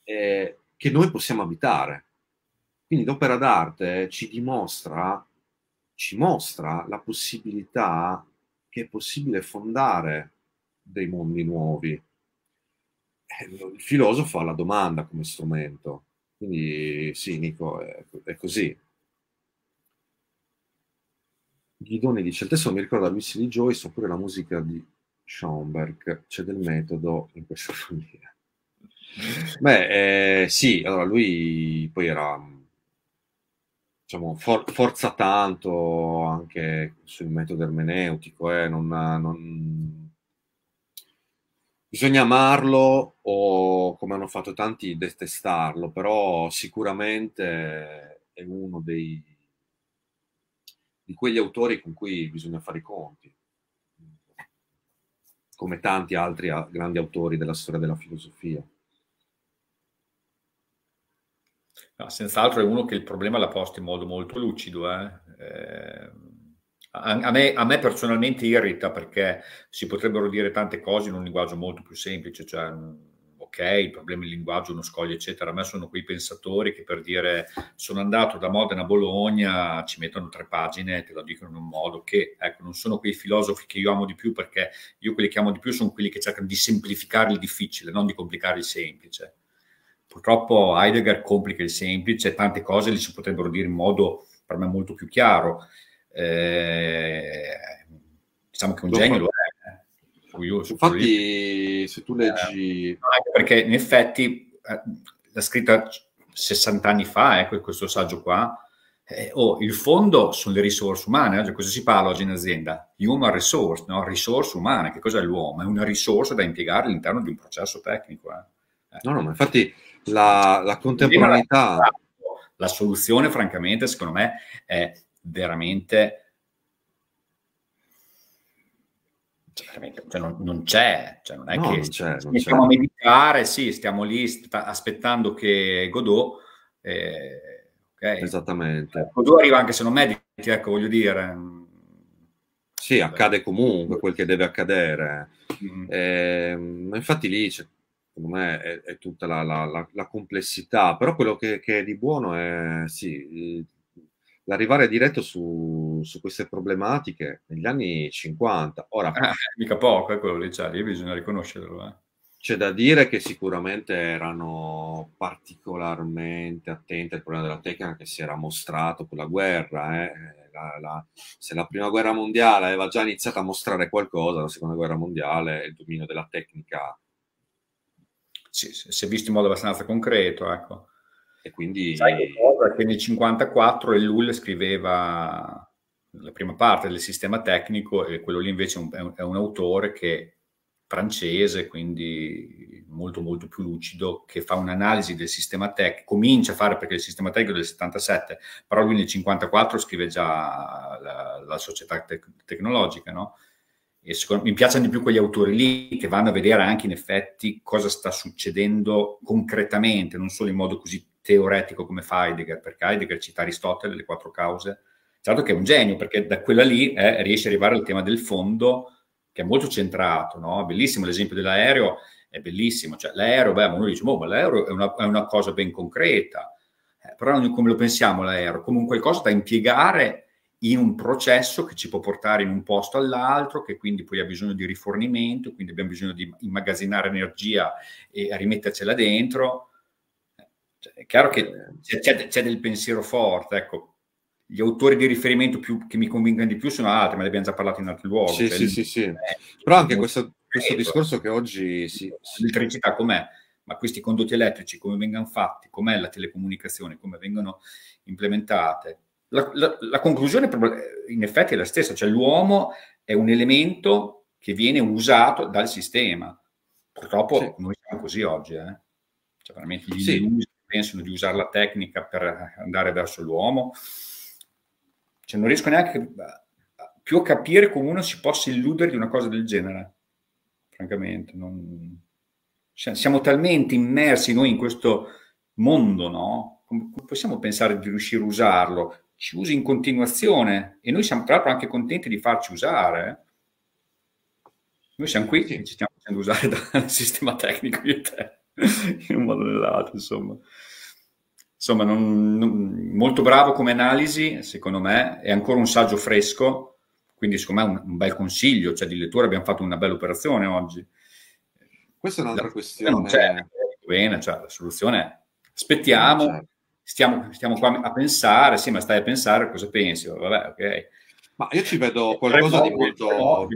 E che noi possiamo abitare. Quindi l'opera d'arte ci dimostra, ci mostra la possibilità che è possibile fondare dei mondi nuovi. Eh, il filosofo ha la domanda come strumento. Quindi sì, Nico, è, così. Guidoni dice, il testo mi ricorda Missy di Joyce oppure la musica di Schoenberg, c'è del metodo in questa famiglia. Beh, eh, sì, allora lui poi era diciamo, for- forza tanto anche sul metodo ermeneutico, eh, non, non... bisogna amarlo o come hanno fatto tanti detestarlo, però sicuramente è uno dei, di quegli autori con cui bisogna fare i conti come tanti altri grandi autori della storia della filosofia. No, senz'altro è uno che il problema l'ha posto in modo molto lucido. Eh? Eh, a, a, me, a, me, personalmente irrita perché si potrebbero dire tante cose in un linguaggio molto più semplice, cioè mm, ok, il problema è il linguaggio, uno scoglio, eccetera. A me sono quei pensatori che per dire sono andato da Modena a Bologna ci mettono tre pagine, e te lo dicono in un modo che, ecco, non sono quei filosofi che io amo di più perché io quelli che amo di più sono quelli che cercano di semplificare il difficile, non di complicare il semplice. Purtroppo Heidegger complica il semplice, tante cose li si potrebbero dire in modo per me molto più chiaro. Eh, diciamo che un Dopo, genio lo è. Eh. io, su Infatti, se tu leggi... Eh, perché in effetti eh, l'ha scritta 60 anni fa, ecco questo saggio qua, eh, oh, il fondo sono le risorse umane, oggi eh, cosa si parla oggi in azienda? Human resource, no? risorse umane, che cos'è l'uomo? È una risorsa da impiegare all'interno di un processo tecnico. Eh. No, no, ma infatti la, la contemporaneità. La soluzione, francamente, secondo me, è cioè, veramente Cioè, non, non, c'è, cioè, non è no, che non c'è, non stiamo c'è. a meditare, sì, stiamo lì sta, aspettando che Godot, eh, okay. esattamente. Cioè, Godot arriva anche se non mediti, ecco, voglio dire. Sì, accade comunque quel che deve accadere. Mm. Eh, infatti lì c'è secondo me è, è tutta la, la, la, la, complessità, però quello che, che, è di buono è sì, l'arrivare diretto su, su queste problematiche negli anni 50. Ora, ah, eh, mica poco, è eh, quello lì, Charlie, bisogna riconoscerlo. Eh. C'è da dire che sicuramente erano particolarmente attenti al problema della tecnica che si era mostrato con la guerra. Eh. La, la, se la prima guerra mondiale aveva già iniziato a mostrare qualcosa, la seconda guerra mondiale, il dominio della tecnica si, si è visto in modo abbastanza concreto. Ecco. E quindi... Sai cosa? Che nel 54 il Lull scriveva la prima parte del sistema tecnico e quello lì invece è un, è un autore che francese, quindi molto molto più lucido, che fa un'analisi del sistema tecnico, comincia a fare perché il sistema tecnico è del 77, però lui nel 54 scrive già la, la società tec- tecnologica, no? E secondo, mi piacciono di più quegli autori lì che vanno a vedere anche in effetti cosa sta succedendo concretamente, non solo in modo così teoretico come fa Heidegger, perché Heidegger cita Aristotele, le quattro cause, certo che è un genio, perché da quella lì eh, riesce ad arrivare al tema del fondo, che è molto centrato, no? bellissimo l'esempio dell'aereo, è bellissimo, cioè l'aereo, beh, uno dice, oh, ma l'aereo è una, è una cosa ben concreta, eh, però non come lo pensiamo l'aereo, come un qualcosa da impiegare in un processo che ci può portare in un posto all'altro, che quindi poi ha bisogno di rifornimento, quindi abbiamo bisogno di immagazzinare energia e rimettercela dentro. Cioè, è chiaro che c'è, c'è, del pensiero forte, ecco. Gli autori di riferimento più, che mi convincono di più sono altri, ma ne abbiamo già parlato in altri luoghi. Sì, cioè, sì, sì, sì. Eh, Però anche questo, questo discorso che oggi... Sì, L'elettricità com'è? ma questi condotti elettrici come vengono fatti, com'è la telecomunicazione, come vengono implementate, la, la, la conclusione in effetti è la stessa, cioè l'uomo è un elemento che viene usato dal sistema. Purtroppo sì. noi siamo così oggi, eh? cioè veramente gli sì. illusi pensano di usare la tecnica per andare verso l'uomo, cioè non riesco neanche più a capire come uno si possa illudere di una cosa del genere, francamente. Non... siamo talmente immersi noi in questo mondo, no? Come possiamo pensare di riuscire a usarlo? ci usi in continuazione e noi siamo tra l'altro anche contenti di farci usare. Noi siamo qui e ci stiamo facendo usare dal sistema tecnico di te, in un modo o nell'altro, insomma. Insomma, non, non, molto bravo come analisi, secondo me, è ancora un saggio fresco, quindi secondo me è un, un bel consiglio, cioè di lettura abbiamo fatto una bella operazione oggi. Questa è un'altra la, questione. Non c'è, bene, cioè, la soluzione è aspettiamo, stiamo, stiamo qua a pensare, sì, ma stai a pensare cosa pensi, vabbè, ok. Ma io ci vedo qualcosa di molto...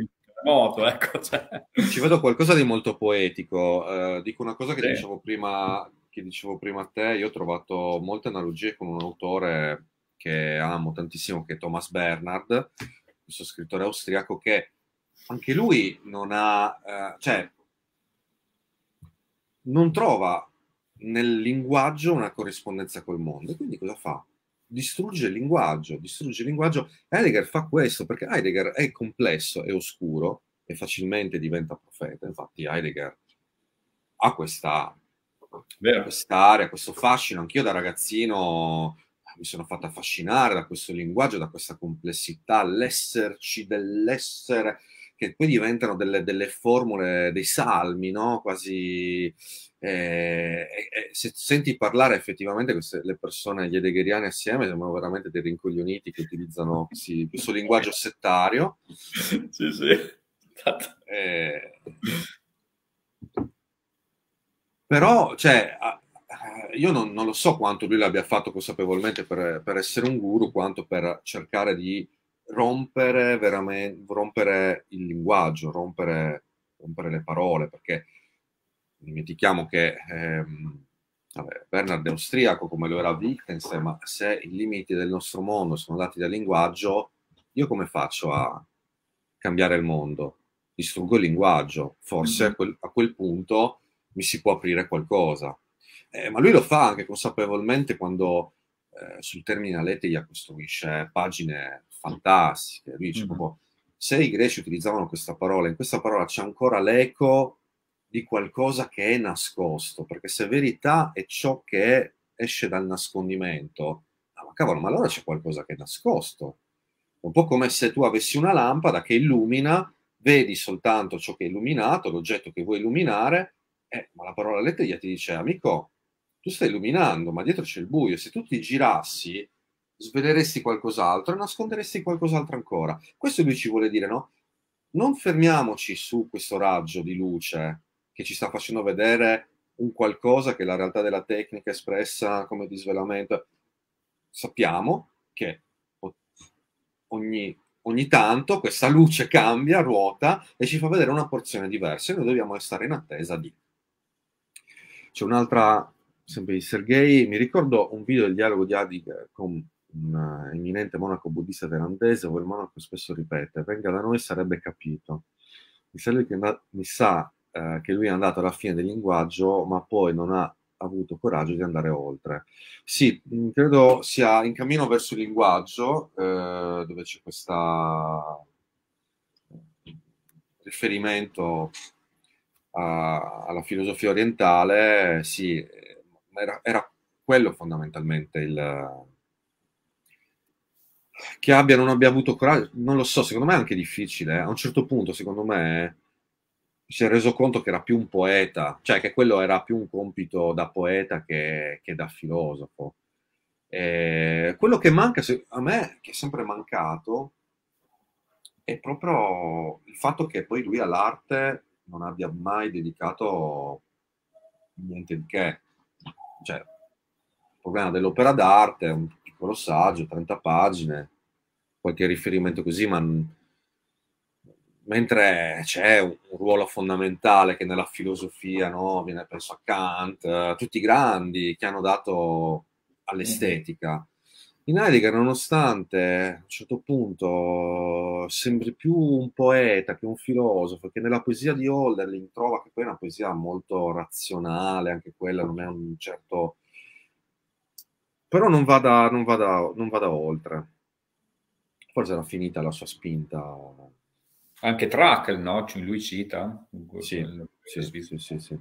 Moto, ecco, cioè. Ci vedo qualcosa di molto poetico. Eh, dico una cosa che, sì. dicevo prima, che dicevo prima a te, io ho trovato molte analogie con un autore che amo tantissimo, che è Thomas Bernard, questo scrittore austriaco che anche lui non ha... Eh, cioè, non trova nel linguaggio una corrispondenza col mondo. E quindi cosa fa? Distrugge il linguaggio, distrugge il linguaggio. Heidegger fa questo perché Heidegger è complesso è oscuro e facilmente diventa profeta. Infatti Heidegger ha questa, area, questo fascino. Anch'io da ragazzino eh, mi sono fatto affascinare da questo linguaggio, da questa complessità, l'esserci dell'essere che poi diventano delle, delle formule, dei salmi, no? Quasi... Eh, eh, se senti parlare effettivamente queste, le persone edegheriani assieme sembrano veramente dei rincoglioniti che utilizzano sì, questo linguaggio settario. Sì, sì. Esatto. Eh, però, cioè, io non, non, lo so quanto lui l'abbia fatto consapevolmente per, per essere un guru, quanto per cercare di rompere veramente rompere il linguaggio, rompere, rompere le parole, perché dimentichiamo che ehm, vabbè, Bernard è austriaco come lo era Wittgenstein, ma se i limiti del nostro mondo sono dati dal linguaggio, io come faccio a cambiare il mondo? Distruggo il linguaggio, forse a mm-hmm. quel, a quel punto mi si può aprire qualcosa. Eh, ma lui lo fa anche consapevolmente quando eh, sul terminale gli costruisce pagine fantastiche. Lui dice mm-hmm. proprio, se i greci utilizzavano questa parola, in questa parola c'è ancora l'eco di qualcosa che è nascosto, perché se verità è ciò che è, esce dal nascondimento, ah, ma cavolo, ma allora c'è qualcosa che è nascosto. Un po' come se tu avessi una lampada che illumina, vedi soltanto ciò che è illuminato, l'oggetto che vuoi illuminare, eh, ma la parola lettera ti dice, amico, tu stai illuminando, ma dietro c'è il buio. Se tu ti girassi sveleresti qualcos'altro e nasconderesti qualcos'altro ancora. Questo lui ci vuole dire, no? Non fermiamoci su questo raggio di luce che ci sta facendo vedere un qualcosa che la realtà della tecnica espressa come disvelamento. Sappiamo che ogni, ogni tanto questa luce cambia, ruota e ci fa vedere una porzione diversa e noi dobbiamo stare in attesa di. C'è un'altra sempre di Sergei, mi ricordo un video del dialogo di Adig con un eminente eh, monaco buddista thailandese, o il monaco spesso ripete: Venga da noi, sarebbe capito. Mi sa, lui che, mi sa eh, che lui è andato alla fine del linguaggio, ma poi non ha avuto coraggio di andare oltre. Sì, mm, credo sia in cammino verso il linguaggio, eh, dove c'è questo eh, riferimento a, alla filosofia orientale, sì, eh, era, era quello fondamentalmente il, che abbia o non abbia avuto coraggio, non lo so, secondo me è anche difficile. Eh. A un certo punto, secondo me, si è reso conto che era più un poeta, cioè che quello era più un compito da poeta che, che da filosofo. E eh, quello che manca a me, che è sempre mancato, è proprio il fatto che poi lui all'arte non abbia mai dedicato niente di che. Cioè, problema dell'opera d'arte, un piccolo saggio, 30 pagine, qualche riferimento così, ma mentre c'è un ruolo fondamentale che nella filosofia no, viene penso a Kant, eh, tutti i grandi che hanno dato all'estetica. In Heidegger, nonostante a un certo punto sembri più un poeta che un filosofo, che nella poesia di Holderlin trova che poi è una poesia molto razionale, anche quella non è un certo però non vada, non, vada, non vada, oltre. Forse era finita la sua spinta. Anche Trakel, no? Lui cita sì, il, sì, sì, sì, sì.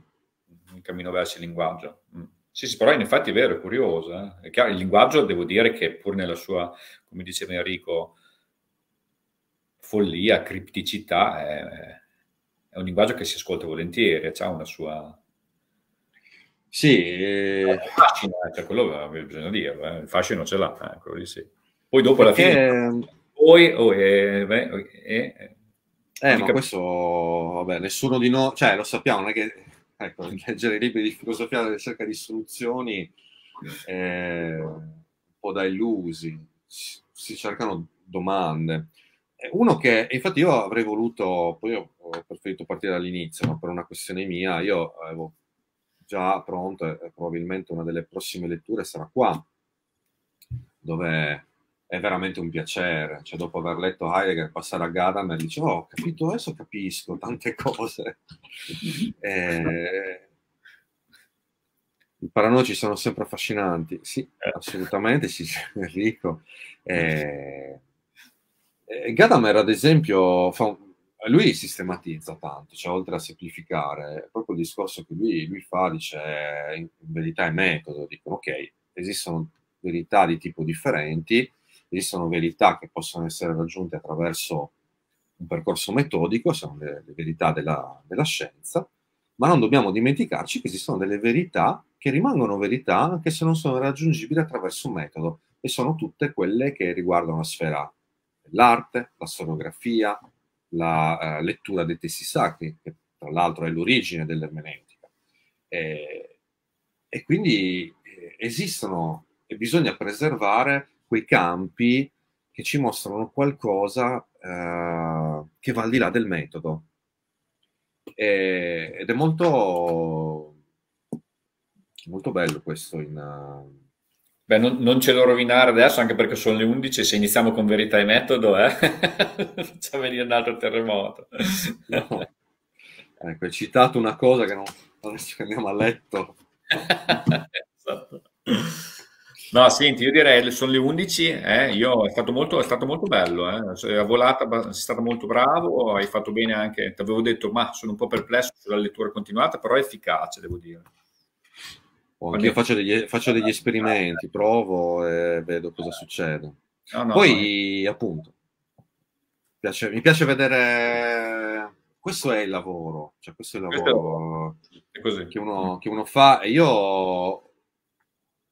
il cammino verso il linguaggio. Mm. Sì, sì, però in effetti è vero, è curioso. Eh? È chiaro, il linguaggio, devo dire che pur nella sua, come diceva Enrico, follia, cripticità, è, è un linguaggio che si ascolta volentieri, ha una sua sì, eh... eh fascino, cioè quello bisogna dirlo, eh. il fascino ce l'ha, eh, quello di sì. Poi dopo alla fine... Ehm, poi, oh, eh, beh, oh, eh, eh, eh ma questo, vabbè, nessuno di noi, cioè lo sappiamo, non è che ecco, leggere libri di filosofia alla ricerca di soluzioni eh, un po' da illusi, si cercano domande. Uno che, infatti io avrei voluto, poi ho preferito partire dall'inizio, ma per una questione mia, io avevo già pronto e probabilmente una delle prossime letture sarà qua, dove è veramente un piacere, cioè dopo aver letto Heidegger passare a Gadamer dice oh ho capito adesso capisco tante cose. e... I paranoici sono sempre affascinanti, sì, eh. assolutamente, sì, Enrico. E... Gadamer ad esempio fa un eh, lui sistematizza tanto, cioè oltre a semplificare, proprio il discorso che lui, lui fa, dice eh, in verità e metodo, dicono ok, esistono verità di tipo differenti, esistono verità che possono essere raggiunte attraverso un percorso metodico, sono le, le verità della, della, scienza, ma non dobbiamo dimenticarci che esistono delle verità che rimangono verità anche se non sono raggiungibili attraverso un metodo e sono tutte quelle che riguardano la sfera dell'arte, la storiografia, la uh, lettura dei testi sacri, che tra l'altro è l'origine dell'ermeneutica. E, e quindi eh, esistono e bisogna preservare quei campi che ci mostrano qualcosa uh, che va al di là del metodo. E, ed è molto, molto bello questo in... Uh, Beh, non, non, ce lo rovinare adesso, anche perché sono le 11, se iniziamo con verità e metodo, eh? faccia venire un altro terremoto. No. Ecco, hai citato una cosa che non, adesso andiamo a letto. esatto. No, senti, io direi sono le 11, eh? Io, è, stato molto, è, stato molto, bello, eh? Sei volata, sei stato molto bravo, hai fatto bene anche, ti avevo detto, ma sono un po' perplesso sulla lettura continuata, però è efficace, devo dire. O anche io faccio degli, faccio degli esperimenti, provo e vedo cosa succede. No, no, Poi, no. appunto, piace, mi piace vedere... Questo è il lavoro, cioè questo è il lavoro è che, uno, che uno fa. E io,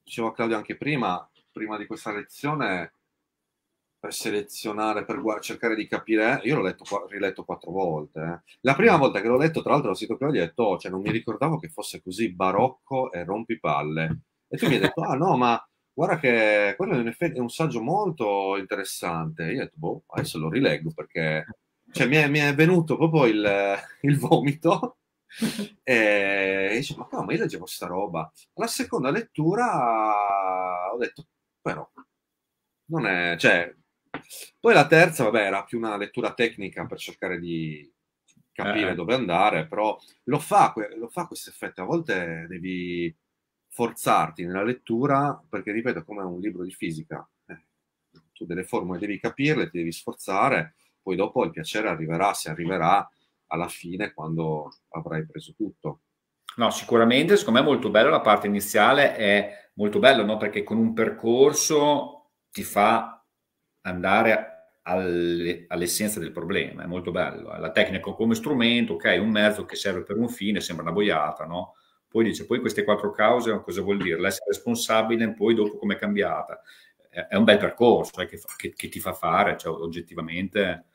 dicevo a Claudio anche prima, prima di questa lezione, per selezionare, per guard- cercare di capire. Eh. Io l'ho letto, riletto quattro volte. Eh. La prima mm. volta che l'ho letto, tra l'altro, l'ho sito che ho detto, oh, cioè, non mi ricordavo che fosse così barocco e rompipalle. E tu mi hai detto, ah no, ma guarda che quello in effetti è un saggio molto interessante. Io ho detto, boh, adesso lo rileggo perché... Cioè, mi è, mi è venuto proprio il, il vomito e dice, ma calma, io leggevo sta roba. La seconda lettura ho detto, però, non è, cioè, poi la terza, vabbè, era più una lettura tecnica per cercare di capire eh. eh. dove andare, però lo fa, lo fa questo effetto. A volte devi forzarti nella lettura, perché ripeto, come un libro di fisica, eh. tu delle formule devi capirle, ti devi sforzare, poi dopo il piacere arriverà, se arriverà alla fine quando avrai preso tutto. No, sicuramente, secondo me è molto bello la parte iniziale, è molto bello, no? Perché con un percorso ti fa andare alle, all'essenza del problema, è molto bello. Eh. La tecnica come strumento, ok, un mezzo che serve per un fine, sembra una boiata, no? Poi dice, poi queste quattro cause, cosa vuol dire? L'essere responsabile, poi dopo come è cambiata. È un bel percorso eh, che, fa, che, che, ti fa fare, cioè, oggettivamente.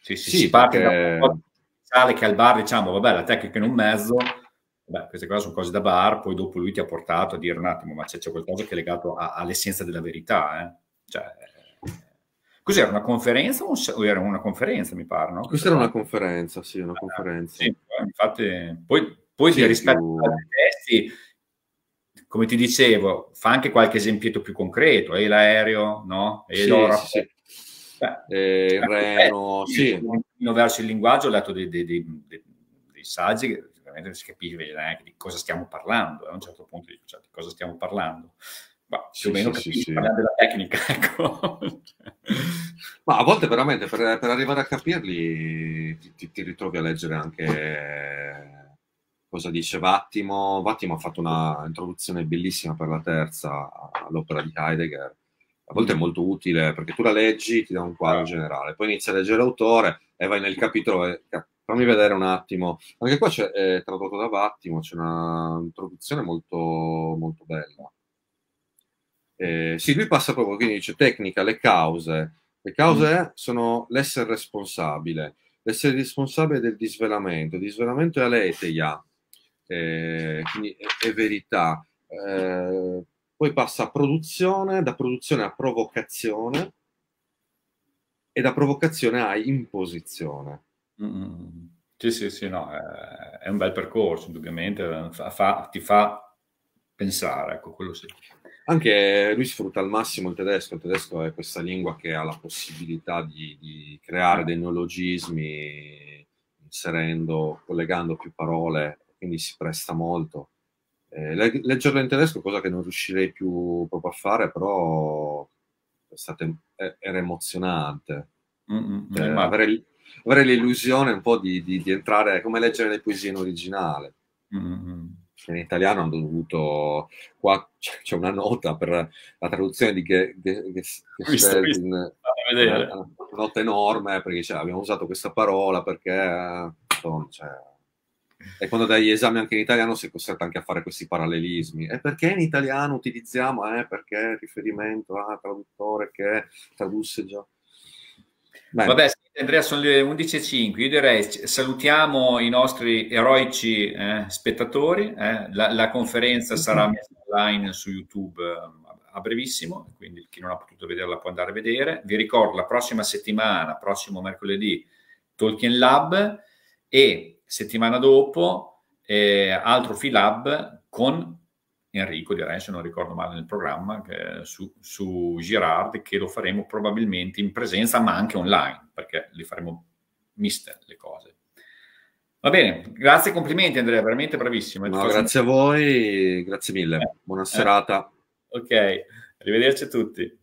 Sì, sì, sì si parte perché... da un sale che al bar diciamo, vabbè, la tecnica in un mezzo, Beh, queste cose sono cose da bar, poi dopo lui ti ha portato a dire un attimo, ma c'è, c'è qualcosa che è legato a, all'essenza della verità. Eh? Cioè, cos'era una conferenza o era una conferenza, mi pare, no? Questa era una conferenza, sì, una conferenza. sì, eh, infatti, poi, poi sì, rispetto più... ad testi, come ti dicevo, fa anche qualche esempietto più concreto, e l'aereo, no? E sì, l'oro. Sì, sì. Beh, eh, il Reno, eh, sì. verso il linguaggio ho letto dei, dei, dei, dei saggi che veramente si capisce neanche di cosa stiamo parlando, eh, a un certo punto cioè, di cosa stiamo parlando più sì, o meno sì, sì, parlando della tecnica, ecco. Ma a volte veramente per, per arrivare a capirli ti, ti, ti, ritrovi a leggere anche cosa dice Vattimo. Vattimo ha fatto una introduzione bellissima per la terza all'opera di Heidegger. A volte è molto utile perché tu la leggi, ti dà un quadro certo. generale, poi inizi a leggere l'autore e vai nel capitolo e fammi vedere un attimo. Anche qua c'è, è eh, tradotto da Vattimo, c'è un'introduzione molto, molto bella. Eh, sì, lui passa proprio, quindi dice tecnica, le cause. Le cause mm. sono l'essere responsabile, l'essere responsabile del disvelamento. Il disvelamento è aleteia, eh, quindi è, è verità. Eh, poi passa a produzione, da produzione a provocazione e da provocazione a imposizione. Mm. Sì, sì, sì, no, è un bel percorso, indubbiamente, fa, ti fa pensare, ecco, quello sì. Anche lui sfrutta al massimo il tedesco, il tedesco è questa lingua che ha la possibilità di, di creare dei neologismi inserendo, collegando più parole, quindi si presta molto. Eh, leggerlo in tedesco, cosa che non riuscirei più proprio a fare, però è stato, è, era emozionante. Mm-hmm, eh, avere, avere, l'illusione un po' di, di, di, entrare, come leggere le poesie in originale. Mm-hmm in italiano hanno dovuto qua c'è una nota per la traduzione di che, che, che eh, una nota enorme perché cioè, abbiamo usato questa parola perché cioè, e quando dai gli esami anche in italiano sei costretto anche a fare questi parallelismi. E perché in italiano utilizziamo? Eh, perché riferimento a traduttore che tradusse già. Bene. Vabbè, Andrea, sono le 11.05. Io direi salutiamo i nostri eroici eh, spettatori. Eh. La, la, conferenza sarà messa online su YouTube eh, a brevissimo, quindi chi non ha potuto vederla può andare a vedere. Vi ricordo la prossima settimana, prossimo mercoledì, Tolkien Lab e settimana dopo eh, altro Filab con Enrico, direi se non ricordo male nel programma, su, su Girard, che lo faremo probabilmente in presenza ma anche online, perché li faremo miste le cose. Va bene, grazie e complimenti Andrea, veramente bravissimo. No, grazie a voi, grazie mille, eh, buona serata. Eh, ok, arrivederci a tutti.